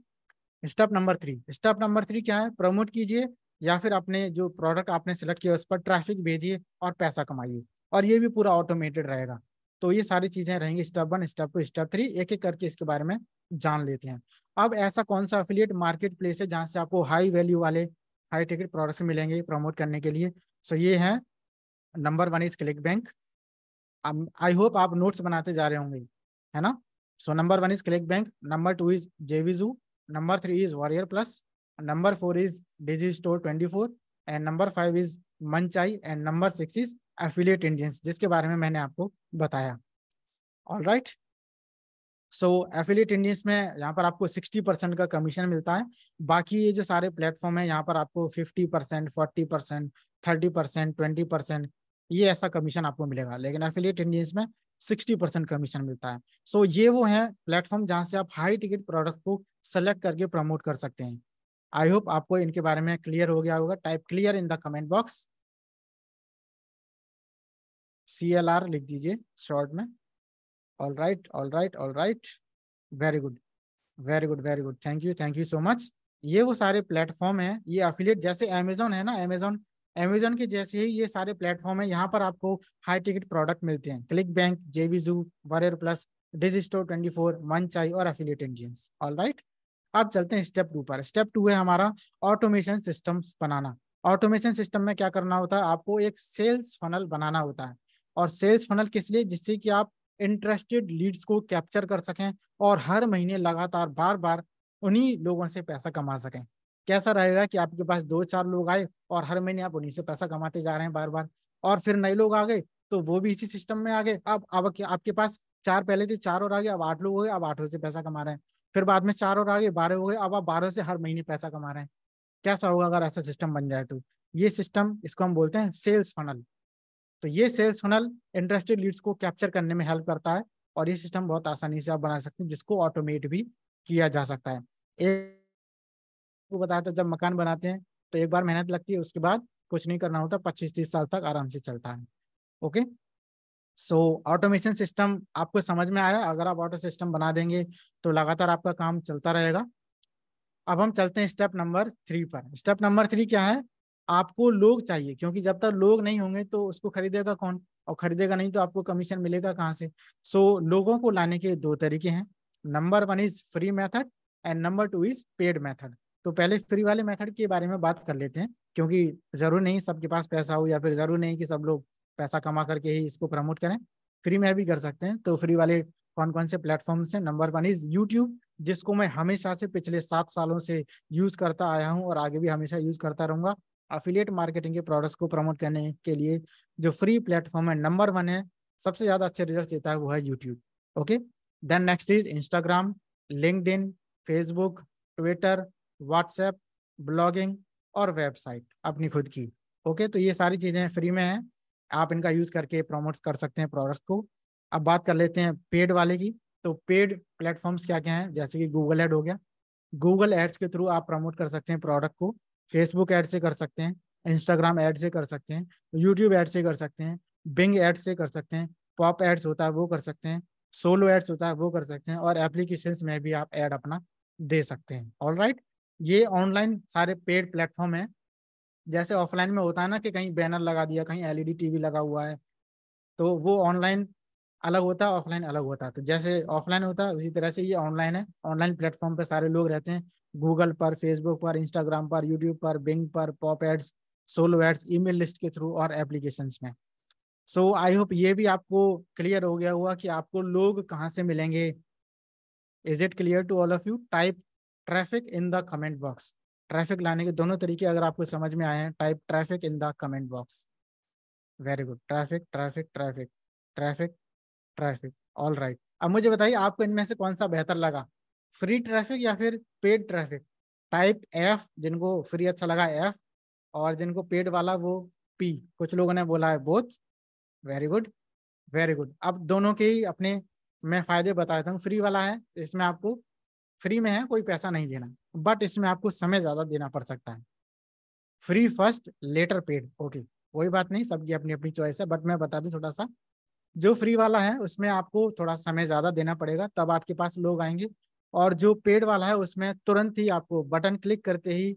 step number three step number three क्या है प्रमोट कीजिए या फिर अपने जो प्रोडक्ट आपने सेलेक्ट किया उस पर ट्रैफिक भेजिए और पैसा कमाइए और ये भी पूरा ऑटोमेटेड रहेगा तो ये सारी चीजें रहेंगी step one step two step three एक एक करके इसके बारे में जान लेते हैं अब ऐसा कौन सा अफिलियट मार्केट प्लेस है जहाँ से आपको हाई वैल्यू वाले हाई टिकट प्रोडक्ट्स मिलेंगे प्रमोट करने के लिए सो ये है number one is ClickBank I hope आप नोट्स बनाते जा रहे होंगे है ना so number one is ClickBank number two is JVZoo number three is WarriorPlus number four is Digistore twenty four and number five is मंचाई and number six is affiliate Indians जिसके बारे में मैंने आपको बताया all right so affiliate Indians में यहाँ पर आपको सिक्सटी परसेंट का कमीशन मिलता है बाकी ये जो सारे प्लेटफॉर्म है यहाँ पर आपको fifty percent forty percent thirty percent twenty percent ये ऐसा कमीशन आपको मिलेगा लेकिन एफिलियट इंडियंस में 60 परसेंट कमीशन मिलता है सो so, ये वो है प्लेटफॉर्म जहाँ से आप हाई टिकट प्रोडक्ट को सेलेक्ट करके प्रमोट कर सकते हैं आई होप आपको इनके बारे में क्लियर हो गया होगा type clear in the comment box C L R लिख दीजिए शॉर्ट में all right all right all right very good very good very good thank you thank you so much ये वो सारे प्लेटफॉर्म है ये अफिलियट जैसे अमेजोन है ना अमेजोन अमेजोन के जैसे ही ये सारे प्लेटफॉर्म है यहाँ पर आपको हाई टिकट प्रोडक्ट मिलते हैं click ClickBank JVZoo plus Digistore twenty four चाई और एफिलिएट इंडियंस ऑल राइट अब चलते हैं स्टेप टू पर स्टेप टू है हमारा ऑटोमेशन सिस्टम बनाना ऑटोमेशन सिस्टम में क्या करना होता है आपको एक सेल्स फनल बनाना होता है और सेल्स फनल किस लिए जिससे कि आप इंटरेस्टेड लीड्स को कैप्चर कर सकें और हर महीने लगातार बार बार उन्हीं लोगों से पैसा कमा सकें कैसा रहेगा कि आपके पास दो चार लोग आए और हर महीने आप उन्हीं से पैसा कमाते जा रहे हैं बार बार और फिर नए लोग आ गए तो वो भी इसी सिस्टम में आ गए अब अब आपके पास चार पहले थे चार और आ गए अब आठ लोग हो गए अब आठों से पैसा कमा रहे हैं फिर बाद में चार और आ गए बारह हो गए अब आप बारह से हर महीने पैसा कमा रहे हैं कैसा होगा अगर ऐसा सिस्टम बन जाए तो ये सिस्टम इसको हम बोलते हैं सेल्स फनल तो ये सेल्स फनल इंटरेस्टेड लीड्स को कैप्चर करने में हेल्प करता है और ये सिस्टम बहुत आसानी से आप बना सकते हैं जिसको ऑटोमेट भी किया जा सकता है एक वो बताया था जब मकान बनाते हैं तो एक बार मेहनत लगती है उसके बाद कुछ नहीं करना होता पच्चीस तीस साल तक आराम से चलता है ओके सो ऑटोमेशन सिस्टम आपको समझ में आया अगर आप ऑटो सिस्टम बना देंगे तो लगातार आपका काम चलता रहेगा अब हम चलते हैं स्टेप नंबर थ्री पर स्टेप नंबर थ्री क्या है आपको लोग चाहिए क्योंकि जब तक लोग नहीं होंगे तो उसको खरीदेगा कौन और खरीदेगा नहीं तो आपको कमीशन मिलेगा कहाँ से सो so, लोगों को लाने के दो तरीके हैं number one is free method and number two is paid method तो पहले फ्री वाले मेथड के बारे में बात कर लेते हैं क्योंकि जरूर नहीं सबके पास पैसा हो या फिर जरूर नहीं कि सब लोग पैसा कमा करके ही इसको प्रमोट करें फ्री में भी कर सकते हैं तो फ्री वाले कौन कौन से प्लेटफॉर्म्स हैं नंबर वन इज यूट्यूब जिसको मैं हमेशा से पिछले सात सालों से यूज करता आया हूँ और आगे भी हमेशा यूज करता रहूंगा अफिलियट मार्केटिंग के प्रोडक्ट्स को प्रमोट करने के लिए जो फ्री प्लेटफॉर्म है नंबर वन है सबसे ज्यादा अच्छे रिजल्ट देता है वो है YouTube okay then next is Instagram LinkedIn Facebook Twitter WhatsApp blogging और वेबसाइट अपनी खुद की ओके तो ये सारी चीज़ें फ्री में हैं आप इनका यूज़ करके प्रमोट कर सकते हैं प्रोडक्ट को अब बात कर लेते हैं पेड वाले की तो पेड प्लेटफॉर्म्स क्या क्या हैं जैसे कि गूगल एड हो गया गूगल एड्स के थ्रू आप प्रमोट कर सकते हैं प्रोडक्ट को फेसबुक एड से कर सकते हैं इंस्टाग्राम एड से कर सकते हैं यूट्यूब एड से कर सकते हैं बिंग एड से कर सकते हैं पॉप एड्स होता है वो कर सकते हैं सोलो एड्स होता है वो कर सकते हैं और एप्लीकेशन में भी आप ऐड अपना दे सकते हैं ऑल राइट right? ये ऑनलाइन सारे पेड प्लेटफॉर्म है जैसे ऑफलाइन में होता है ना कि कहीं बैनर लगा दिया कहीं एलईडी टीवी लगा हुआ है तो वो ऑनलाइन अलग होता है ऑफलाइन अलग होता है तो जैसे ऑफलाइन होता है उसी तरह से ये ऑनलाइन है ऑनलाइन प्लेटफॉर्म पर सारे लोग रहते हैं गूगल पर फेसबुक पर इंस्टाग्राम पर यूट्यूब पर बिंग पर pop ads solo ads email list के थ्रू और एप्लीकेशन में सो आई होप ये भी आपको क्लियर हो गया हुआ कि आपको लोग कहाँ से मिलेंगे is it clear to all of you type traffic in the comment box traffic लाने के दोनों तरीके अगर आपको समझ में आए हैं type traffic in the comment box very good traffic traffic traffic traffic traffic all right अब मुझे बताइए आपको इनमें से कौन सा बेहतर लगा फ्री ट्रैफिक या फिर पेड ट्रैफिक टाइप एफ जिनको फ्री अच्छा लगा एफ और जिनको पेड वाला वो पी कुछ लोगों ने बोला है both very good very good अब दोनों के ही अपने मैं फ़ायदे बता देता हूँ फ्री वाला है इसमें आपको फ्री में है कोई पैसा नहीं देना बट इसमें आपको समय ज्यादा देना पड़ सकता है free first later paid okay कोई बात नहीं सबकी अपनी अपनी चॉइस है बट मैं बता दूं थोड़ा सा जो फ्री वाला है उसमें आपको थोड़ा समय ज्यादा देना पड़ेगा तब आपके पास लोग आएंगे और जो पेड वाला है उसमें तुरंत ही आपको बटन क्लिक करते ही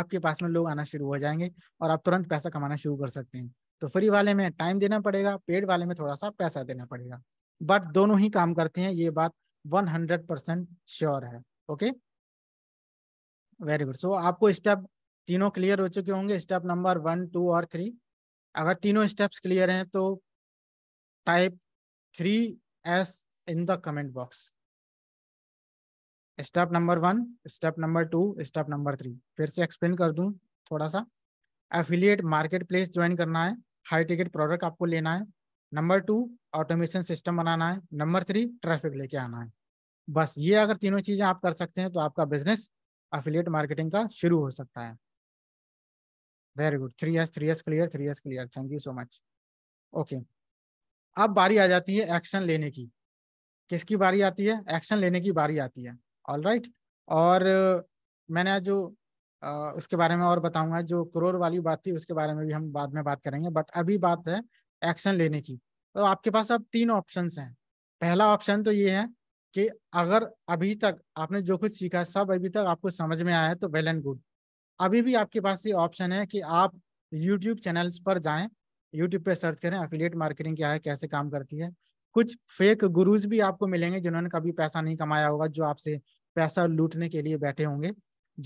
आपके पास में लोग आना शुरू हो जाएंगे और आप तुरंत पैसा कमाना शुरू कर सकते हैं तो फ्री वाले में टाइम देना पड़ेगा पेड वाले में थोड़ा सा पैसा देना पड़ेगा बट दोनों ही काम करते हैं ये बात वन हंड्रेड परसेंट श्योर है ओके वेरी गुड सो आपको स्टेप तीनों क्लियर हो चुके होंगे स्टेप नंबर वन टू और थ्री अगर तीनों स्टेप्स क्लियर हैं तो type three S in the comment box step number one step number two step number three फिर से एक्सप्लेन कर दूं थोड़ा सा एफिलिएट मार्केट प्लेस ज्वाइन करना है हाई टिकट प्रोडक्ट आपको लेना है नंबर टू ऑटोमेशन सिस्टम बनाना है नंबर थ्री ट्रैफिक लेके आना है बस ये अगर तीनों चीज़ें आप कर सकते हैं तो आपका बिजनेस अफिलियट मार्केटिंग का शुरू हो सकता है very good three S three S clear three S clear thank you so much okay अब बारी आ जाती है एक्शन लेने की किसकी बारी आती है एक्शन लेने की बारी आती है ऑल राइट right? और मैंने जो उसके बारे में और बताऊंगा जो क्रोर वाली बात थी उसके बारे में भी हम बाद में बात करेंगे बट अभी बात है एक्शन लेने की तो आपके पास अब तीन ऑप्शन हैं पहला ऑप्शन तो ये है कि अगर अभी तक आपने जो कुछ सीखा सब अभी तक आपको समझ में आया है तो वेल एंड गुड अभी भी आपके पास ये ऑप्शन है कि आप यूट्यूब चैनल्स पर जाएं यूट्यूब पे सर्च करें अफिलियट मार्केटिंग क्या है कैसे काम करती है कुछ फेक गुरुज भी आपको मिलेंगे जिन्होंने कभी पैसा नहीं कमाया होगा जो आपसे पैसा लूटने के लिए बैठे होंगे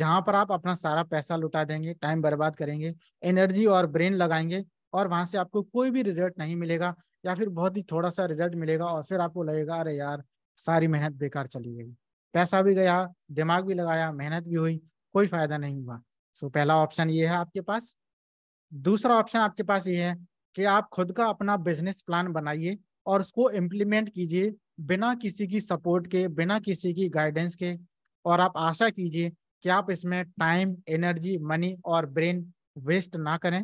जहां पर आप अपना सारा पैसा लुटा देंगे टाइम बर्बाद करेंगे एनर्जी और ब्रेन लगाएंगे और वहां से आपको कोई भी रिजल्ट नहीं मिलेगा या फिर बहुत ही थोड़ा सा रिजल्ट मिलेगा और फिर आपको लगेगा अरे यार सारी मेहनत बेकार चली गई पैसा भी गया दिमाग भी लगाया मेहनत भी हुई कोई फायदा नहीं हुआ सो पहला ऑप्शन ये है आपके पास दूसरा ऑप्शन आपके पास ये है कि आप खुद का अपना बिजनेस प्लान बनाइए और उसको इम्प्लीमेंट कीजिए बिना किसी की सपोर्ट के बिना किसी की गाइडेंस के और आप आशा कीजिए कि आप इसमें टाइम एनर्जी मनी और ब्रेन वेस्ट ना करें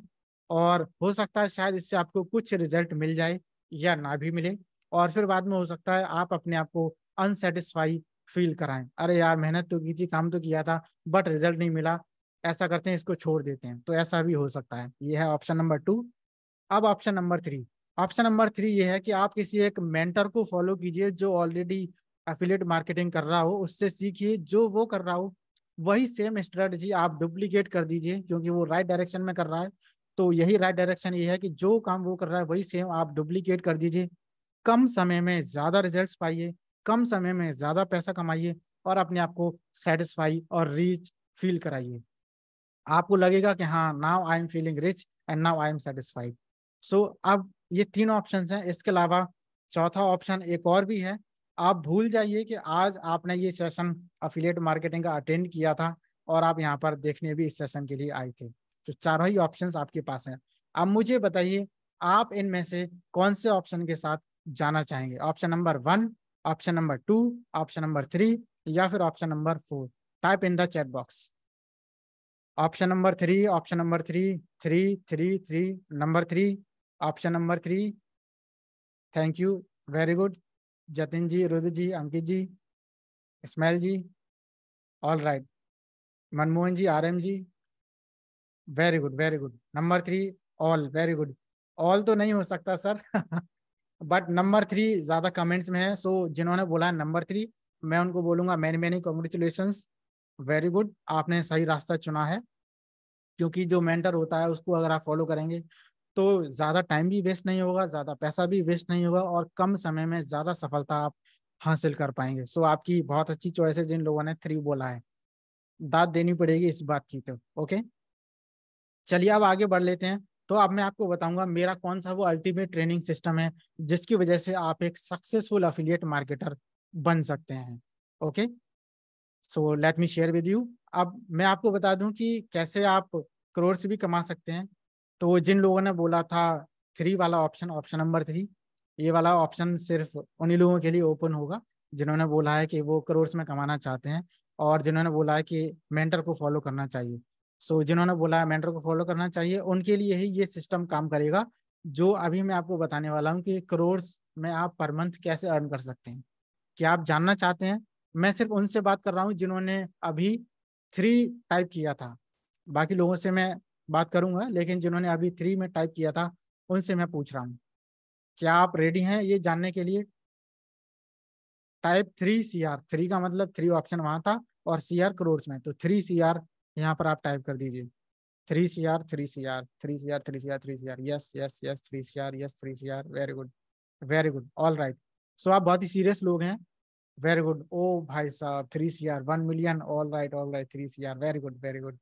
और हो सकता है शायद इससे आपको कुछ रिजल्ट मिल जाए या ना भी मिले और फिर बाद में हो सकता है आप अपने आप को अनसेटिस्फाई फील कराएं अरे यार मेहनत तो की थी काम तो किया था बट रिजल्ट नहीं मिला ऐसा करते हैं इसको छोड़ देते हैं तो ऐसा भी हो सकता है ये है ऑप्शन नंबर टू अब option number three option number three ये है कि आप किसी एक मेंटर को फॉलो कीजिए जो ऑलरेडी एफिलेट मार्केटिंग कर रहा हो उससे सीखिए जो वो कर रहा हो वही सेम स्ट्रेटजी आप डुप्लीकेट कर दीजिए क्योंकि वो राइट right डायरेक्शन में कर रहा है तो यही राइट डायरेक्शन ये है कि जो काम वो कर रहा है वही सेम आप डुप्लीकेट कर दीजिए कम समय में ज़्यादा रिजल्ट पाइए कम समय में ज़्यादा पैसा कमाइए और अपने आप को सेटिस्फाई और रिच फील कराइए आपको लगेगा कि हाँ now I am feeling rich and now I am satisfied so अब ये तीन ऑप्शन हैं इसके अलावा चौथा ऑप्शन एक और भी है आप भूल जाइए कि आज आपने ये सेशन अफिलियट मार्केटिंग का अटेंड किया था और आप यहाँ पर देखने भी इस सेशन के लिए आए थे तो चारों ही ऑप्शन आपके पास हैं अब मुझे बताइए आप इनमें से कौन से ऑप्शन के साथ जाना चाहेंगे option number one option number two option number three या फिर option number four type in the chat box option number three option number three three three three number three option number three thank you very good Jatin ji Rudra ji Ankit ji Ismail ji all right Manmohan ji R ji very good very good number three all very good all तो नहीं हो सकता sir but number three ज़्यादा comments में है so so, जिन्होंने बोला है नंबर थ्री मैं उनको बोलूंगा many many congratulation very good आपने सही रास्ता चुना है क्योंकि जो मेंटर होता है उसको अगर आप फॉलो करेंगे तो ज़्यादा टाइम भी वेस्ट नहीं होगा ज़्यादा पैसा भी वेस्ट नहीं होगा और कम समय में ज़्यादा सफलता आप हासिल कर पाएंगे सो so, आपकी बहुत अच्छी चॉइस है जिन लोगों ने थ्री बोला है दाद देनी पड़ेगी इस बात की तो ओके okay? चलिए अब आगे बढ़ लेते हैं तो अब मैं आपको बताऊंगा मेरा कौन सा वो अल्टीमेट ट्रेनिंग सिस्टम है जिसकी वजह से आप एक सक्सेसफुल अफिलियट मार्केटर बन सकते हैं okay so let me share with you अब मैं आपको बता दूं कि कैसे आप करोड़ भी कमा सकते हैं तो जिन लोगों ने बोला था थ्री वाला ऑप्शन ऑप्शन नंबर थ्री ये वाला ऑप्शन सिर्फ उन्हीं लोगों के लिए ओपन होगा जिन्होंने बोला है कि वो करोड़ में कमाना चाहते हैं और जिन्होंने बोला है कि मेंटर को फॉलो करना चाहिए सो so, जिन्होंने बोला मेंटर को फॉलो करना चाहिए उनके लिए ही ये सिस्टम काम करेगा जो अभी मैं आपको बताने वाला हूँ कि करोड़ में आप पर मंथ कैसे अर्न कर सकते हैं क्या आप जानना चाहते हैं मैं सिर्फ उनसे बात कर रहा हूँ जिन्होंने अभी थ्री टाइप किया था बाकी लोगों से मैं बात करूंगा लेकिन जिन्होंने अभी थ्री में टाइप किया था उनसे मैं पूछ रहा हूँ क्या आप रेडी हैं ये जानने के लिए type three C R three का मतलब थ्री ऑप्शन वहां था और सी आर करोड़ में तो थ्री सी आर यहाँ पर आप टाइप कर दीजिए three C R three C R three C R three C R three C R yes yes yes three C R yes three C R very good very good all right so आप बहुत ही serious लोग हैं very good ओ भाई साहब three C R one million all right all right three C R very good very good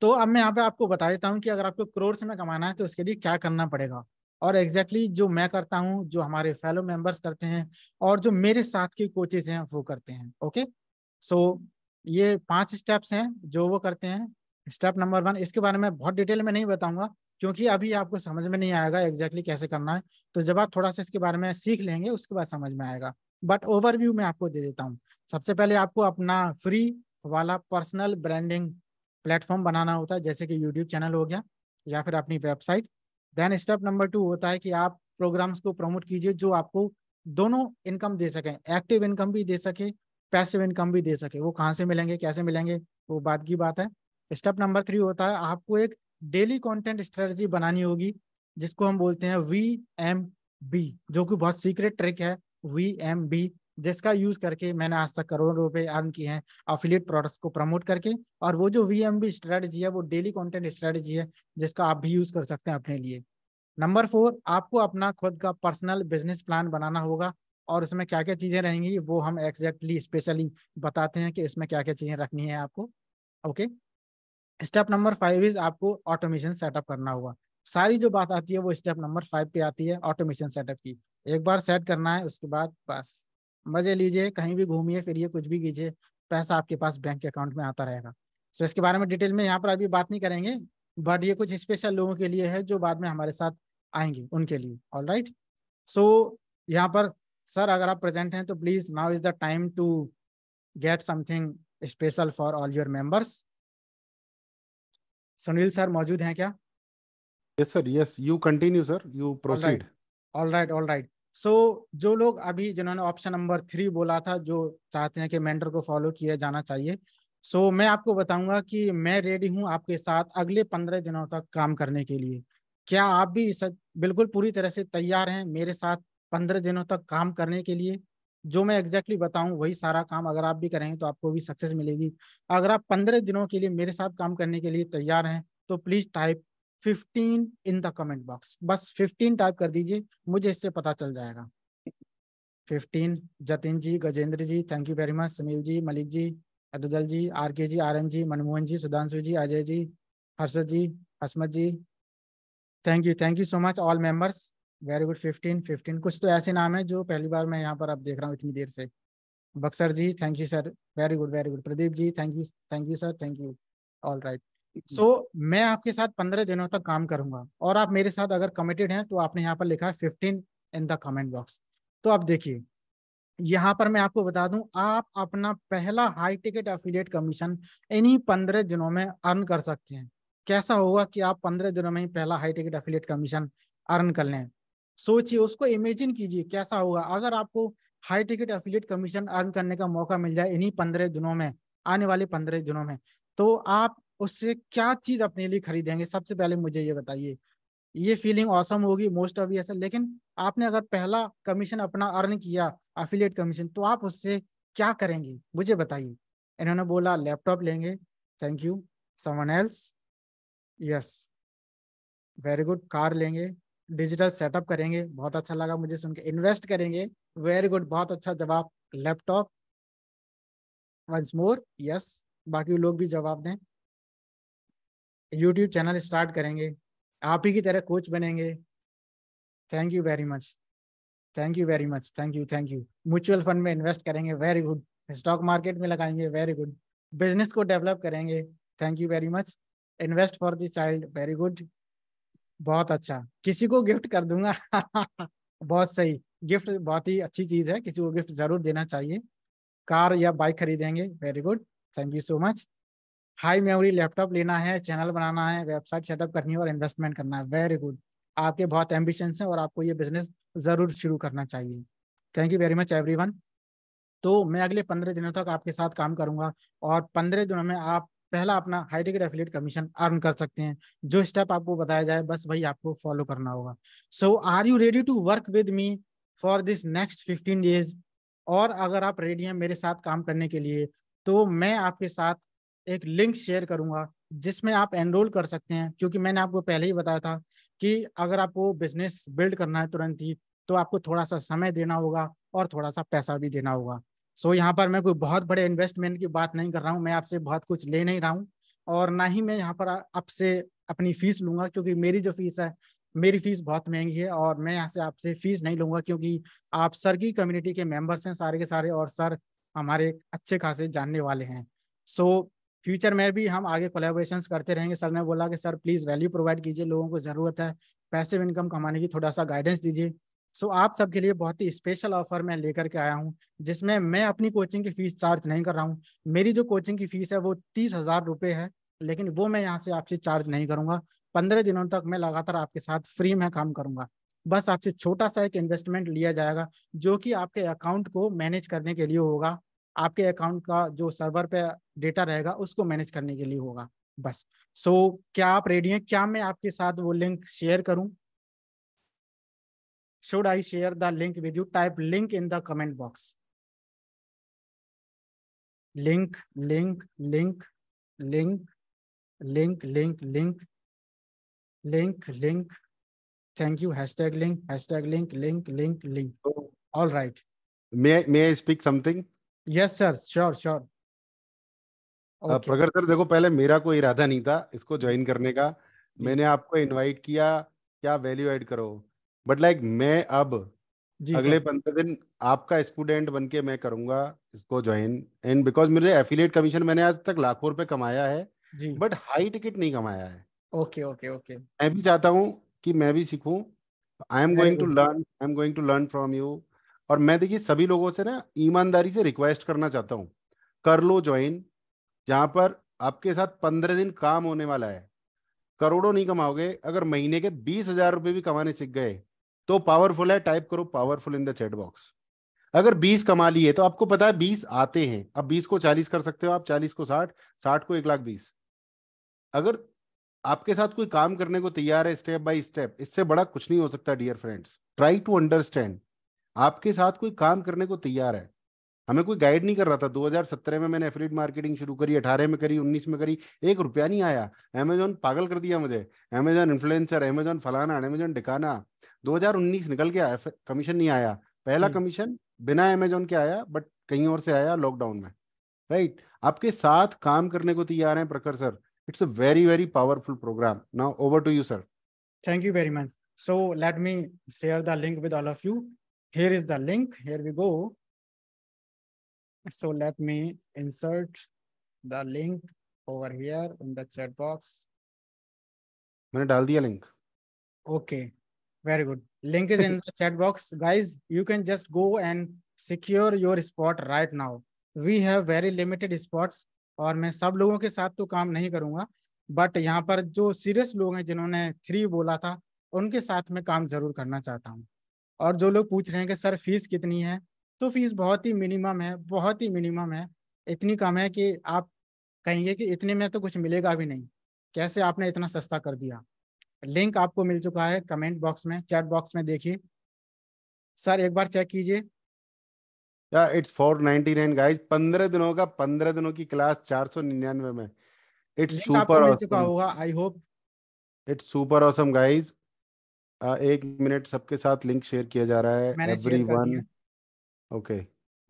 तो अब मैं यहाँ पे आपको बता देता हूँ कि अगर आपको करोड़ में कमाना है तो उसके लिए क्या करना पड़ेगा और एग्जैक्टली exactly जो मैं करता हूँ जो हमारे फेलो मेंबर्स करते हैं और जो मेरे साथ के कोचेज हैं वो करते हैं ओके सो so, ये पांच स्टेप्स हैं जो वो करते हैं स्टेप नंबर वन इसके बारे में बहुत डिटेल में नहीं बताऊंगा क्योंकि अभी आपको समझ में नहीं आएगा एग्जैक्टली exactly कैसे करना है तो जब आप थोड़ा सा इसके बारे में सीख लेंगे उसके बाद समझ में आएगा बट ओवरव्यू मैं आपको दे देता हूँ सबसे पहले आपको अपना फ्री वाला पर्सनल ब्रांडिंग प्लेटफॉर्म बनाना होता है जैसे कि यूट्यूब चैनल हो गया या फिर अपनी website then step number two होता है कि आप प्रोग्राम्स को प्रमोट कीजिए जो आपको दोनों इनकम दे सकें एक्टिव इनकम भी दे सके पैसिव इनकम भी दे सके वो कहाँ से मिलेंगे कैसे मिलेंगे वो बात की बात है स्टेप नंबर थ्री होता है आपको एक डेली कंटेंट स्ट्रेटजी बनानी होगी जिसको हम बोलते हैं वी एम बी जो कि बहुत सीक्रेट ट्रिक है वी एम बी जिसका यूज करके मैंने आज तक करोड़ों रुपए अर्न किए हैं अफिलियट प्रोडक्ट्स को प्रमोट करके और वो जो वी एम बी स्ट्रेटजी है वो डेली कॉन्टेंट स्ट्रेटजी है जिसका आप भी यूज कर सकते हैं अपने लिए नंबर फोर आपको अपना खुद का पर्सनल बिजनेस प्लान बनाना होगा और उसमें क्या क्या चीज़ें रहेंगी वो हम एक्जैक्टली स्पेशली बताते हैं कि इसमें क्या क्या चीज़ें रखनी है आपको okay step number five is आपको ऑटोमेशन सेटअप करना होगा सारी जो बात आती है वो स्टेप नंबर फाइव पे आती है ऑटोमेशन सेटअप की एक बार सेट करना है उसके बाद बस मजे लीजिए कहीं भी घूमिए फिरिए कुछ भी कीजिए पैसा आपके पास बैंक अकाउंट में आता रहेगा सो इसके बारे में डिटेल में यहाँ पर अभी बात नहीं करेंगे बट ये कुछ स्पेशल लोगों के लिए है जो बाद में हमारे साथ आएंगे उनके लिए ऑल राइट सो यहाँ पर सर अगर आप प्रेजेंट हैं तो please now is the time to get something special for all your members Sunil sir मौजूद हैं क्या yes sir yes you continue sir you proceed all right all right so जो लोग अभी जिन्होंने ऑप्शन नंबर थ्री बोला था जो चाहते हैं कि मेंटर को फॉलो किया जाना चाहिए सो so, मैं आपको बताऊंगा कि मैं रेडी हूं आपके साथ अगले पंद्रह दिनों तक काम करने के लिए क्या आप भी बिल्कुल पूरी तरह से तैयार हैं मेरे साथ पंद्रह दिनों तक काम करने के लिए जो मैं एग्जैक्टली exactly बताऊं वही सारा काम अगर आप भी करेंगे तो आपको भी सक्सेस मिलेगी अगर आप पंद्रह दिनों के लिए मेरे साथ काम करने के लिए तैयार हैं तो please type fifteen in the comment box बस फिफ्टीन टाइप कर दीजिए मुझे इससे पता चल जाएगा fifteen Jatin ji Gajendra ji thank you very much Sunil ji Malik ji Adal ji R K ji R M ji Manmohan ji Sudhanshu ji Ajay ji Harshad ji Hashmat ji thank you thank you so much all members very good fifteen fifteen कुछ तो ऐसे नाम है जो पहली बार मैं यहाँ पर आप देख रहा हूँ इतनी देर से Buxar ji thank you sir very good very good Pradeep ji thank you thank you sir thank you all right so मैं आपके साथ पंद्रह दिनों तक काम करूंगा और आप मेरे साथ अगर कमिटेड हैं तो आपने यहाँ पर लिखा है fifteen in the comment box तो आप देखिए यहाँ पर मैं आपको बता दूं आप अपना पहला हाई टिकट एफिलियट कमीशन इन्हीं पंद्रह दिनों में अर्न कर सकते हैं कैसा होगा कि आप पंद्रह दिनों में ही पहला high ticket affiliate commission earn कर लें सोचिए उसको इमेजिन कीजिए कैसा होगा अगर आपको high ticket affiliate commission earn करने का मौका मिल जाए इन्हीं पंद्रह दिनों में आने वाले पंद्रह दिनों में तो आप उससे क्या चीज अपने लिए खरीदेंगे सबसे पहले मुझे ये बताइए ये फीलिंग ऑसम होगी मोस्ट ऑफ ऐसा लेकिन आपने अगर पहला कमीशन अपना अर्न किया अफिलियट कमीशन तो आप उससे क्या करेंगे मुझे बताइए इन्होंने बोला लैपटॉप लेंगे thank you someone else yes very good car लेंगे डिजिटल सेटअप करेंगे बहुत अच्छा लगा मुझे सुन के इन्वेस्ट करेंगे वेरी गुड बहुत अच्छा जवाब लैपटॉप वंस मोर यस बाकी लोग भी जवाब दें यूट्यूब चैनल स्टार्ट करेंगे आप ही की तरह कोच बनेंगे thank you very much thank you very much thank you thank you mutual fund में इन्वेस्ट करेंगे वेरी गुड स्टॉक मार्केट में लगाएंगे वेरी गुड बिजनेस को डेवलप करेंगे thank you very much invest for the child very good बहुत अच्छा किसी को गिफ्ट कर दूंगा *laughs* बहुत सही गिफ्ट बहुत ही अच्छी चीज है किसी को गिफ्ट जरूर देना चाहिए कार या बाइक खरीदेंगे very good thank you so much high memory laptop लेना है चैनल बनाना है वेबसाइट सेटअप करनी है और इन्वेस्टमेंट करना है वेरी गुड आपके बहुत एम्बिशन हैं और आपको ये बिजनेस जरूर शुरू करना चाहिए thank you very much every तो मैं अगले पंद्रह दिनों तक आपके साथ काम करूंगा और पंद्रह दिनों में आप पहला अपना high ticket affiliate commission earn कर सकते हैं जो स्टेप आपको बताया जाए बस वही आपको फॉलो करना होगा so are you ready to work with me for this next fifteen days और अगर आप रेडी हैं मेरे साथ काम करने के लिए तो मैं आपके साथ एक लिंक शेयर करूंगा जिसमें आप एनरोल कर सकते हैं क्योंकि मैंने आपको पहले ही बताया था कि अगर आपको बिजनेस बिल्ड करना है तुरंत ही तो आपको थोड़ा सा समय देना होगा और थोड़ा सा पैसा भी देना होगा सो यहाँ पर मैं कोई बहुत बड़े इन्वेस्टमेंट की बात नहीं कर रहा हूँ मैं आपसे बहुत कुछ ले नहीं रहा हूँ और ना ही मैं यहाँ पर आपसे अपनी फीस लूंगा क्योंकि मेरी जो फीस है मेरी फीस बहुत महंगी है और मैं यहाँ से आपसे फीस नहीं लूंगा क्योंकि आप सर की कम्युनिटी के मेंबर्स हैं सारे के सारे और सर हमारे अच्छे खासे जानने वाले हैं सो so, फ्यूचर में भी हम आगे कोलेबोरेशन करते रहेंगे सर ने बोला कि सर प्लीज़ वैल्यू प्रोवाइड कीजिए लोगों को ज़रूरत है पैसे इनकम कमाने की थोड़ा सा गाइडेंस दीजिए सो आप सबके लिए बहुत ही स्पेशल ऑफर मैं लेकर के आया हूँ जिसमें मैं अपनी कोचिंग की फीस चार्ज नहीं कर रहा हूँ मेरी जो कोचिंग की फीस है वो तीस हजार रुपये है लेकिन वो मैं यहाँ से आपसे चार्ज नहीं करूँगा पंद्रह दिनों तक मैं लगातार आपके साथ फ्री में काम करूँगा बस आपसे छोटा सा एक इन्वेस्टमेंट लिया जाएगा जो कि आपके अकाउंट को मैनेज करने के लिए होगा आपके अकाउंट का जो सर्वर पे डेटा रहेगा उसको मैनेज करने के लिए होगा बस सो so, क्या आप रेडी हैं क्या मैं आपके साथ वो लिंक शेयर करूं should I share the link with you? Type link in the comment box. Link, link, link, link, link, link, link, link, link. Thank you. Hashtag link, hashtag link, link, link, link. All right. May, may I speak something? Yes, sir. Sure, sure. Okay. Prakhar sir देखो पहले मेरा कोई इरादा नहीं था इसको join करने का मैंने आपको इनवाइट किया क्या वैल्यू ऐड करो बट लाइक like, मैं अब अगले पंद्रह दिन आपका स्टूडेंट बन के मैं करूंगा इसको ज्वाइन एंड बिकॉज मुझे एफिलियट कमीशन मैंने आज तक लाखों रुपए कमाया है बट हाई टिकट नहीं कमाया है ओके ओके ओके मैं भी चाहता हूँ कि मैं भी सीखूं I am going to learn I am going to learn from you और मैं देखिए सभी लोगों से ना ईमानदारी से रिक्वेस्ट करना चाहता हूँ कर लो ज्वाइन जहाँ पर आपके साथ पंद्रह दिन काम होने वाला है करोड़ों नहीं कमाओगे अगर महीने के बीस हजार रुपए भी कमाने सीख गए तो पावरफुल है टाइप करो powerful in the chat box अगर 20 कमा लिए तो आपको पता है 20 आते हैं अब 20 को 40 कर सकते हो आप 40 को 60 60 को एक लाख बीस अगर आपके साथ कोई काम करने को तैयार है स्टेप बाय स्टेप इससे बड़ा कुछ नहीं हो सकता dear friends try to understand आपके साथ कोई काम करने को तैयार है हमें कोई गाइड नहीं कर रहा था 2017 में मैंने एफिलेट मार्केटिंग शुरू करी 18 में करी 19 में करी एक रुपया नहीं आया अमेजोन पागल कर दिया मुझे अमेजोन इन्फ्लुएंसर अमेजोन फलाना अमेजोन डिकाना 2019 निकल के आया कमीशन नहीं आया पहला कमीशन हम्म। बिना अमेजोन के आया बट कहीं और से आया लॉकडाउन में राइट आपके साथ काम करने को तैयार है Prakhar sir it's a very very powerful program now over to you sir thank you very much so let me share the link with all of you here is the link here we go so let me insert the link over here in the chat box मैंने डाल दिया link okay okay. very good link is in the chat box guys you can just go and secure your spot right now we have very limited spots और मैं सब लोगों के साथ तो काम नहीं करूंगा बट यहाँ पर जो सीरियस लोग हैं जिन्होंने थ्री बोला था उनके साथ में काम जरूर करना चाहता हूँ और जो लोग पूछ रहे हैं कि सर फीस कितनी है तो फीस बहुत ही मिनिमम है बहुत ही मिनिमम है इतनी कम है कि आप कहेंगे कि इतने में तो कुछ मिलेगा भी नहीं कैसे आपने इतना सस्ता कर दिया लिंक आपको मिल चुका है कमेंट बॉक्स में चैट बॉक्स में देखिए सर एक बार चेक कीजिए या it's four ninety nine guys पंद्रह दिनों का पंद्रह दिनों की क्लास चार सौ निन्यानवे में इट्स सुपर चुका होगा I hope it's super awesome guys एक मिनट सबके साथ लिंक शेयर किया जा रहा है everyone okay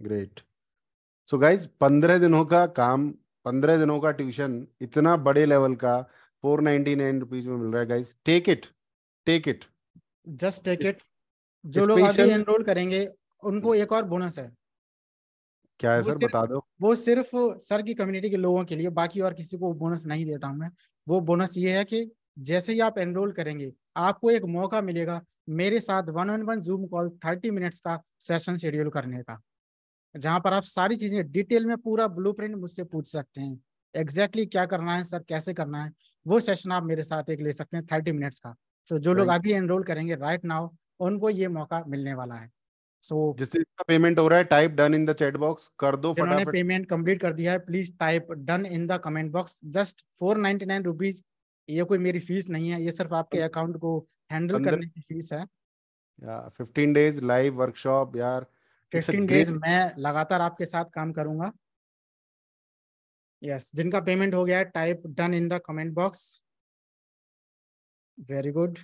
great so guys पंद्रह दिनों का काम पंद्रह दिनों का ट्यूशन इतना बड़े लेवल का फोर नाइनटी नाइन रुपीज में मिल रहा है guys take it take it just take it जो लोग अभी एनरोल करेंगे उनको एक और बोनस है क्या है सर बता दो वो सिर्फ सर की कम्युनिटी के लोगों के लिए बाकी और किसी को बोनस नहीं देता हूं मैं वो बोनस ये है कि जैसे ही आप एनरोल करेंगे आपको एक मौका मिलेगा मेरे साथ one on one Zoom call thirty minutes का सेशन शेड्यूल करने का जहां पर आप सारी चीजें डिटेल में पूरा ब्लूप्रिंट मुझसे पूछ सकते हैं एग्जैक्टली exactly क्या करना है सर कैसे करना है वो सेशन आप मेरे साथ एक ले सकते हैं थर्टी मिनट्स का तो जो लोग अभी एनरोल करेंगे राइट नाउ उनको ये मौका मिलने वाला है सो so, पेमेंट हो रहा है type done in the chat box कर दो फटाफट पेमेंट कंप्लीट कर दिया है please type done in the comment box just four ninety nine rupees ये कोई मेरी फीस नहीं है ये सिर्फ आपके अकाउंट को हैंडल करने की फीस है फिफ्टीन डेज लाइव वर्कशॉप यार फिफ्टीन डेज मैं लगातार आपके साथ काम करूंगा यस जिनका पेमेंट हो गया है type done in the comment box very good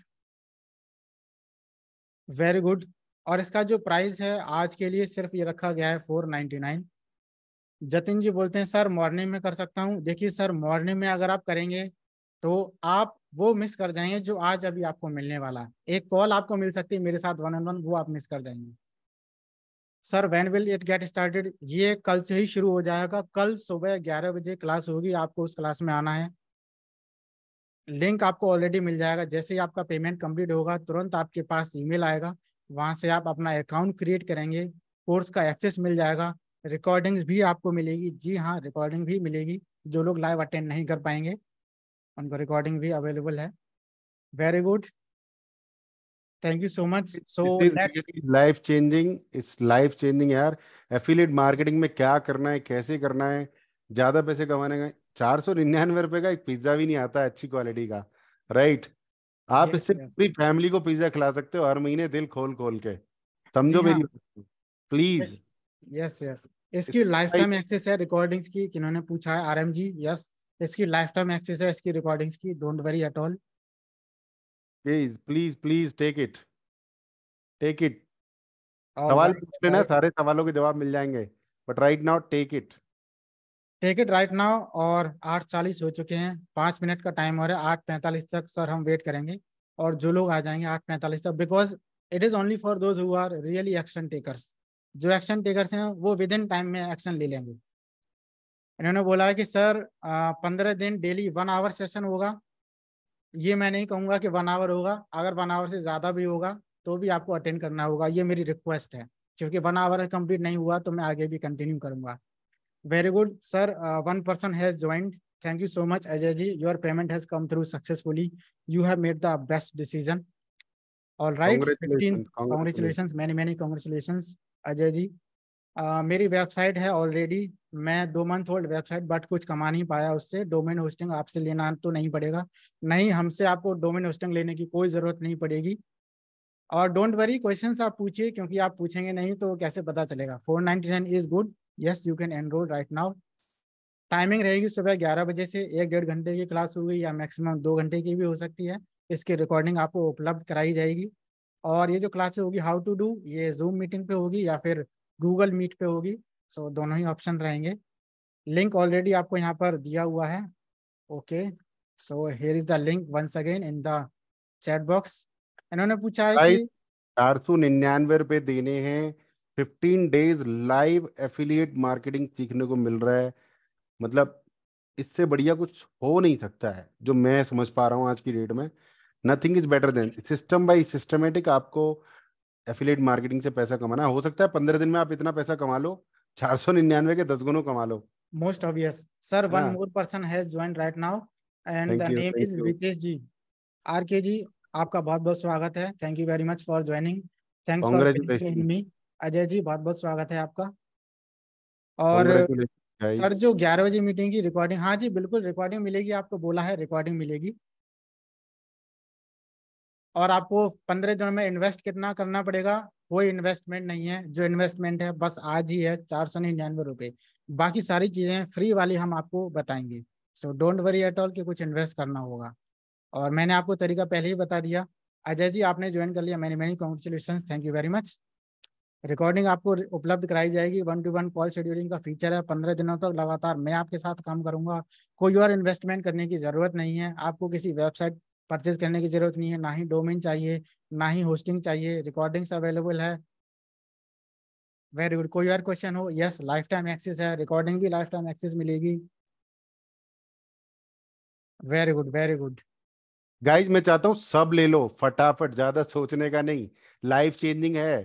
very good और इसका जो प्राइस है आज के लिए सिर्फ ये रखा गया है four ninety nine Jatin ji बोलते हैं सर मॉर्निंग में कर सकता हूँ देखिए सर मॉर्निंग में अगर आप करेंगे तो आप वो मिस कर जाएंगे जो आज अभी आपको मिलने वाला है एक कॉल आपको मिल सकती है मेरे साथ वन ऑन वन वो आप मिस कर जाएंगे sir when will it get started ये कल से ही शुरू हो जाएगा कल सुबह ग्यारह बजे क्लास होगी आपको उस क्लास में आना है लिंक आपको ऑलरेडी मिल जाएगा जैसे ही आपका पेमेंट कंप्लीट होगा तुरंत आपके पास ईमेल आएगा वहाँ से आप अपना अकाउंट क्रिएट करेंगे कोर्स का एक्सेस मिल जाएगा रिकॉर्डिंग्स भी आपको मिलेगी जी हाँ रिकॉर्डिंग भी मिलेगी जो लोग लाइव अटेंड नहीं कर पाएंगे उनको रिकॉर्डिंग भी अवेलेबल है very good thank you so much so life changing it's life changing यार एफिलेट मार्केटिंग में क्या करना है कैसे करना है ज्यादा पैसे कमाने का चार सौ निन्यानवे रुपए का एक पिज्जा भी नहीं आता है अच्छी क्वालिटी का राइट आप इससे पूरी फैमिली को पिज्जा खिला सकते हो हर महीने दिल खोल खोल के समझो हाँ। मेरी प्लीज यस यस इसकी लाइफ टाइम एक्सेस है रिकॉर्डिंग्स की किन्होंने पूछा है आरएमजी यस इसकी लाइफ टाइम एक्सेस है इसकी रिकॉर्डिंग्स की don't worry at all please please please take it take it सवाल पूछ लेना सारे सवालों के जवाब मिल जाएंगे but right now take it take it right now और आठ चालीस हो चुके हैं पांच मिनट का टाइम हो रहा है आठ पैंतालीस तक सर हम वेट करेंगे और जो लोग आ जाएंगे आठ पैंतालीस तक because it is only for those who are really action takers जो एक्शन टेकर्स हैं वो विद इन टाइम में एक्शन ले लेंगे इन्होंने बोला है कि सर पंद्रह दिन डेली वन आवर सेशन होगा ये मैं नहीं कहूँगा कि वन आवर होगा अगर वन आवर से ज्यादा भी होगा तो भी आपको अटेंड करना होगा ये मेरी रिक्वेस्ट है क्योंकि वन आवर कंप्लीट नहीं हुआ तो मैं आगे भी कंटिन्यू करूंगा very good sir one person has joined thank you so much Ajay ji your payment has come through successfully you have made the best decision all right congratulation many many congratulation Ajay ji मेरी website है already मैं दो month hold website but कुछ कमा नहीं पाया उससे domain hosting आपसे लेना तो नहीं पड़ेगा नहीं हमसे आपको डोमेन होस्टिंग लेने की कोई ज़रूरत नहीं पड़ेगी और डोंट वरी क्वेश्चन आप पूछिए क्योंकि आप पूछेंगे नहीं तो कैसे पता चलेगा four ninety nine is good yes you can enroll right now timing रहेगी सुबह ग्यारह बजे से एक डेढ़ घंटे की क्लास होगी या मैक्सिमम दो घंटे की भी हो सकती है इसकी रिकॉर्डिंग आपको उपलब्ध कराई जाएगी और ये जो क्लासेस होगी हाउ टू डू ये जूम मीटिंग पे होगी या फिर गूगल मीट पे होगी सो so, दोनों ही ऑप्शन रहेंगे लिंक ऑलरेडी आपको यहाँ पर दिया हुआ है okay so here is the link once again in the chat box इन्होंने पूछा है कि चार सौ निन्यानवे रुपए देने हैं fifteen days live affiliate marketing सीखने को मिल रहा है मतलब इससे बढ़िया कुछ हो नहीं सकता है जो मैं समझ पा रहा हूँ आज की डेट में nothing is better than system by systematic आपको एफिलेट मार्केटिंग से पैसा कमाना हो सकता है पंद्रह दिन में आप इतना पैसा कमा लो चार सौ निन्यानवे के दस गुनों कमा लो most obvious sir one more person has join right now and the name is Ritesh ji RK ji आपका बहुत बहुत स्वागत है thank you very much for joining thanks for me Ajay ji बहुत बहुत स्वागत है आपका और सर जो ग्यारह बजे मीटिंग की रिकॉर्डिंग हाँ जी बिल्कुल रिकॉर्डिंग मिलेगी आपको बोला है रिकॉर्डिंग मिलेगी और आपको पंद्रह दिनों में इन्वेस्ट कितना करना पड़ेगा कोई इन्वेस्टमेंट नहीं है जो इन्वेस्टमेंट है बस आज ही है चार सौ निन्यानवे रुपए बाकी सारी चीज़ें फ्री वाली हम आपको बताएंगे so don't worry at all कि कुछ इन्वेस्ट करना होगा और मैंने आपको तरीका पहले ही बता दिया अजय जी आपने ज्वाइन कर लिया many many congratulation thank you very much recording आपको उपलब्ध कराई जाएगी one to one call scheduling का फीचर है पंद्रह दिनों तक तो लगातार मैं आपके साथ काम करूंगा कोई और इन्वेस्टमेंट करने की ज़रूरत नहीं है आपको किसी वेबसाइट परचेज करने की जरूरत नहीं है ना ही डोमेन चाहिए ना ही होस्टिंग चाहिए रिकॉर्डिंग्स अवेलेबल है वेरी गुड कोई और क्वेश्चन हो यस लाइफ टाइम एक्सेस है रिकॉर्डिंग भी लाइफ टाइम एक्सेस मिलेगी very good very good guys मैं चाहता हूँ सब ले लो फटाफट ज्यादा सोचने का नहीं लाइफ चेंजिंग है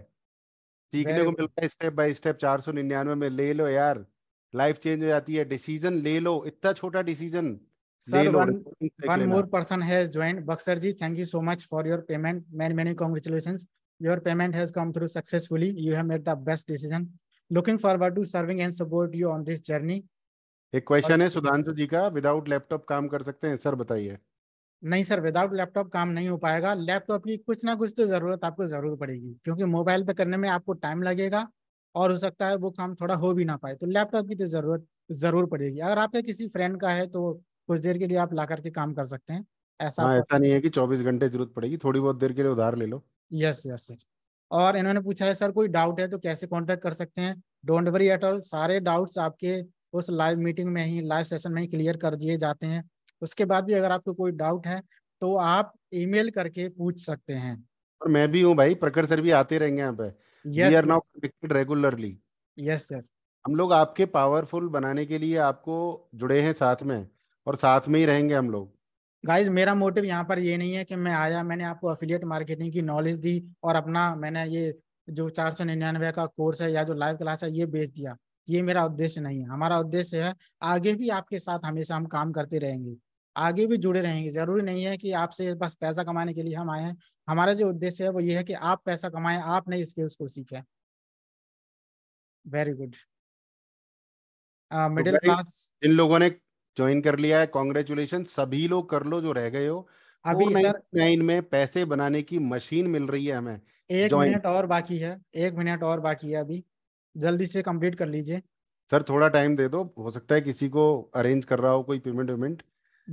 सीखने को मिलता है स्टेप बाय स्टेप चार सौ निन्यानवे में ले लो यार लाइफ चेंज हो जाती है डिसीजन ले लो इतना छोटा decision Sir, one, one more person has joined. Baksar ji, thank you so much for your payment. Many, many congratulations. Your payment has come through successfully. You have made the best decision. Looking forward to serving and support you on this journey. एक question है सुधांशु जी का without laptop काम कर सकते हैं sir बताइए नहीं sir without laptop काम नहीं हो पाएगा लैपटॉप की कुछ ना कुछ तो जरूरत आपको जरूर पड़ेगी क्योंकि मोबाइल पे करने में आपको टाइम लगेगा और हो सकता है वो काम थोड़ा हो भी ना पाए तो लैपटॉप की तो जरूरत जरूर पड़ेगी अगर आपके किसी फ्रेंड का है तो कुछ देर के लिए आप ला करके काम कर सकते हैं ऐसा हाँ, ऐसा नहीं है कि चौबीस घंटे जरूरत पड़ेगी थोड़ी बहुत देर के लिए उधार ले लो यस यस सर और इन्होंने पूछा है सर कोई डाउट है तो कैसे कांटेक्ट कर सकते हैं डोंट वरी एट ऑल सारे डाउट्स आपके उस लाइव मीटिंग में ही लाइव सेशन में ही क्लियर कर दिए जाते हैं उसके बाद भी अगर आपको कोई डाउट है तो आप ईमेल करके पूछ सकते हैं और मैं भी हूँ भाई प्रखर सर भी आते रहेंगे यहाँ पे we are now connected regularly yes yes हम लोग आपके पावरफुल बनाने के लिए आपको जुड़े हैं साथ में और साथ में ही रहेंगे हम लोग गाइज मेरा मोटिव यहाँ पर ये नहीं है कि मैं आया मैंने आपको अफिलियट मार्केटिंग की नॉलेज दी और अपना मैंने ये जो चार सौ निन्यानवे का कोर्स है या जो लाइव क्लास है ये बेच दिया ये मेरा उद्देश्य नहीं है हमारा उद्देश्य है आगे भी आपके साथ हमेशा हम काम करते रहेंगे आगे भी जुड़े रहेंगे जरूरी नहीं है कि आपसे बस पैसा कमाने के लिए हम आए हैं हमारा जो उद्देश्य है वो ये है कि आप पैसा कमाएं आप नई स्किल्स को सीखें वेरी गुड मिडिल क्लास इन लोगों ने ज्वाइन कर लिया है कॉन्ग्रेचुलेशन सभी लोग कर लो जो रह गए हो अभी सर नाइन में पैसे बनाने की मशीन मिल रही है हमें एक मिनट और बाकी है एक मिनट और बाकी है अभी जल्दी से कंप्लीट कर लीजिए सर थोड़ा टाइम दे दो हो सकता है किसी को अरेंज कर रहा हो कोई पेमेंट वेमेंट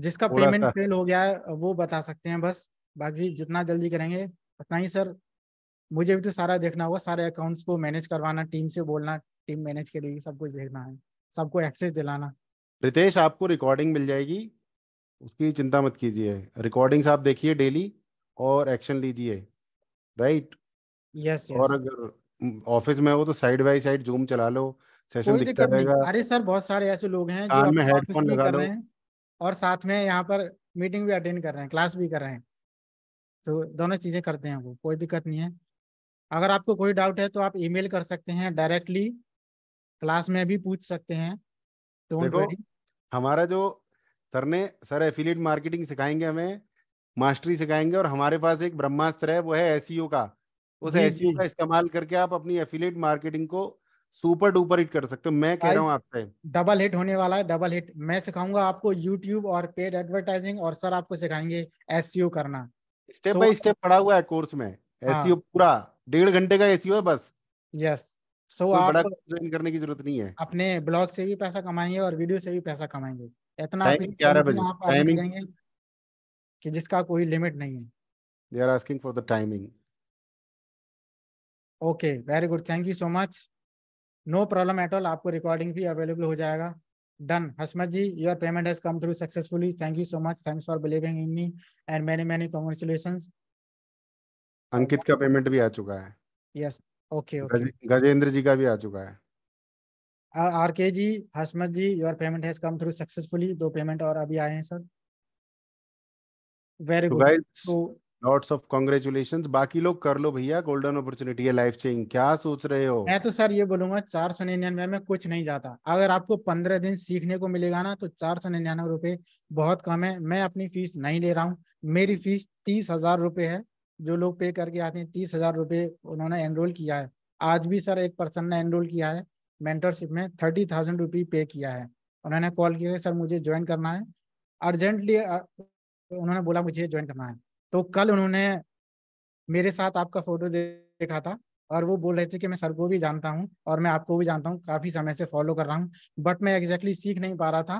जिसका पेमेंट फेल हो गया है वो बता सकते हैं बस बाकी जितना जल्दी करेंगे उतना ही सर मुझे भी तो सारा देखना होगा सारे अकाउंट्स को मैनेज करवाना टीम से बोलना टीम मैनेज करेगी सब कुछ देखना है सबको एक्सेस दिलाना रितेश आपको रिकॉर्डिंग मिल जाएगी उसकी चिंता मत कीजिए रिकॉर्डिंग्स आप देखिए डेली और एक्शन लीजिए राइट यस और अगर ऑफिस में हो तो साइड बाई साइड जूम चला लो सेशन दिखता रहेगा अरे सर बहुत सारे ऐसे लोग हैं जो में हेडफोन लगा लो और साथ में यहाँ पर मीटिंग भी अटेंड कर रहे हैं क्लास भी कर रहे हैं तो दोनों चीज़ें करते हैं वो कोई दिक्कत नहीं है अगर आपको कोई डाउट है तो आप ईमेल कर सकते हैं डायरेक्टली क्लास में भी पूछ सकते हैं तो देखो हमारा जो सर ने सर एफिलिएट मार्केटिंग सिखाएंगे हमें मास्टरी सिखाएंगे और हमारे पास एक ब्रह्मास्त्र है वो है एसीओ e का उस एसीओ e का इस्तेमाल करके आप अपनी एफिलिएट मार्केटिंग को सुपर डुपर हिट कर सकते हो मैं कह रहा हूँ आपसे डबल हिट होने वाला है डबल हिट मैं सिखाऊंगा आपको यूट्यूब और पेड एडवर्टाइजिंग और सर आपको सिखाएंगे एस e करना स्टेप बाय स्टेप पड़ा हुआ है कोर्स में एसईओ हाँ। पूरा डेढ़ घंटे का एस है बस यस सो so आप ज्वाइन करने की जरूरत नहीं है अपने ब्लॉग से भी पैसा कमाएंगे और वीडियो से भी पैसा कमाएंगे इतना टाइमिंग कि जिसका कोई लिमिट नहीं है they are asking for the timing okay very good thank you so much no problem at all आपको रिकॉर्डिंग भी अवेलेबल हो जाएगा done Hasmat ji your payment has come through successfully thank you so much thanks for believing in me and many many congratulations Ankit का payment भी आ चुका है yes yes. Okay okay Gajendra ji का भी आ चुका है R K ji Hashmat ji your payment has come through successfully दो पेमेंट और अभी आए हैं सर वेरी गुड तो लॉट्स ऑफ कॉन्ग्रेचुलेशन बाकी लोग कर लो भैया गोल्डन अपॉर्चुनिटी है लाइफ चेंज क्या सोच रहे हो मैं तो सर ये बोलूंगा चार सौ निन्यानवे में कुछ नहीं जाता अगर आपको पंद्रह दिन सीखने को मिलेगा ना तो चार सौ निन्यानवे रुपए बहुत कम है मैं अपनी फीस नहीं ले रहा हूँ मेरी फीस तीस हजार रुपए है जो लोग पे करके आते हैं तीस हजार रुपये उन्होंने एनरोल किया है आज भी सर एक पर्सन ने एनरोल किया है मेंटरशिप में थर्टी थाउजेंड रुपी पे किया है उन्होंने कॉल किया सर मुझे ज्वाइन करना है अर्जेंटली उन्होंने बोला मुझे ज्वाइन करना है तो कल उन्होंने मेरे साथ आपका फोटो देखा था और वो बोल रहे थे कि मैं सर को भी जानता हूँ और मैं आपको भी जानता हूँ काफ़ी समय से फॉलो कर रहा हूँ बट मैं एग्जैक्टली exactly सीख नहीं पा रहा था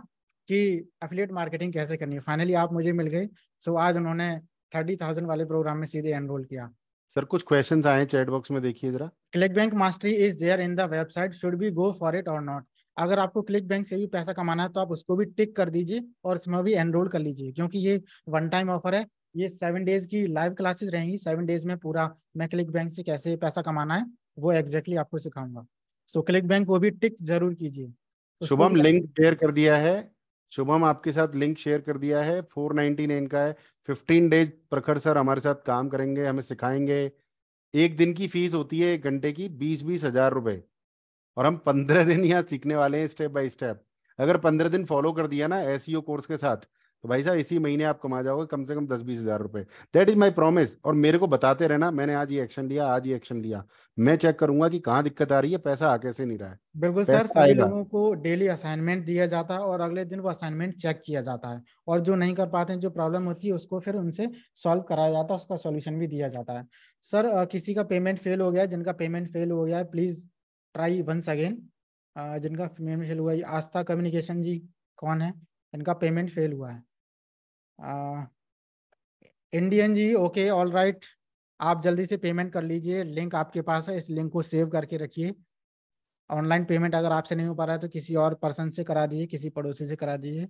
कि एफिलेट मार्केटिंग कैसे करनी है फाइनली आप मुझे मिल गए सो आज उन्होंने थर्टी थाउजेंड वाले प्रोग्राम में सीधे एनरोल किया सर कुछ क्वेश्चन आए चैट बॉक्स में देखिए जरा click bank mastery is there in the website should be go for it और नॉट अगर आपको क्लिक बैंक से भी पैसा कमाना है तो आप उसको भी टिक कर दीजिए और उसमें भी एनरोल कर लीजिए क्योंकि ये वन टाइम ऑफर है ये सेवन डेज की लाइव क्लासेस रहेंगी सेवन डेज में पूरा मैं क्लिक बैंक से कैसे पैसा कमाना है वो एग्जैक्टली exactly आपको सिखाऊंगा सो so, क्लिक बैंक वो भी टिक जरूर कीजिए शुभम लिंक शेयर कर दिया है शुभम आपके साथ लिंक शेयर कर दिया है फोर नाइनटी नाइन का है फिफ्टीन डेज प्रखर सर हमारे साथ काम करेंगे हमें सिखाएंगे एक दिन की फीस होती है एक घंटे की बीस बीस हजार रुपये और हम पंद्रह दिन यहाँ सीखने वाले हैं स्टेप बाय स्टेप अगर पंद्रह दिन फॉलो कर दिया ना एस कोर्स e के साथ तो भाई साहब इसी महीने आप कमा जाओगे कम से कम दस बीस हजार रुपए दैट इज माई प्रॉमिस और मेरे को बताते रहना मैंने आज ये एक्शन लिया आज ये एक्शन लिया मैं चेक करूंगा कि कहाँ दिक्कत आ रही है पैसा आ कैसे नहीं रहा है बिल्कुल सर सभी लोगों को डेली असाइनमेंट दिया जाता है और अगले दिन वो असाइनमेंट चेक किया जाता है और जो नहीं कर पाते हैं जो प्रॉब्लम होती है उसको फिर उनसे सॉल्व कराया जाता है उसका सोल्यूशन भी दिया जाता है सर किसी का पेमेंट फेल हो गया जिनका पेमेंट फेल हो गया है प्लीज ट्राई वंस अगेन जिनका पेमेंट फेल हुआ है आस्था कम्युनिकेशन जी कौन है इनका पेमेंट फेल हुआ है Indian ji okay all right आप जल्दी से पेमेंट कर लीजिए लिंक आपके पास है इस लिंक को सेव करके रखिए ऑनलाइन पेमेंट अगर आपसे नहीं हो पा रहा है तो किसी और पर्सन से करा दीजिए किसी पड़ोसी से करा दीजिए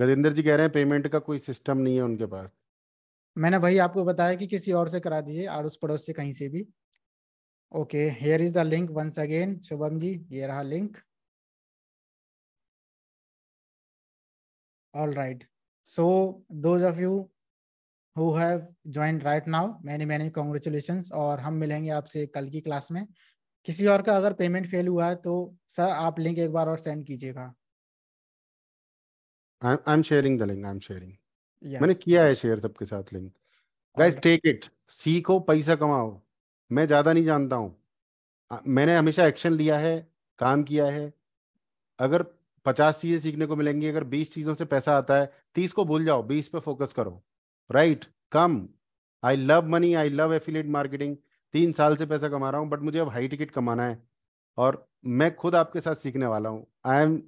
गजेंद्र जी कह रहे हैं पेमेंट का कोई सिस्टम नहीं है उनके पास मैंने वही आपको बताया कि किसी और से करा दीजिए आड़ोस पड़ोस से कहीं से भी okay here is the link once again Shubham ji ये रहा link all right So those of you who have joined right now, many many congratulations और हम मिलेंगे आपसे कल की क्लास में किसी और का अगर पेमेंट फेल हुआ है तो सर आप लिंक एक बार और सेंड कीजिएगा I am sharing the link I am sharing मैंने किया है शेयर सबके साथ लिंक गाइस टेक इट सीखो पैसा कमाओ मैं ज्यादा नहीं जानता हूँ मैंने हमेशा एक्शन लिया है काम किया है अगर पचास चीजें सीखने को मिलेंगी अगर बीस चीजों से पैसा आता है तीस को भूल जाओ बीस पे फोकस करो right come I love money I love affiliate marketing तीन साल से पैसा कमा रहा हूँ बट मुझे अब हाई टिकट कमाना है और मैं खुद आपके साथ सीखने वाला हूँ आई एम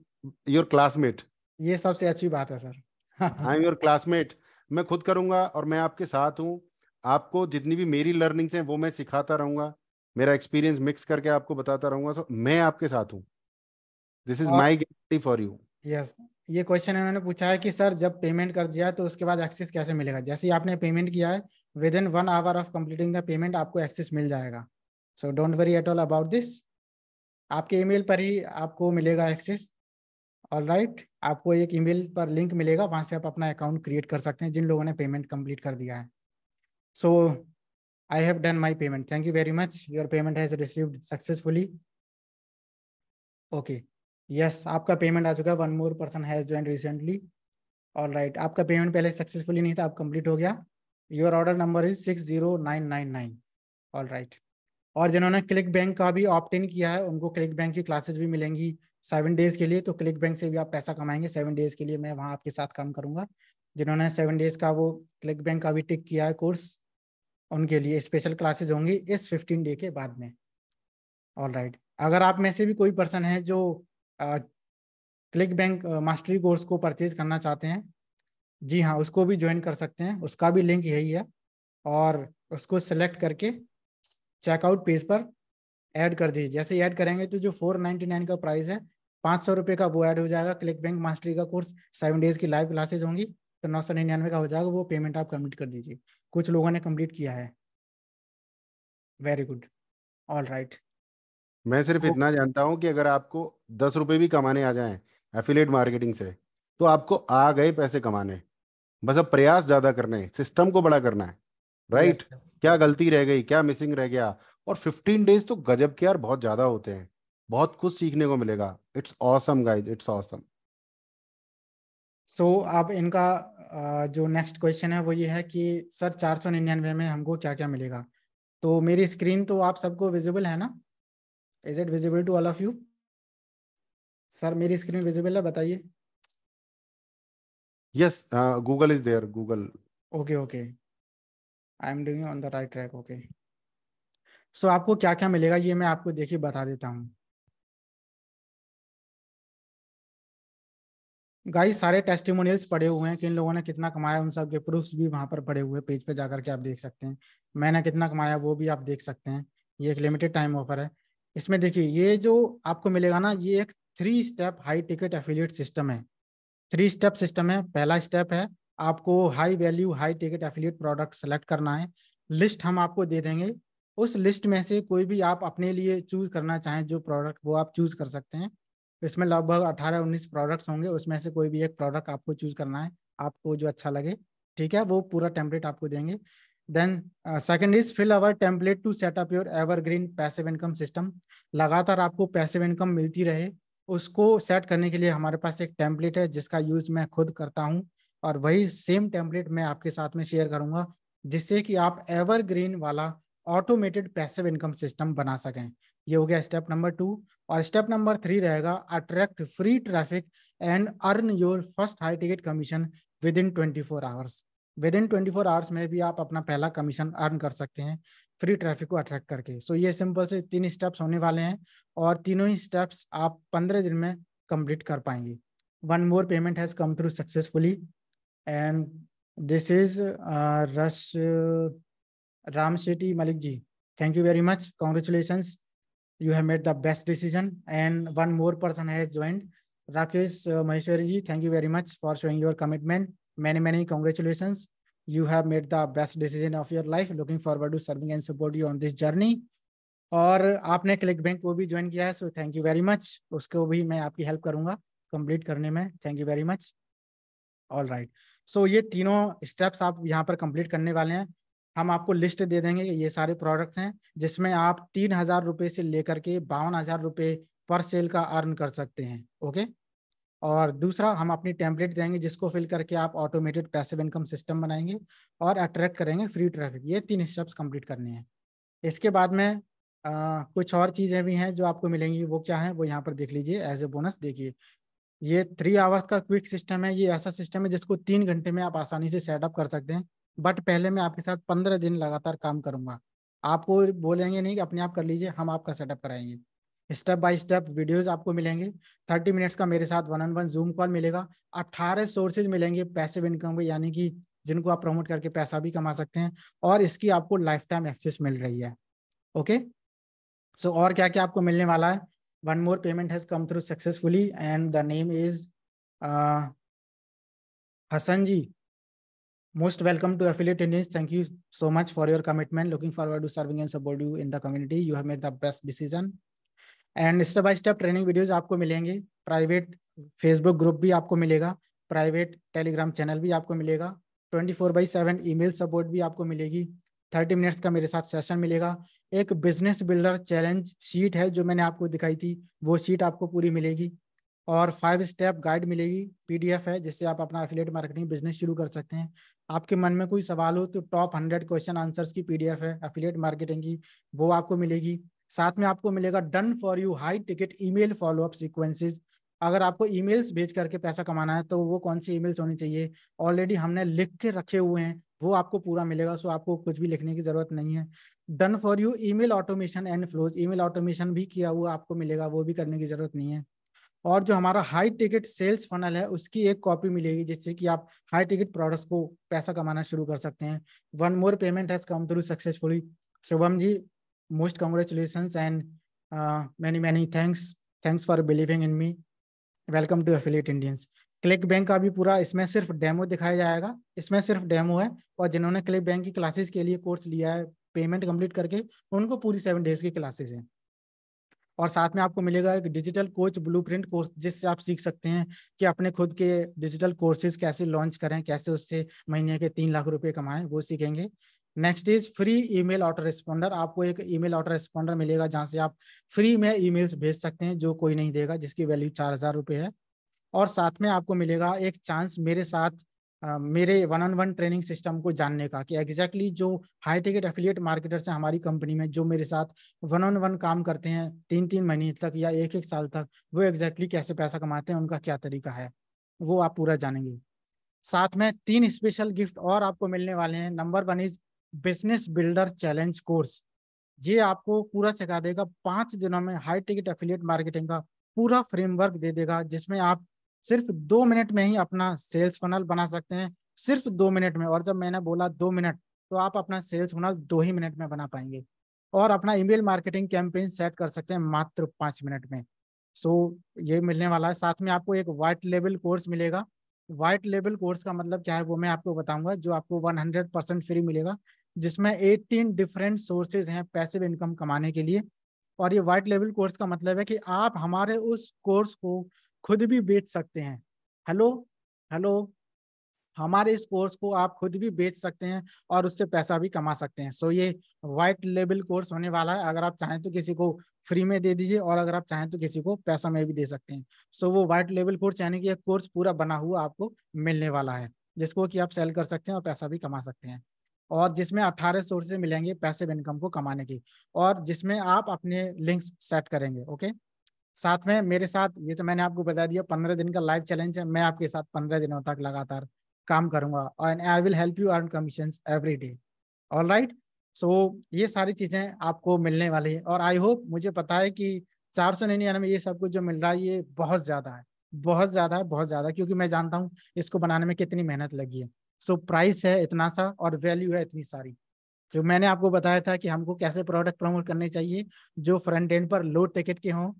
योर क्लासमेट ये सबसे अच्छी बात है sir I am your classmate मैं खुद करूंगा और मैं आपके साथ हूँ आपको जितनी भी मेरी लर्निंग्स हैं वो मैं सिखाता रहूंगा मेरा एक्सपीरियंस मिक्स करके आपको बताता रहूंगा सो मैं आपके साथ हूँ this is my tea for you yes ये क्वेश्चन इन्होंने पूछा है कि सर जब पेमेंट कर दिया तो उसके बाद एक्सेस कैसे मिलेगा जैसे ही आपने पेमेंट किया है within one hour of completing the payment आपको एक्सेस मिल जाएगा so don't worry at all about this आपके ईमेल पर ही आपको मिलेगा एक्सेस ऑल राइट आपको एक ईमेल पर लिंक मिलेगा वहाँ से आप अपना अकाउंट क्रिएट कर सकते हैं जिन लोगों ने पेमेंट कंप्लीट कर दिया है so I have done my payment thank you very much your payment has received successfully okay yes आपका पेमेंट आ चुका है one more person has join recently all right आपका पेमेंट पहले सक्सेसफुली नहीं था आप कंप्लीट हो गया your order number is six zero nine nine nine all right और जिन्होंने क्लिक बैंक का भी ऑप्ट इन किया है उनको क्लिक बैंक की क्लासेस भी मिलेंगी सेवन डेज के लिए तो क्लिक बैंक से भी आप पैसा कमाएंगे सेवन डेज के लिए मैं वहाँ आपके साथ काम करूँगा जिन्होंने सेवन डेज का वो क्लिक बैंक का भी टिक किया है कोर्स उनके लिए स्पेशल क्लासेज होंगी इस फिफ्टीन डे के बाद में ऑल राइट right. अगर आप में से भी कोई पर्सन है जो क्लिक बैंक मास्टरी कोर्स को परचेज करना चाहते हैं जी हाँ उसको भी ज्वाइन कर सकते हैं उसका भी लिंक यही है और उसको सेलेक्ट करके चेकआउट पेज पर ऐड कर दीजिए जैसे ऐड करेंगे तो जो फोर नाइन्टी नाइन का प्राइस है पाँच सौ रुपये का वो ऐड हो जाएगा क्लिक बैंक मास्टरी का कोर्स सेवन डेज की लाइव क्लासेज होंगी तो नौ सौ निन्यानवे का हो जाएगा वो पेमेंट आप कम्प्लीट कर दीजिए कुछ लोगों ने कम्प्लीट किया है वेरी गुड ऑल राइट मैं सिर्फ इतना जानता हूँ कि अगर आपको दस रुपए भी कमाने आ जाएं एफिलेट मार्केटिंग से तो आपको आ गए पैसे कमाने बस अब प्रयास ज्यादा करने सिस्टम को बड़ा करना है राइट yes, yes. क्या गलती रह गई क्या मिसिंग रह गया और फिफ्टीन डेज तो गजब के यार बहुत ज्यादा होते हैं बहुत कुछ सीखने को मिलेगा it's awesome guys it's awesome so अब इनका जो नेक्स्ट क्वेश्चन है वो ये है कि सर चार सौ निन्यानवे में हमको क्या क्या मिलेगा तो मेरी स्क्रीन तो आप सबको विजिबल है ना is it visible to all of you sir मेरी स्क्रीन विजिबल है बताइए yes Google is there Google okay okay I am doing on the right track okay so आपको क्या क्या मिलेगा ये मैं आपको देखिए बता देता हूँ गाइस सारे टेस्टिमोनियल्स पड़े हुए हैं कि इन लोगों ने कितना कमाया उन सब के प्रूफ भी वहां पर पड़े हुए पेज पे जाकर के आप देख सकते हैं मैंने कितना कमाया वो भी आप देख सकते हैं ये एक लिमिटेड टाइम ऑफर है इसमें देखिए ये जो आपको मिलेगा ना ये एक three step high ticket affiliate system है थ्री स्टेप सिस्टम है पहला स्टेप है आपको high value high ticket affiliate product select करना है लिस्ट हम आपको दे देंगे उस लिस्ट में से कोई भी आप अपने लिए चूज करना चाहें जो प्रोडक्ट वो आप चूज कर सकते हैं इसमें लगभग अठारह उन्नीस प्रोडक्ट्स होंगे उसमें से कोई भी एक प्रोडक्ट आपको चूज करना है आपको जो अच्छा लगे ठीक है वो पूरा टेम्पलेट आपको देंगे then uh, second is fill our template to set up your evergreen passive लगातार आपको पैसिव इनकम मिलती रहे उसको सेट करने के लिए हमारे पास एक टेम्पलेट है जिसका यूज मैं खुद करता हूँ और वही सेम टेम्पलेट मैं आपके साथ में शेयर करूंगा जिससे कि आप एवरग्रीन वाला ऑटोमेटेड पैसिव इनकम सिस्टम बना सकें ये हो गया स्टेप नंबर टू और स्टेप नंबर थ्री रहेगा attract free traffic and earn your first high ticket commission within twenty four hours within twenty four hours में भी आप अपना पहला कमीशन अर्न कर सकते हैं फ्री ट्रैफिक को अट्रैक्ट करके सो so, ये सिंपल से तीन स्टेप्स होने वाले हैं और तीनों ही स्टेप्स आप पंद्रह दिन में कंप्लीट कर पाएंगे one more payment has come through successfully and this is रश Ram Shetty Malik ji thank you very much congratulations you have made the best decision and one more person has joined Rakesh Maheshwari ji thank you very much for showing your commitment many many congratulations you have made the best decision of your life looking forward to serving and support you on this journey और आपने click bank को भी join किया है so thank you very much उसको भी मैं आपकी हेल्प करूंगा कंप्लीट करने में thank you very much all right so ये तीनों स्टेप्स आप यहाँ पर कंप्लीट करने वाले हैं हम आपको लिस्ट दे देंगे कि ये सारे प्रोडक्ट्स हैं जिसमें आप तीन हजार रुपये से लेकर के बावन हजार रुपये पर सेल का अर्न कर सकते हैं ओके okay? और दूसरा हम अपनी टेम्पलेट देंगे जिसको फिल करके आप ऑटोमेटेड पैसिव इनकम सिस्टम बनाएंगे और अट्रैक्ट करेंगे फ्री ट्रैफिक ये तीन स्टेप्स कंप्लीट करने हैं इसके बाद में आ, कुछ और चीज़ें भी हैं जो आपको मिलेंगी वो क्या है वो यहाँ पर देख लीजिए एज ए बोनस देखिए ये थ्री आवर्स का क्विक सिस्टम है ये ऐसा सिस्टम है जिसको तीन घंटे में आप आसानी से सेटअप कर सकते हैं बट पहले मैं आपके साथ पंद्रह दिन लगातार काम करूँगा आपको बोलेंगे नहीं कि अपने आप कर लीजिए हम आपका सेटअप कराएंगे स्टेप बाय स्टेप वीडियोस आपको मिलेंगे थर्टी मिनट्स का मेरे साथ one on one Zoom call मिलेगा अट्ठारह सोर्सेज मिलेंगे पैसिव इनकम के यानी कि जिनको आप प्रमोट करके पैसा भी कमा सकते हैं और इसकी आपको लाइफ टाइम एक्सेस मिल रही है ओके सो और क्या क्या आपको मिलने वाला है one more payment has come through successfully and the name is Hasan ji most welcome to affiliate indians thank you so much for your commitment looking forward to serving and support you in the community you have made the best decision and step by step training videos आपको मिलेंगे private Facebook group भी आपको मिलेगा private Telegram channel भी आपको मिलेगा twenty four by seven e support भी आपको मिलेगी थर्टी मिनट्स का मेरे साथ सेशन मिलेगा एक बिजनेस बिल्डर चैलेंज शीट है जो मैंने आपको दिखाई थी वो शीट आपको पूरी मिलेगी और फाइव स्टेप गाइड मिलेगी पीडीएफ है जिससे आप अपना एफिलेट मार्केटिंग बिजनेस शुरू कर सकते हैं आपके मन में कोई सवाल हो तो टॉप हंड्रेड क्वेश्चन आंसर्स की पीडीएफ है एफिलेट मार्केटिंग की वो आपको मिलेगी साथ में आपको मिलेगा done for you high ticket email follow up sequences अगर आपको ईमेल्स भेज करके पैसा कमाना है तो वो कौन सी ईमेल्स होनी चाहिए ऑलरेडी हमने लिख के रखे हुए हैं वो आपको पूरा मिलेगा सो आपको कुछ भी लिखने की जरूरत नहीं है done for you email automation and flows email automation भी किया हुआ आपको मिलेगा वो भी करने की जरूरत नहीं है और जो हमारा हाई टिकट सेल्स फनल है उसकी एक कॉपी मिलेगी जिससे कि आप हाई टिकट प्रोडक्ट्स को पैसा कमाना शुरू कर सकते हैं one more payment has come through successfully Shubham ji most congratulations and uh, many many thanks thanks for believing in me welcome to affiliate indians click bank का भी पूरा इसमें सिर्फ डेमो दिखाया जाएगा इसमें सिर्फ डेमो है और जिन्होंने क्लिक बैंक की क्लासेस के लिए कोर्स लिया है पेमेंट कंप्लीट करके उनको पूरी सेवन डेज की क्लासेस हैं और साथ में आपको मिलेगा एक डिजिटल कोच ब्लूप्रिंट कोर्स जिससे आप सीख सकते हैं कि अपने खुद के डिजिटल कोर्सेज कैसे लॉन्च करें कैसे उससे महीने के तीन लाख रुपए कमाएं वो सीखेंगे next is free email autoresponder आपको एक ईमेल ऑटो रिस्पॉन्डर मिलेगा जहां से आप फ्री में ईमेल्स भेज सकते हैं जो कोई नहीं देगा जिसकी वैल्यू चार हजार रुपये है और साथ में आपको मिलेगा एक चांस मेरे साथ आ, मेरे one on one training system को जानने का कि एग्जैक्टली exactly जो हाई टिकट एफिलियट मार्केटर्स हैं हमारी कंपनी में जो मेरे साथ वन ऑन वन काम करते हैं तीन तीन महीने तक या एक एक साल तक वो एग्जैक्टली exactly कैसे पैसा कमाते हैं उनका क्या तरीका है वो आप पूरा जानेंगे साथ में तीन स्पेशल गिफ्ट और आपको मिलने वाले हैं number one is business builder challenge course ये आपको पूरा सिखा देगा पांच दिनों में हाई टिकट एफिलियट मार्केटिंग का पूरा फ्रेमवर्क दे देगा जिसमें आप सिर्फ दो मिनट में ही अपना सेल्स फनल बना सकते हैं सिर्फ दो मिनट में और जब मैंने बोला दो मिनट तो आप अपना सेल्स फनल दो ही मिनट में बना पाएंगे और अपना ईमेल मार्केटिंग कैंपेन सेट कर सकते हैं मात्र पाँच मिनट में सो so, ये मिलने वाला है साथ में आपको एक वाइट लेवल कोर्स मिलेगा वाइट लेवल कोर्स का मतलब क्या है वो मैं आपको बताऊंगा जो आपको 100 परसेंट फ्री मिलेगा जिसमें 18 डिफरेंट सोर्सेज हैं पैसिव इनकम कमाने के लिए और ये वाइट लेवल कोर्स का मतलब है कि आप हमारे उस कोर्स को खुद भी बेच सकते हैं हेलो हेलो हमारे इस कोर्स को आप खुद भी बेच सकते हैं और उससे पैसा भी कमा सकते हैं सो so ये वाइट लेवल कोर्स होने वाला है अगर आप चाहें तो किसी को फ्री में दे दीजिए और अगर आप चाहें तो किसी को पैसा में भी दे सकते हैं सो so, वो वाइट लेवल कोर्स यानी कि एक कोर्स पूरा बना हुआ आपको मिलने वाला है जिसको कि आप सेल कर सकते हैं और पैसा भी कमा सकते हैं और जिसमें अट्ठारह सोर्सेज मिलेंगे पैसे इनकम को कमाने की और जिसमें आप अपने लिंक्स सेट करेंगे ओके साथ में मेरे साथ ये तो मैंने आपको बता दिया पंद्रह दिन का लाइव चैलेंज है मैं आपके साथ पंद्रह दिनों तक लगातार काम करूंगा and I will help you earn commission every day all right so so, ये सारी चीज़ें आपको मिलने वाली है और आई होप मुझे पता है कि चार सौ निन्यानवे ये सब कुछ जो मिल रहा है ये बहुत ज़्यादा है बहुत ज़्यादा है बहुत ज़्यादा क्योंकि मैं जानता हूँ इसको बनाने में कितनी मेहनत लगी है सो so, प्राइस है इतना सा और वैल्यू है इतनी सारी जो मैंने आपको बताया था कि हमको कैसे प्रोडक्ट प्रमोट करने चाहिए जो फ्रंट एंड पर लो टिकट के हों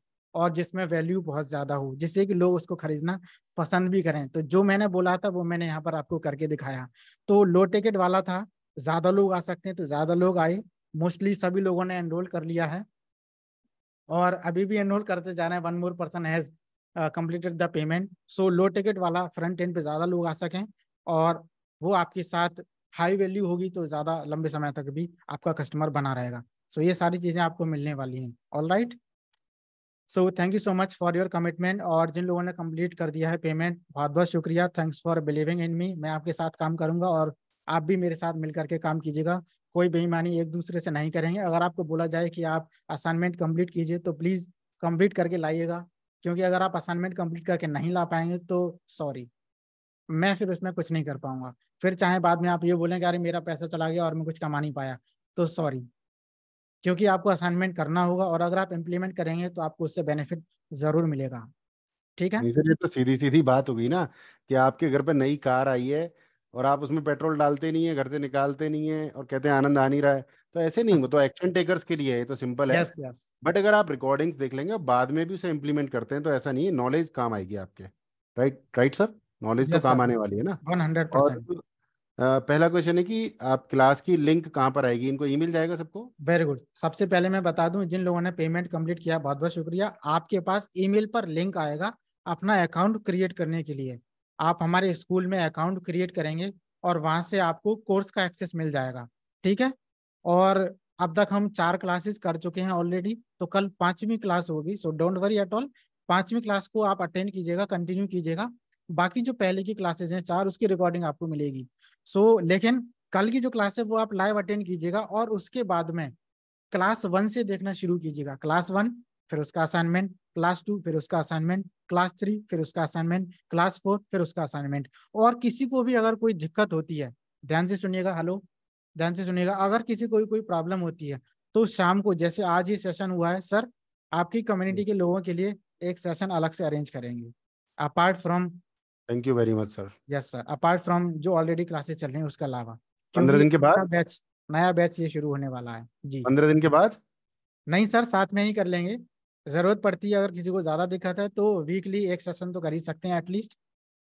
और जिसमें वैल्यू बहुत ज़्यादा हो जिससे कि लोग उसको खरीदना पसंद भी करें तो जो मैंने बोला था वो मैंने यहाँ पर आपको करके दिखाया तो लो टिकट वाला था ज़्यादा लोग आ सकते हैं तो ज़्यादा लोग आए मोस्टली सभी लोगों ने एनरोल कर लिया है और अभी भी एनरोल करते जा रहे हैं one more person has completed the payment so low ticket वाला फ्रंट एंड पे ज़्यादा लोग आ सकें और वो आपके साथ हाई वैल्यू होगी तो ज़्यादा लंबे समय तक भी आपका कस्टमर बना रहेगा सो so ये सारी चीज़ें आपको मिलने वाली हैं all right so thank you so much for your commitment और जिन लोगों ने कंप्लीट कर दिया है पेमेंट बहुत बहुत शुक्रिया thanks for believing in me मैं आपके साथ काम करूंगा और आप भी मेरे साथ मिल करके काम कीजिएगा कोई बेईमानी एक दूसरे से नहीं करेंगे अगर आपको बोला जाए कि आप असाइनमेंट कंप्लीट कीजिए तो प्लीज़ कंप्लीट करके लाइएगा क्योंकि अगर आप असाइनमेंट कंप्लीट करके नहीं ला पाएंगे तो सॉरी मैं फिर उसमें कुछ नहीं कर पाऊंगा फिर चाहे बाद में आप ये बोलें कि अरे मेरा पैसा चला गया और मैं कुछ कमा नहीं पाया तो सॉरी क्योंकि आपको असाइनमेंट करना होगा और अगर आप इम्प्लीमेंट करेंगे तो आपको उससे बेनिफिट जरूर मिलेगा ठीक है ये तो सीधी सीधी बात होगी ना कि आपके घर पर नई कार आई है और आप उसमें पेट्रोल डालते नहीं है घर से निकालते नहीं है और कहते हैं आनंद आ नहीं रहा है तो ऐसे नहीं वो तो एक्शन टेकर्स के लिए है तो सिंपल है बट अगर आप रिकॉर्डिंग देख लेंगे बाद में भी उसे इम्प्लीमेंट करते हैं तो ऐसा नहीं है नॉलेज काम आएगी आपके राइट राइट सर नॉलेज तो काम आने वाली है ना वन हंड्रेड पहला क्वेश्चन है कि आप क्लास की लिंक कहाँ पर आएगी इनको ईमेल जाएगा सबको वेरी गुड सबसे पहले मैं बता दूं जिन लोगों ने पेमेंट कंप्लीट किया बहुत बहुत शुक्रिया आपके पास ईमेल पर लिंक आएगा अपना अकाउंट क्रिएट करने के लिए आप हमारे स्कूल में अकाउंट क्रिएट करेंगे और वहाँ से आपको कोर्स का एक्सेस मिल जाएगा ठीक है और अब तक हम चार क्लासेस कर चुके हैं ऑलरेडी तो कल पांचवी क्लास होगी so don't worry at all पांचवी क्लास को आप अटेंड कीजिएगा कंटिन्यू कीजिएगा बाकी जो पहले की क्लासेज हैं चार उसकी रिकॉर्डिंग आपको मिलेगी सो so, लेकिन कल की जो क्लास है वो आप लाइव अटेंड कीजिएगा और उसके बाद में क्लास वन से देखना शुरू कीजिएगा क्लास वन फिर उसका असाइनमेंट क्लास टू फिर उसका असाइनमेंट क्लास थ्री फिर उसका असाइनमेंट क्लास फोर फिर उसका असाइनमेंट और किसी को भी अगर कोई दिक्कत होती है ध्यान से सुनिएगा हेलो ध्यान से सुनिएगा अगर किसी को भी कोई प्रॉब्लम होती है तो शाम को जैसे आज ये सेशन हुआ है सर आपकी कम्युनिटी के लोगों के लिए एक सेशन अलग से अरेंज करेंगे apart from thank you very much sir yes sir apart from जो ऑलरेडी क्लासेस चल रही है उसका अलावा पंद्रह दिन के बाद बैच नया बैच ये शुरू होने वाला है जी पंद्रह दिन के बाद नहीं सर साथ में ही कर लेंगे जरूरत पड़ती है अगर किसी को ज्यादा दिक्कत है तो वीकली एक सेशन तो कर ही सकते हैं एटलीस्ट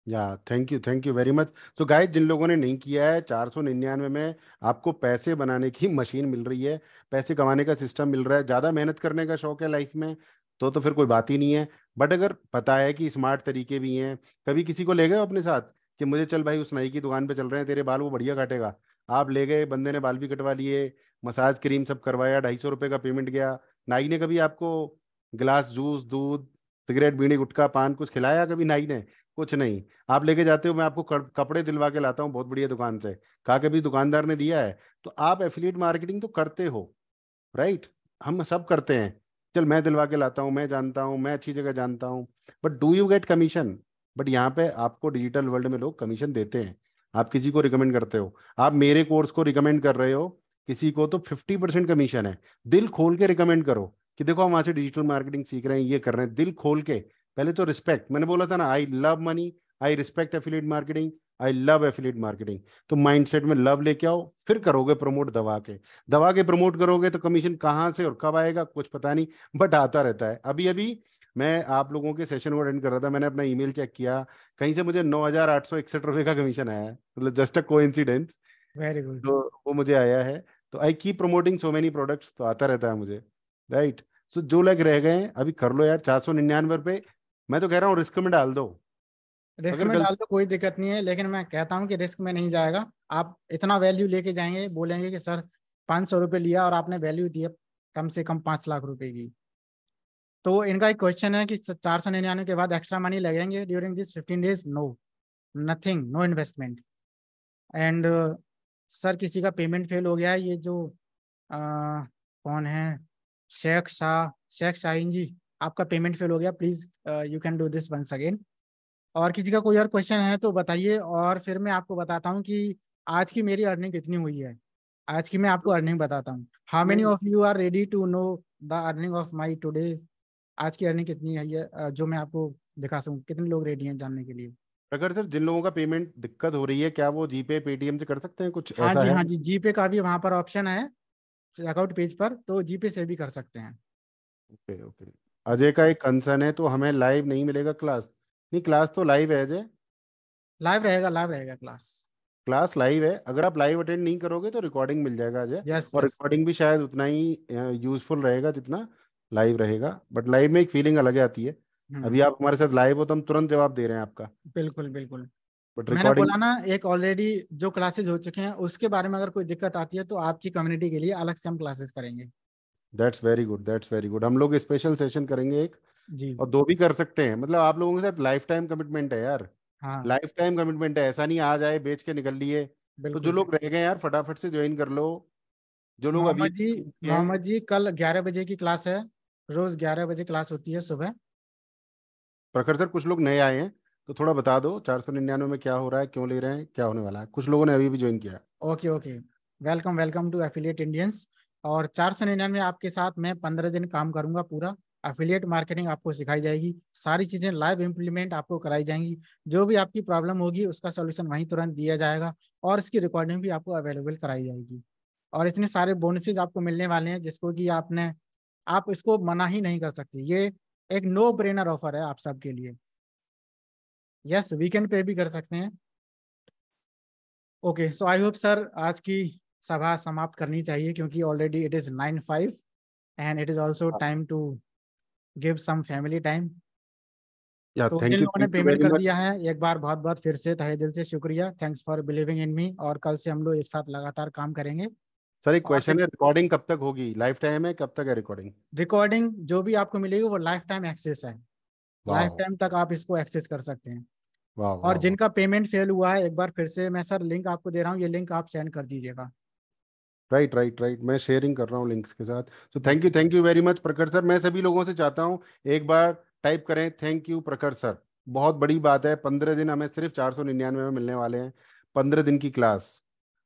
या thank you thank you very much तो गाय जिन लोगों ने नहीं किया है चार सौ निन्यानवे में आपको पैसे बनाने की मशीन मिल रही है पैसे कमाने का सिस्टम मिल रहा है ज़्यादा मेहनत करने का शौक है लाइफ में तो तो फिर कोई बात ही नहीं है बट अगर पता है कि स्मार्ट तरीके भी हैं कभी किसी को ले गए अपने साथ कि मुझे चल भाई उस नई की दुकान पर चल रहे हैं तेरे बाल वो बढ़िया काटेगा आप ले गए बंदे ने बाल भी कटवा लिए मसाज क्रीम सब करवाया ढाई सौ रुपये का पेमेंट गया नाई ने कभी आपको गिलास जूस दूध सिगरेट बीड़ी गुटखा पान कुछ खिलाया कभी नाई ने कुछ नहीं आप लेके जाते हो मैं आपको कपड़े दिलवा के लाता हूँ बहुत बढ़िया दुकान से कहा कि भी दुकानदार ने दिया है तो आप एफिलिएट मार्केटिंग तो करते हो राइट हम सब करते हैं चल मैं दिलवा के लाता हूँ मैं जानता हूँ मैं अच्छी जगह जानता हूँ but do you get commission but यहाँ पे आपको डिजिटल वर्ल्ड में लोग कमीशन देते हैं आप किसी को रिकमेंड करते हो आप मेरे कोर्स को रिकमेंड कर रहे हो किसी को तो फिफ्टी परसेंट कमीशन है दिल खोल के रिकमेंड करो कि देखो हम आज से डिजिटल मार्केटिंग सीख रहे हैं ये कर रहे हैं दिल खोल के पहले तो रिस्पेक्ट मैंने बोला था ना I love money I respect affiliate marketing I love affiliate marketing तो माइंडसेट में लव लेके आओ फिर करोगे प्रमोट दवा के दवा के प्रमोट करोगे तो कमीशन कहाँ से और कब आएगा कुछ पता नहीं बट आता रहता है अभी अभी मैं आप लोगों के सेशन को अटेंड कर रहा था मैंने अपना ईमेल चेक किया कहीं से मुझे नौ हजार आठ सौ इकसठ रुपए का कमीशन आया है मतलब जस्ट अ को वेरी गुड तो वो मुझे आया है तो I keep promoting so many products तो आता रहता है मुझे राइट सो जो लोग रह गए अभी कर लो यार चार सौ निन्यानवे रुपए मैं तो कह रहा हूँ रिस्क में डाल दो रिस्क में डाल दो कोई दिक्कत नहीं है लेकिन मैं कहता हूँ कि रिस्क में नहीं जाएगा आप इतना वैल्यू लेके जाएंगे बोलेंगे कि सर पांच सौ रुपए लिया और आपने वैल्यू दिया कम से कम पांच लाख रुपए की तो इनका एक क्वेश्चन है कि चार सौ निन्यानवे के बाद एक्स्ट्रा मनी लगेंगे during this fifteen days no nothing no investment and sir किसी का पेमेंट फेल हो गया है ये जो आ, uh, कौन है शेख शाह शेख शाहीन जी आपका पेमेंट फेल हो गया please you can do this once again और किसी का कोई और क्वेश्चन है तो बताइए और फिर मैं आपको बताता हूँ कि आज की मेरी अर्निंग कितनी हुई है आज की मैं आपको अर्निंग बताता हूँ how many of you are ready to know the earning of my today आज की अर्निंग कितनी है uh, जो मैं आपको दिखा सकूँ कितने लोग रेडी हैं जानने के लिए अगर सर जिन लोगों का पेमेंट दिक्कत हो रही है क्या वो जीपे पेटीएम से कर सकते हैं कुछ हाँ ऐसा जी है? हाँ जी जीपे का भी वहाँ पर ऑप्शन है चेकआउट पेज पर तो जीपे से भी कर सकते हैं ओके ओके अजय का एक कंसर्न है तो हमें लाइव नहीं मिलेगा क्लास नहीं क्लास तो लाइव है अजय लाइव रहेगा लाइव रहेगा क्लास क्लास लाइव है अगर आप लाइव अटेंड नहीं करोगे तो रिकॉर्डिंग मिल जाएगा अजय yes, और yes. रिकॉर्डिंग भी शायद उतना ही यूजफुल रहेगा जितना लाइव रहेगा बट लाइव में एक फीलिंग अलग आती है हम्म। अभी आप हमारे साथ लाइव हो तो हम तुरंत जवाब दे रहे हैं आपका बिल्कुल बिल्कुल बट ना एक ऑलरेडी जो क्लासेज हो चुके हैं उसके बारे में अगर कोई दिक्कत आती है तो आपकी कम्युनिटी के लिए अलग से हम क्लासेस करेंगे that's very good that's very good हम लोग स्पेशल सेशन करेंगे एक जी और दो भी कर सकते हैं मतलब आप लोगों के साथ लाइफ टाइम कमिटमेंट है यार हाँ। लाइफ टाइम कमिटमेंट है ऐसा नहीं आज आए बेच के निकल लिए तो जो लोग रह गए यार फटाफट से ज्वाइन कर लो जो लोग अभी जी मोहम्मद जी कल ग्यारह बजे की क्लास है रोज ग्यारह बजे क्लास होती है सुबह प्रखर सर कुछ लोग नए आए हैं तो थोड़ा बता दो चार सौ निन्यानवे में क्या हो रहा है क्यों ले रहे हैं क्या होने वाला है कुछ लोगों ने अभी भी ज्वाइन किया okay okay welcome welcome to affiliate Indians और चार सौ निन्यानवे आपके साथ मैं पंद्रह दिन काम करूंगा पूरा एफिलियट मार्केटिंग आपको सिखाई जाएगी सारी चीज़ें लाइव इम्प्लीमेंट आपको कराई जाएंगी जो भी आपकी प्रॉब्लम होगी उसका सोल्यूशन वहीं तुरंत दिया जाएगा और इसकी रिकॉर्डिंग भी आपको अवेलेबल कराई जाएगी और इतने सारे बोनसेज आपको मिलने वाले हैं जिसको कि आपने आप इसको मना ही नहीं कर सकते ये एक नो ब्रेनर ऑफर है आप सबके लिए यस वीकेंड पे भी कर सकते हैं okay so I hope sir आज की सभा समाप्त करनी चाहिए क्योंकि already it is nine five and it is also time to give some family time तो जिन लोगों ने पेमेंट कर दिया है एक बार बहुत बहुत फिर से तहे दिल से शुक्रिया thanks for believing in me और कल से हम लोग एक साथ लगातार काम करेंगे सर एक क्वेश्चन तो है रिकॉर्डिंग कब तक होगी लाइफ टाइम है कब तक है रिकॉर्डिंग रिकॉर्डिंग जो भी आपको मिलेगी वो लाइफ टाइम एक्सेस है लाइफ टाइम तक आप इसको एक्सेस कर सकते हैं वाँ और वाँ, जिनका पेमेंट फेल हुआ है एक बार फिर से मैं सर लिंक आपको दे रहा हूँ ये लिंक आप सेंड कर दीजिएगा राइट राइट राइट मैं शेयरिंग कर रहा हूँ लिंक्स के साथ तो thank you thank you very much Prakhar sir मैं सभी लोगों से चाहता हूँ एक बार टाइप करें थैंक यू प्रखर सर बहुत बड़ी बात है पंद्रह दिन हमें सिर्फ चार सौ निन्यानवे में मिलने वाले हैं पंद्रह दिन की क्लास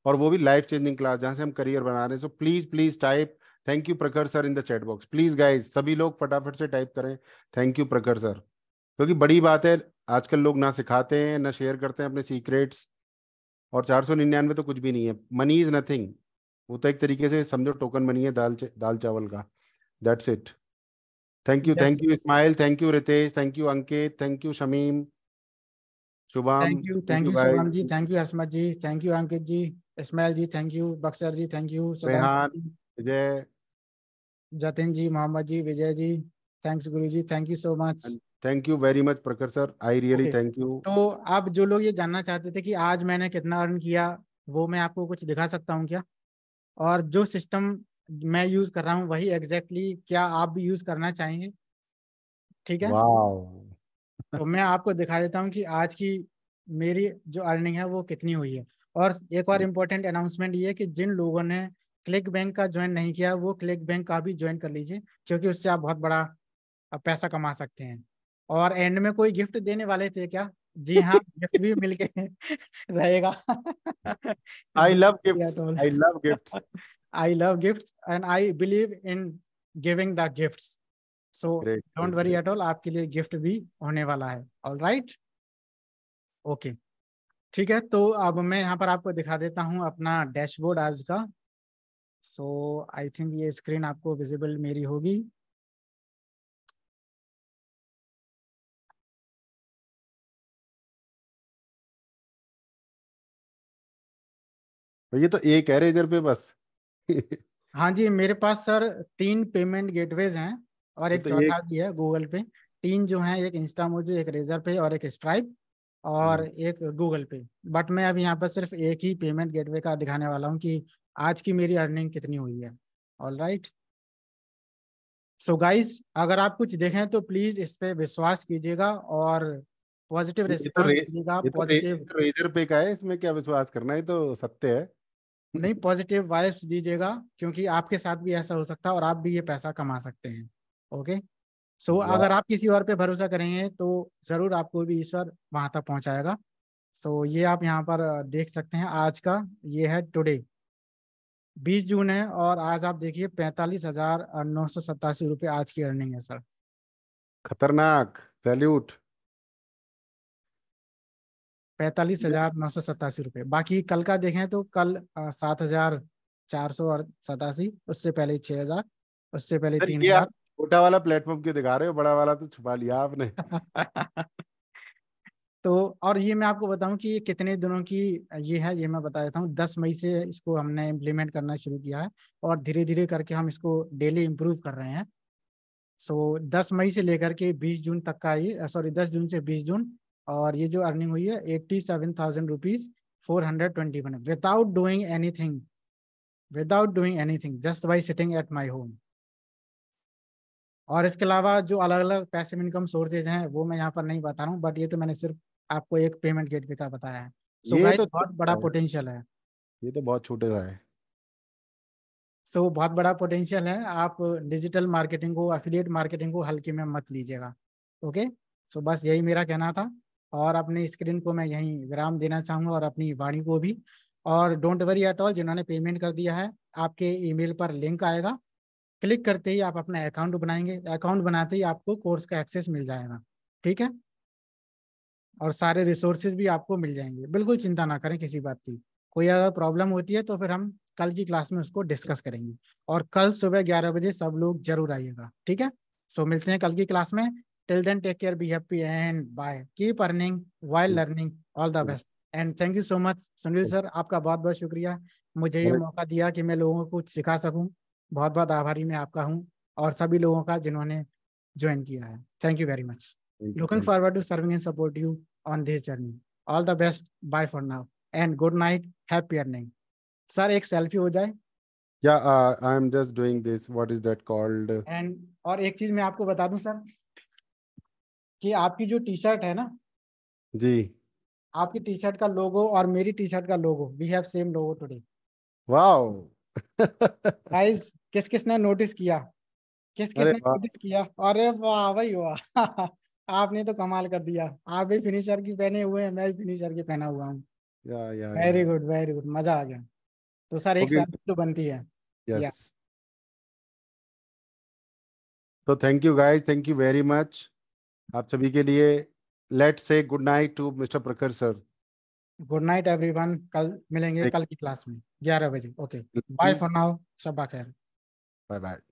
और वो भी लाइफ चेंजिंग क्लास जहाँ से हम करियर बना रहे हैं so please please type thank you Prakhar sir in the chat box please guys सभी लोग फटाफट से टाइप करें थैंक यू प्रखर सर क्योंकि बड़ी बात है आजकल लोग ना सिखाते हैं ना शेयर करते हैं अपने सीक्रेट्स और चार सौ निन्यानवे तो कुछ भी नहीं है मनी इज नथिंग वो तो एक तरीके से समझो टोकन मनी है दाल दाल चावल का that's it thank you thank you Ismail thank you Ritesh thank you Ankit thank you Shamim Shubham thank you thank you Shubham ji thank you Asmat ji thank you Ankit ji Ismail ji thank you Buxar ji thank you Rehan Vijay Jatin ji Mohammad ji Vijay ji thanks Guru ji thank you so much thank you very much Prakhar sir I really thank you तो आप जो लोग ये जानना चाहते थे कि आज मैंने कितना अर्न किया वो मैं आपको कुछ दिखा सकता हूँ क्या और जो सिस्टम मैं यूज कर रहा हूँ वही एग्जैक्टली exactly क्या आप भी यूज करना चाहेंगे ठीक है तो मैं आपको दिखा देता हूँ कि आज की मेरी जो अर्निंग है वो कितनी हुई है और एक और इम्पोर्टेंट hmm. अनाउंसमेंट ये है कि जिन लोगों ने क्लिक बैंक का ज्वाइन नहीं किया वो क्लिक बैंक का भी ज्वाइन कर लीजिए क्योंकि उससे आप बहुत बड़ा पैसा कमा सकते हैं और एंड में कोई गिफ्ट देने वाले थे क्या जी हाँ गिफ्ट भी मिलके *laughs* रहेगा I love gift I love gift I love gift and I believe in giving the gift so don't worry at all आपके लिए गिफ्ट भी होने वाला है ऑल राइट ओके ठीक है तो अब मैं यहाँ पर आपको दिखा देता हूँ अपना डैशबोर्ड आज का सो आई थिंक ये स्क्रीन आपको विजिबल मेरी होगी ये तो एक है रेजर पे बस हाँ जी मेरे पास सर तीन पेमेंट गेटवेज हैं और एक तो चौथा भी है गूगल पे तीन जो हैं एक इंस्टा मोजो एक रेजर पे और एक स्ट्राइप और हम्म। एक गूगल पे बट मैं अब यहाँ पर सिर्फ एक ही पेमेंट गेटवे का दिखाने वाला हूँ कि आज की मेरी अर्निंग कितनी हुई है ऑल राइट सो गाइज अगर आप कुछ देखें तो प्लीज इस पे विश्वास कीजिएगा और पॉजिटिव रेस्पॉन्स कीजिएगा पॉजिटिव रेजर पे का है इसमें क्या विश्वास करना है तो सत्य है नहीं पॉजिटिव वाइब्स दीजिएगा क्योंकि आपके साथ भी ऐसा हो सकता है और आप भी ये पैसा कमा सकते हैं ओके सो so, अगर आप किसी और पे भरोसा करेंगे तो जरूर आपको भी ईश्वर वहां तक पहुंचाएगा सो so, ये आप यहाँ पर देख सकते हैं आज का ये है टुडे 20 जून है और आज आप देखिए पैंतालीस हजार नौ सौ सतासी रुपये आज की अर्निंग है सर खतरनाक सैल्यूट पैंतालीस हाँ। हजार नौ सौ सतासी रुपये बाकी कल का देखें तो कल सात हजार चार सौ और सतासी उससे पहले छह हजार उससे पहले तीन हजार छोटा वाला प्लेटफॉर्म क्यों दिखा रहे हो बड़ा वाला तो छुपा लिया आपने *laughs* तो और ये मैं आपको बताऊं कि ये कितने दिनों की ये है ये मैं बता देता हूँ दस मई से इसको हमने इम्प्लीमेंट करना शुरू किया है और धीरे धीरे करके हम इसको डेली इम्प्रूव कर रहे हैं सो दस मई से लेकर के बीस जून तक का ये सॉरी दस जून से बीस जून और ये जो अर्निंग हुई है eighty seven thousand rupees four hundred twenty one without doing anything without doing anything just by sitting at my home और इसके अलावा जो अलग अलग पैसिव इनकम सोर्सेज हैं वो मैं यहाँ पर नहीं बता रहा हूँ बट ये तो मैंने सिर्फ आपको एक पेमेंट गेटवे का बताया है सो so तो बहुत बड़ा पोटेंशियल है ये तो बहुत छोटे सा है सो so, बहुत बड़ा पोटेंशियल है आप डिजिटल मार्केटिंग को एफिलिएट मार्केटिंग को हल्के में मत लीजिएगा ओके okay? सो so, बस यही मेरा कहना था और अपने स्क्रीन को मैं यहीं विराम देना चाहूँगा और अपनी वाणी को भी और डोंट वरी एट ऑल जिन्होंने पेमेंट कर दिया है आपके ईमेल पर लिंक आएगा क्लिक करते ही आप अपना अकाउंट बनाएंगे अकाउंट बनाते ही आपको कोर्स का एक्सेस मिल जाएगा ठीक है और सारे रिसोर्सेज भी आपको मिल जाएंगे बिल्कुल चिंता ना करें किसी बात की कोई अगर प्रॉब्लम होती है तो फिर हम कल की क्लास में उसको डिस्कस करेंगे और कल सुबह ग्यारह बजे सब लोग जरूर आइएगा ठीक है सो मिलते हैं कल की क्लास में Till then, take care, be happy, and bye. Keep earning while hmm. learning. All the hmm. best. And thank you so much Sunil sir आपका बहुत बहुत शुक्रिया मुझे ये hmm. मौका दिया कि मैं लोगों को कुछ सिखा सकूं बहुत बहुत आभारी मैं आपका हूं और सभी लोगों का जिन्होंने ज्वाइन किया है thank you very much looking forward to serving and support you on this journey all the best bye for now and good night happy earning sir एक सेल्फी हो जाए या I am just doing this what is that called and और एक चीज मैं आपको बता दूं सर कि आपकी जो टी शर्ट है ना जी आपकी टी शर्ट का लोगो और मेरी टी शर्ट का logo we have same logo today wow guys किस किस ने नोटिस किया किस किस ने नोटिस किया अरे वाह भाई वाह *laughs* आपने तो कमाल कर दिया आप भी फिनिशर की पहने हुए हैं मैं भी फिनिशर की पहना हुआ हूँ वेरी गुड वेरी गुड मजा आ गया तो सर एक okay. तो बनती है yes. yeah. तो thank you guys thank you very much आप सभी के लिए लेट से good night to mister Prakhar sir good night everyone कल मिलेंगे कल की क्लास में ग्यारह बजे ओके बाय फॉर नाउ सब बाय बाय